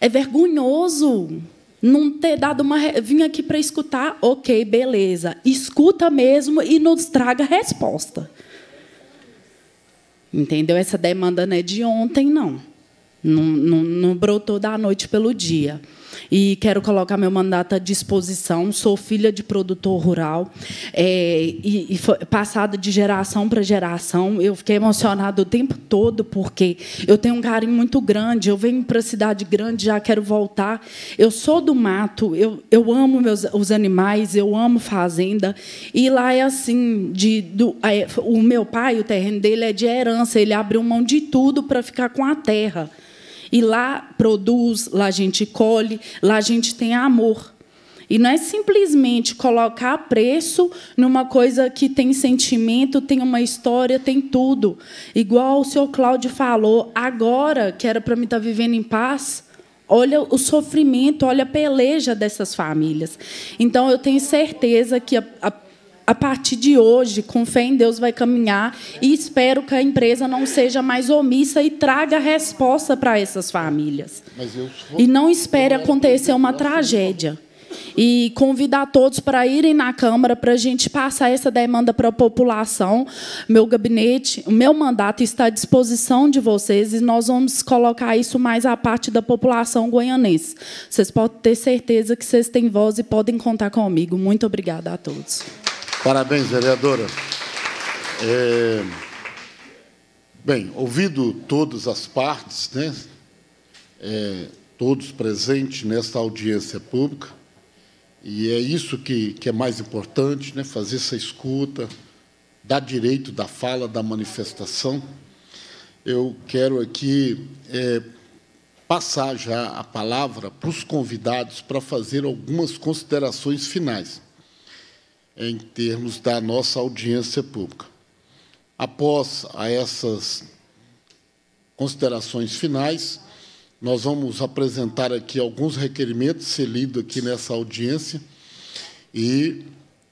É vergonhoso não ter dado uma. Vim aqui para escutar, ok, beleza. Escuta mesmo e nos traga resposta. Entendeu? Essa demanda não é de ontem, não. Não, não, não brotou da noite pelo dia e quero colocar meu mandato à disposição. Sou filha de produtor rural é, e, e foi, passada de geração para geração. Eu fiquei emocionada o tempo todo porque eu tenho um carinho muito grande. Eu venho para a cidade grande, já quero voltar. Eu sou do mato, eu, eu amo meus, os animais, eu amo fazenda. E lá é assim, de, do, é, o meu pai, o terreno dele é de herança. Ele abriu mão de tudo para ficar com a terra. E lá produz, lá a gente colhe, lá a gente tem amor. E não é simplesmente colocar preço numa coisa que tem sentimento, tem uma história, tem tudo. Igual o senhor Cláudio falou, agora que era para mim estar tá vivendo em paz, olha o sofrimento, olha a peleja dessas famílias. Então eu tenho certeza que a, a a partir de hoje, com fé em Deus, vai caminhar e espero que a empresa não seja mais omissa e traga resposta para essas famílias. E não espere acontecer uma tragédia. E convidar todos para irem na Câmara para a gente passar essa demanda para a população. Meu gabinete, o meu mandato está à disposição de vocês e nós vamos colocar isso mais à parte da população goianense. Vocês podem ter certeza que vocês têm voz e podem contar comigo. Muito obrigada a todos. Parabéns, vereadora. É... Bem, ouvido todas as partes, né? É, todos presentes nesta audiência pública, e é isso que, que é mais importante, né? fazer essa escuta, dar direito da fala, da manifestação. Eu quero aqui é, passar já a palavra para os convidados para fazer algumas considerações finais em termos da nossa audiência pública. Após a essas considerações finais, nós vamos apresentar aqui alguns requerimentos ser lido aqui nessa audiência e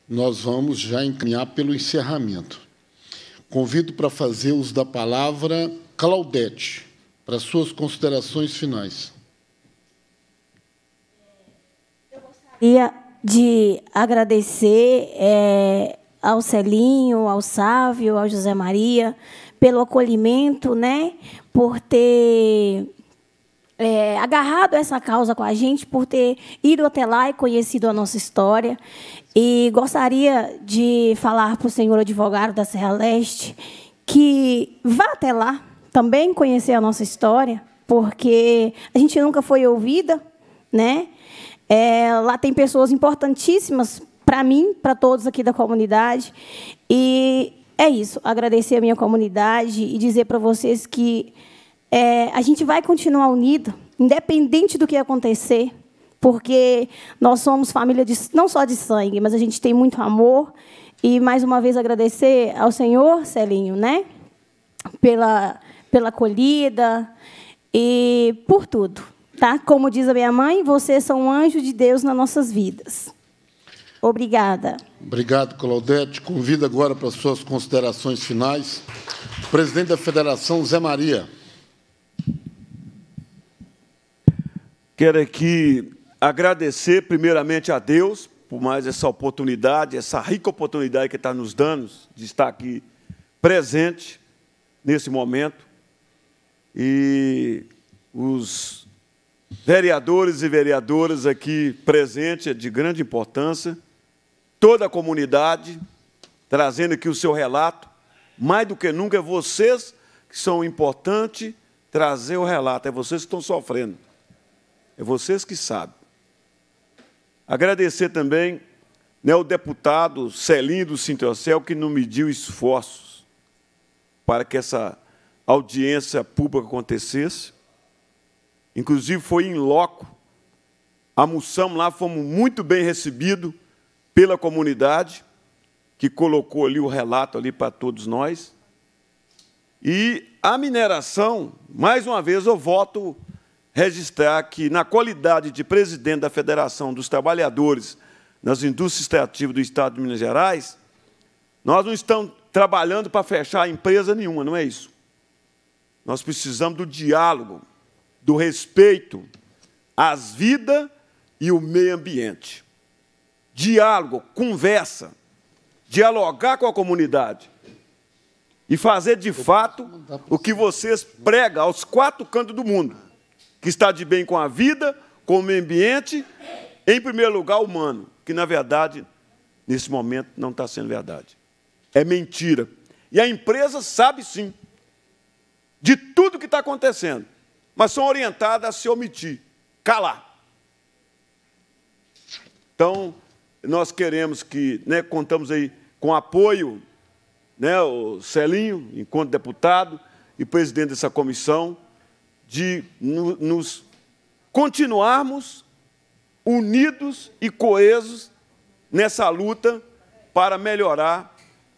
nós vamos já encaminhar pelo encerramento. Convido para fazer uso da palavra Claudete, para suas considerações finais. Eu gostaria de agradecer é, ao Celinho, ao Sávio, ao José Maria, pelo acolhimento, né? por ter é, agarrado essa causa com a gente, por ter ido até lá e conhecido a nossa história. E gostaria de falar para o senhor advogado da Serra Leste que vá até lá também conhecer a nossa história, porque a gente nunca foi ouvida, né? É, lá tem pessoas importantíssimas para mim, para todos aqui da comunidade. E é isso, agradecer a minha comunidade e dizer para vocês que é, a gente vai continuar unido, independente do que acontecer, porque nós somos família de, não só de sangue, mas a gente tem muito amor. E mais uma vez agradecer ao Senhor, Celinho, né? Pela, pela acolhida e por tudo. Tá? Como diz a minha mãe, vocês são um anjo de Deus nas nossas vidas. Obrigada. Obrigado, Claudete. Convido agora para as suas considerações finais. O presidente da Federação, Zé Maria. Quero aqui agradecer primeiramente a Deus por mais essa oportunidade, essa rica oportunidade que está nos dando de estar aqui presente nesse momento. E os vereadores e vereadoras aqui presentes, é de grande importância, toda a comunidade trazendo aqui o seu relato. Mais do que nunca, é vocês que são importantes trazer o relato, é vocês que estão sofrendo, é vocês que sabem. Agradecer também né, o deputado Celinho do Cintiocel, que não mediu esforços para que essa audiência pública acontecesse Inclusive foi em loco. Almoçamos lá, fomos muito bem recebidos pela comunidade, que colocou ali o relato ali para todos nós. E a mineração, mais uma vez eu voto registrar que, na qualidade de presidente da Federação dos Trabalhadores nas Indústrias Extrativas do Estado de Minas Gerais, nós não estamos trabalhando para fechar empresa nenhuma, não é isso. Nós precisamos do diálogo do respeito às vidas e o meio ambiente. Diálogo, conversa, dialogar com a comunidade e fazer de fato o que vocês pregam aos quatro cantos do mundo, que está de bem com a vida, com o meio ambiente, em primeiro lugar, humano, que na verdade, nesse momento, não está sendo verdade. É mentira. E a empresa sabe sim de tudo que está acontecendo mas são orientadas a se omitir, calar. Então, nós queremos que, né, contamos aí com apoio, né, o Celinho, enquanto deputado e presidente dessa comissão, de nos continuarmos unidos e coesos nessa luta para melhorar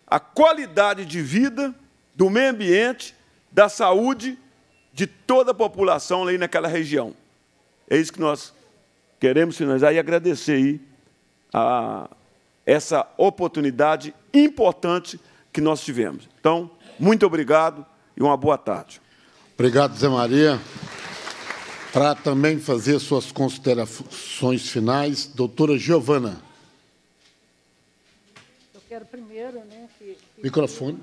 a qualidade de vida, do meio ambiente, da saúde de toda a população ali naquela região. É isso que nós queremos finalizar e agradecer aí a essa oportunidade importante que nós tivemos. Então, muito obrigado e uma boa tarde. Obrigado, Zé Maria. Para também fazer suas considerações finais, doutora Giovana. Eu quero primeiro, né? Que... Microfone.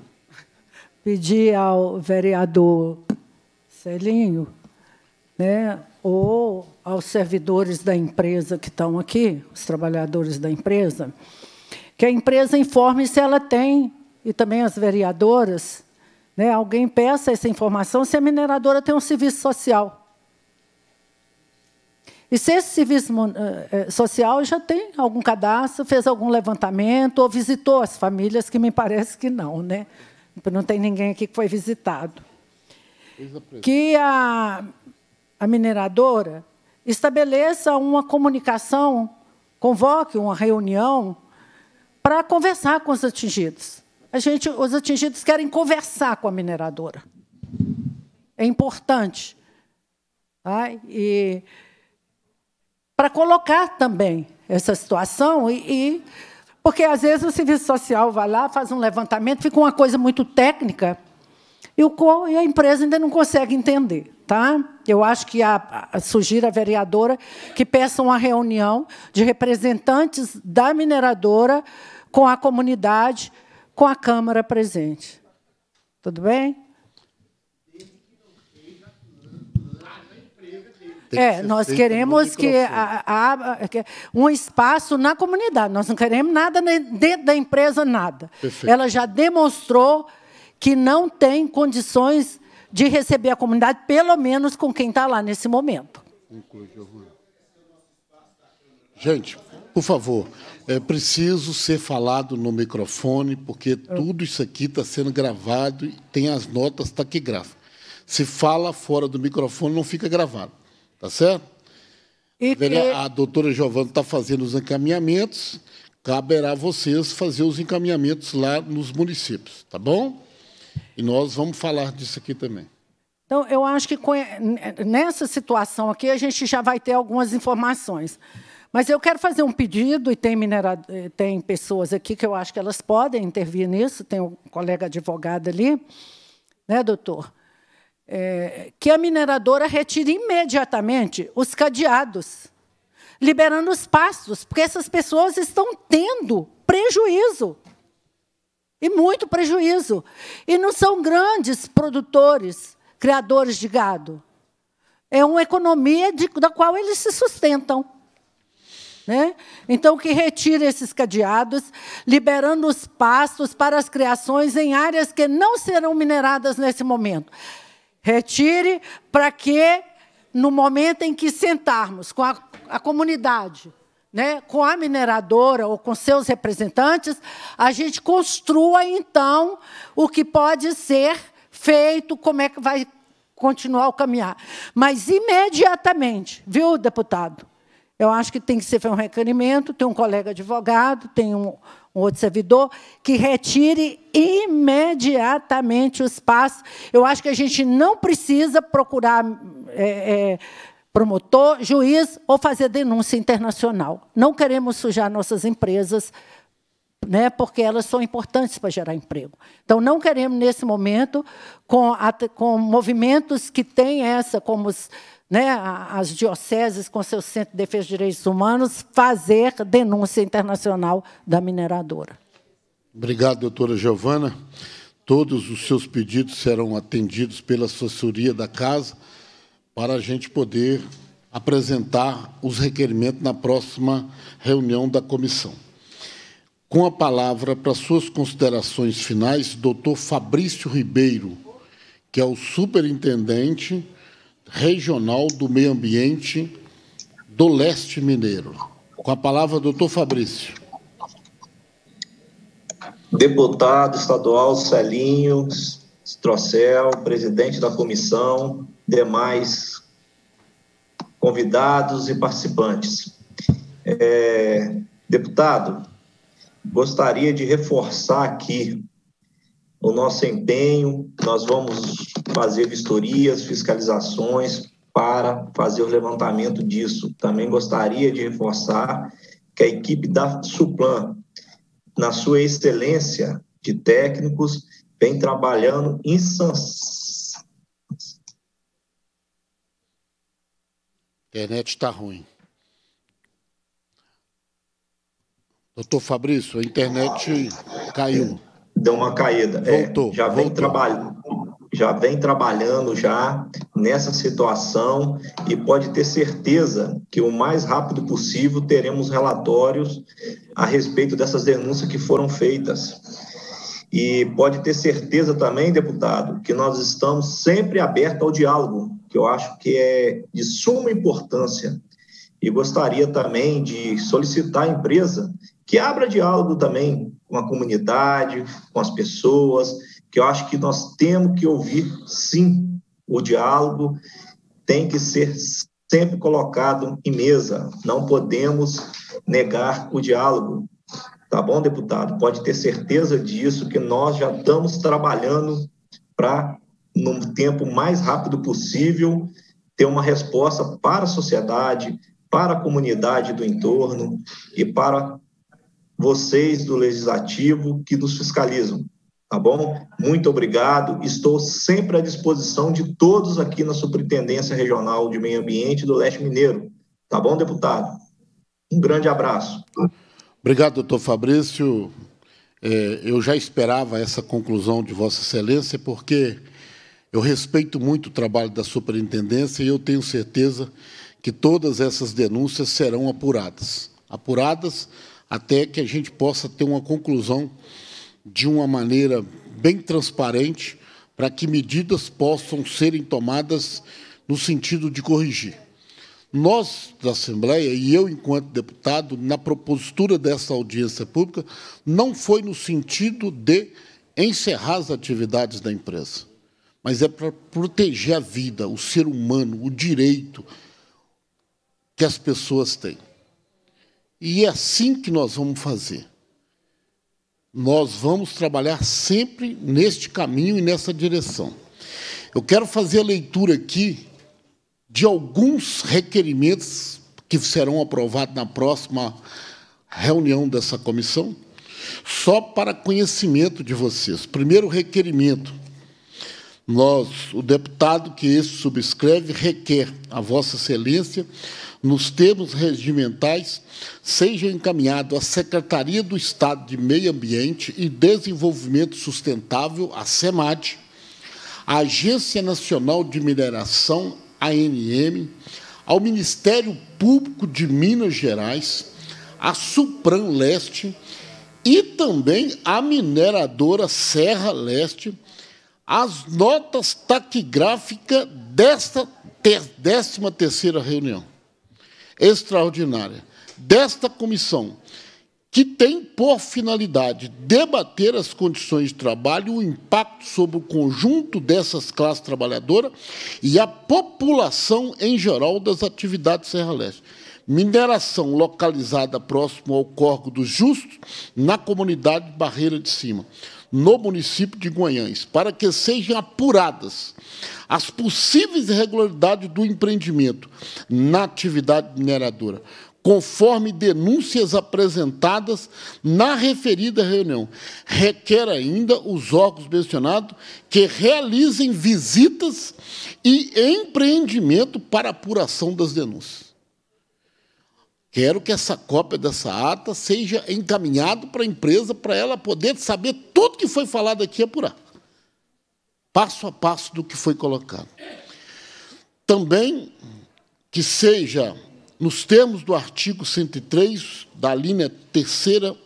Pedir ao vereador Celinho, né, ou aos servidores da empresa que estão aqui, os trabalhadores da empresa, que a empresa informe se ela tem, e também as vereadoras, né, alguém peça essa informação se a mineradora tem um serviço social. E se esse serviço eh, eh, social já tem algum cadastro, fez algum levantamento ou visitou as famílias, que me parece que não, né? Não tem ninguém aqui que foi visitado que a, a mineradora estabeleça uma comunicação, convoque uma reunião para conversar com os atingidos. A gente, os atingidos querem conversar com a mineradora. É importante. Tá? E para colocar também essa situação e, e porque às vezes o serviço social vai lá, faz um levantamento, fica uma coisa muito técnica e a empresa ainda não consegue entender. Tá? Eu acho que a, a, sugiro à vereadora que peça uma reunião de representantes da mineradora com a comunidade, com a Câmara presente. Tudo bem? Que é, nós queremos que, a, que um espaço na comunidade. Nós não queremos nada dentro da empresa, nada. Perfeito. Ela já demonstrou que não tem condições de receber a comunidade, pelo menos com quem está lá nesse momento. Gente, por favor, é preciso ser falado no microfone, porque tudo isso aqui está sendo gravado e tem as notas taquigráficas. Tá Se fala fora do microfone, não fica gravado. Tá certo? E que... A doutora Giovana está fazendo os encaminhamentos, caberá a vocês fazer os encaminhamentos lá nos municípios, tá bom? E nós vamos falar disso aqui também. Então, eu acho que nessa situação aqui a gente já vai ter algumas informações. Mas eu quero fazer um pedido, e tem, tem pessoas aqui que eu acho que elas podem intervir nisso, tem um colega advogado ali, né, doutor? É, que a mineradora retire imediatamente os cadeados, liberando os passos, porque essas pessoas estão tendo prejuízo. E muito prejuízo. E não são grandes produtores, criadores de gado. É uma economia de, da qual eles se sustentam. Né? Então, que retire esses cadeados, liberando os pastos para as criações em áreas que não serão mineradas nesse momento. Retire para que, no momento em que sentarmos com a, a comunidade, né, com a mineradora ou com seus representantes, a gente construa então o que pode ser feito, como é que vai continuar o caminhar. Mas imediatamente, viu, deputado? Eu acho que tem que ser feito um requerimento, tem um colega advogado, tem um, um outro servidor, que retire imediatamente o espaço. Eu acho que a gente não precisa procurar é, é, promotor, juiz ou fazer denúncia internacional. Não queremos sujar nossas empresas, né, porque elas são importantes para gerar emprego. Então, não queremos, nesse momento, com, a, com movimentos que têm essa, como os, né, as dioceses com seu Centro de Defesa de Direitos Humanos, fazer denúncia internacional da mineradora. Obrigado, doutora Giovana. Todos os seus pedidos serão atendidos pela assessoria da Casa para a gente poder apresentar os requerimentos na próxima reunião da comissão. Com a palavra para suas considerações finais, doutor Fabrício Ribeiro, que é o superintendente regional do meio ambiente do leste mineiro. Com a palavra, doutor Fabrício. Deputado estadual Celinho Trocel, presidente da comissão, demais convidados e participantes. É, deputado, gostaria de reforçar aqui o nosso empenho. Nós vamos fazer vistorias, fiscalizações para fazer o levantamento disso. Também gostaria de reforçar que a equipe da Suplan, na sua excelência de técnicos, vem trabalhando insanciamente internet está ruim. Doutor Fabrício, a internet caiu. Deu uma caída. É, voltou. É, já, vem voltou. já vem trabalhando já nessa situação e pode ter certeza que o mais rápido possível teremos relatórios a respeito dessas denúncias que foram feitas. E pode ter certeza também, deputado, que nós estamos sempre abertos ao diálogo que eu acho que é de suma importância. E gostaria também de solicitar à empresa que abra diálogo também com a comunidade, com as pessoas, que eu acho que nós temos que ouvir, sim, o diálogo tem que ser sempre colocado em mesa, não podemos negar o diálogo, tá bom, deputado? Pode ter certeza disso, que nós já estamos trabalhando para no tempo mais rápido possível, ter uma resposta para a sociedade, para a comunidade do entorno e para vocês do legislativo que nos fiscalizam. Tá bom? Muito obrigado. Estou sempre à disposição de todos aqui na Superintendência Regional de Meio Ambiente do Leste Mineiro. Tá bom, deputado? Um grande abraço. Obrigado, doutor Fabrício. É, eu já esperava essa conclusão de Vossa Excelência, porque eu respeito muito o trabalho da superintendência e eu tenho certeza que todas essas denúncias serão apuradas apuradas até que a gente possa ter uma conclusão de uma maneira bem transparente para que medidas possam serem tomadas no sentido de corrigir. Nós, da Assembleia, e eu, enquanto deputado, na propositura dessa audiência pública, não foi no sentido de encerrar as atividades da empresa mas é para proteger a vida, o ser humano, o direito que as pessoas têm. E é assim que nós vamos fazer. Nós vamos trabalhar sempre neste caminho e nessa direção. Eu quero fazer a leitura aqui de alguns requerimentos que serão aprovados na próxima reunião dessa comissão, só para conhecimento de vocês. Primeiro requerimento nós, o deputado que isso subscreve, requer a Vossa Excelência, nos termos regimentais, seja encaminhado à Secretaria do Estado de Meio Ambiente e Desenvolvimento Sustentável, a SEMAD, à Agência Nacional de Mineração, ANM, ao Ministério Público de Minas Gerais, à Supran Leste e também à mineradora Serra Leste as notas taquigráficas desta ter, 13 reunião extraordinária desta comissão, que tem por finalidade debater as condições de trabalho, o impacto sobre o conjunto dessas classes trabalhadoras e a população em geral das atividades Serra Leste. Mineração localizada próximo ao Corgo do Justo, na comunidade Barreira de Cima no município de Guanhães, para que sejam apuradas as possíveis irregularidades do empreendimento na atividade mineradora, conforme denúncias apresentadas na referida reunião. Requer ainda os órgãos mencionados que realizem visitas e empreendimento para apuração das denúncias. Quero que essa cópia dessa ata seja encaminhada para a empresa, para ela poder saber tudo que foi falado aqui apurar. Passo a passo do que foi colocado. Também que seja, nos termos do artigo 103, da linha terceira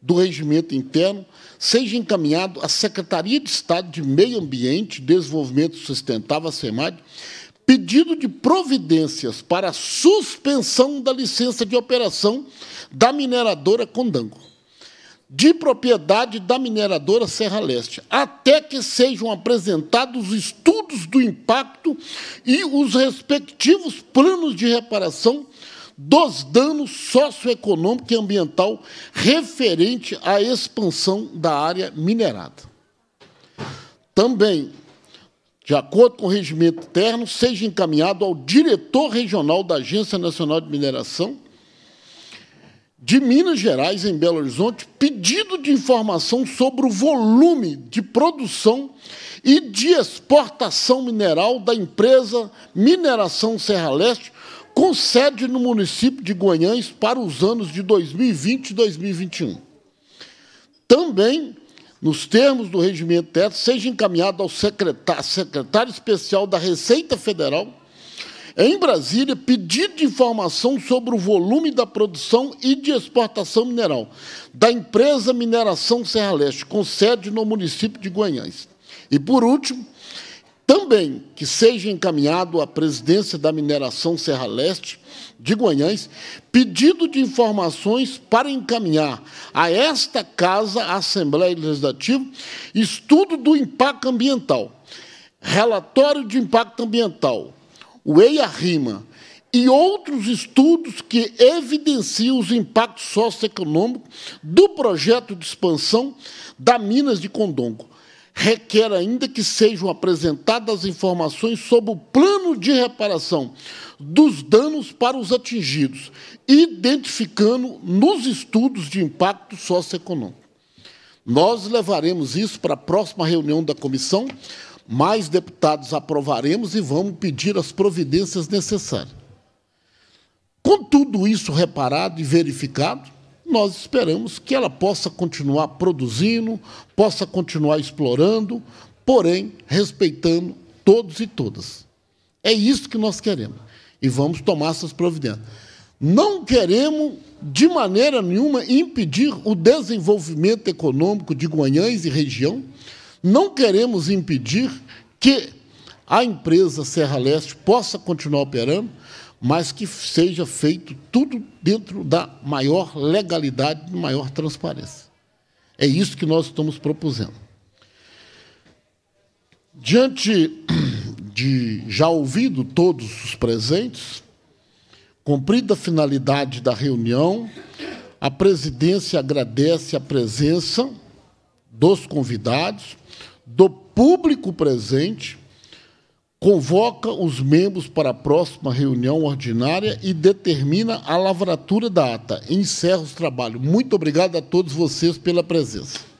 do regimento interno, seja encaminhado à Secretaria de Estado de Meio Ambiente, Desenvolvimento Sustentável, a SEMAD, pedido de providências para suspensão da licença de operação da mineradora Condango, de propriedade da mineradora Serra Leste, até que sejam apresentados estudos do impacto e os respectivos planos de reparação dos danos socioeconômico e ambiental referente à expansão da área minerada. Também de acordo com o regimento interno, seja encaminhado ao diretor regional da Agência Nacional de Mineração de Minas Gerais, em Belo Horizonte, pedido de informação sobre o volume de produção e de exportação mineral da empresa Mineração Serra Leste, com sede no município de Goiânia para os anos de 2020 e 2021. Também nos termos do regimento teto, seja encaminhado ao secretário, secretário especial da Receita Federal, em Brasília, pedido de informação sobre o volume da produção e de exportação mineral da empresa Mineração Serra Leste, com sede no município de Goiás. E, por último, também que seja encaminhado à presidência da Mineração Serra Leste de Goiânia pedido de informações para encaminhar a esta Casa, a Assembleia Legislativa, estudo do impacto ambiental, relatório de impacto ambiental, o EIA-RIMA e outros estudos que evidenciam os impactos socioeconômicos do projeto de expansão da Minas de Condongo requer ainda que sejam apresentadas informações sobre o plano de reparação dos danos para os atingidos, identificando nos estudos de impacto socioeconômico. Nós levaremos isso para a próxima reunião da comissão, mais deputados aprovaremos e vamos pedir as providências necessárias. Com tudo isso reparado e verificado, nós esperamos que ela possa continuar produzindo, possa continuar explorando, porém respeitando todos e todas. É isso que nós queremos e vamos tomar essas providências. Não queremos, de maneira nenhuma, impedir o desenvolvimento econômico de Guanhães e região. Não queremos impedir que a empresa Serra Leste possa continuar operando, mas que seja feito tudo dentro da maior legalidade, maior transparência. É isso que nós estamos propusendo. Diante de já ouvido todos os presentes, cumprida a finalidade da reunião, a presidência agradece a presença dos convidados, do público presente, convoca os membros para a próxima reunião ordinária e determina a lavratura da ata. Encerra os trabalhos. Muito obrigado a todos vocês pela presença.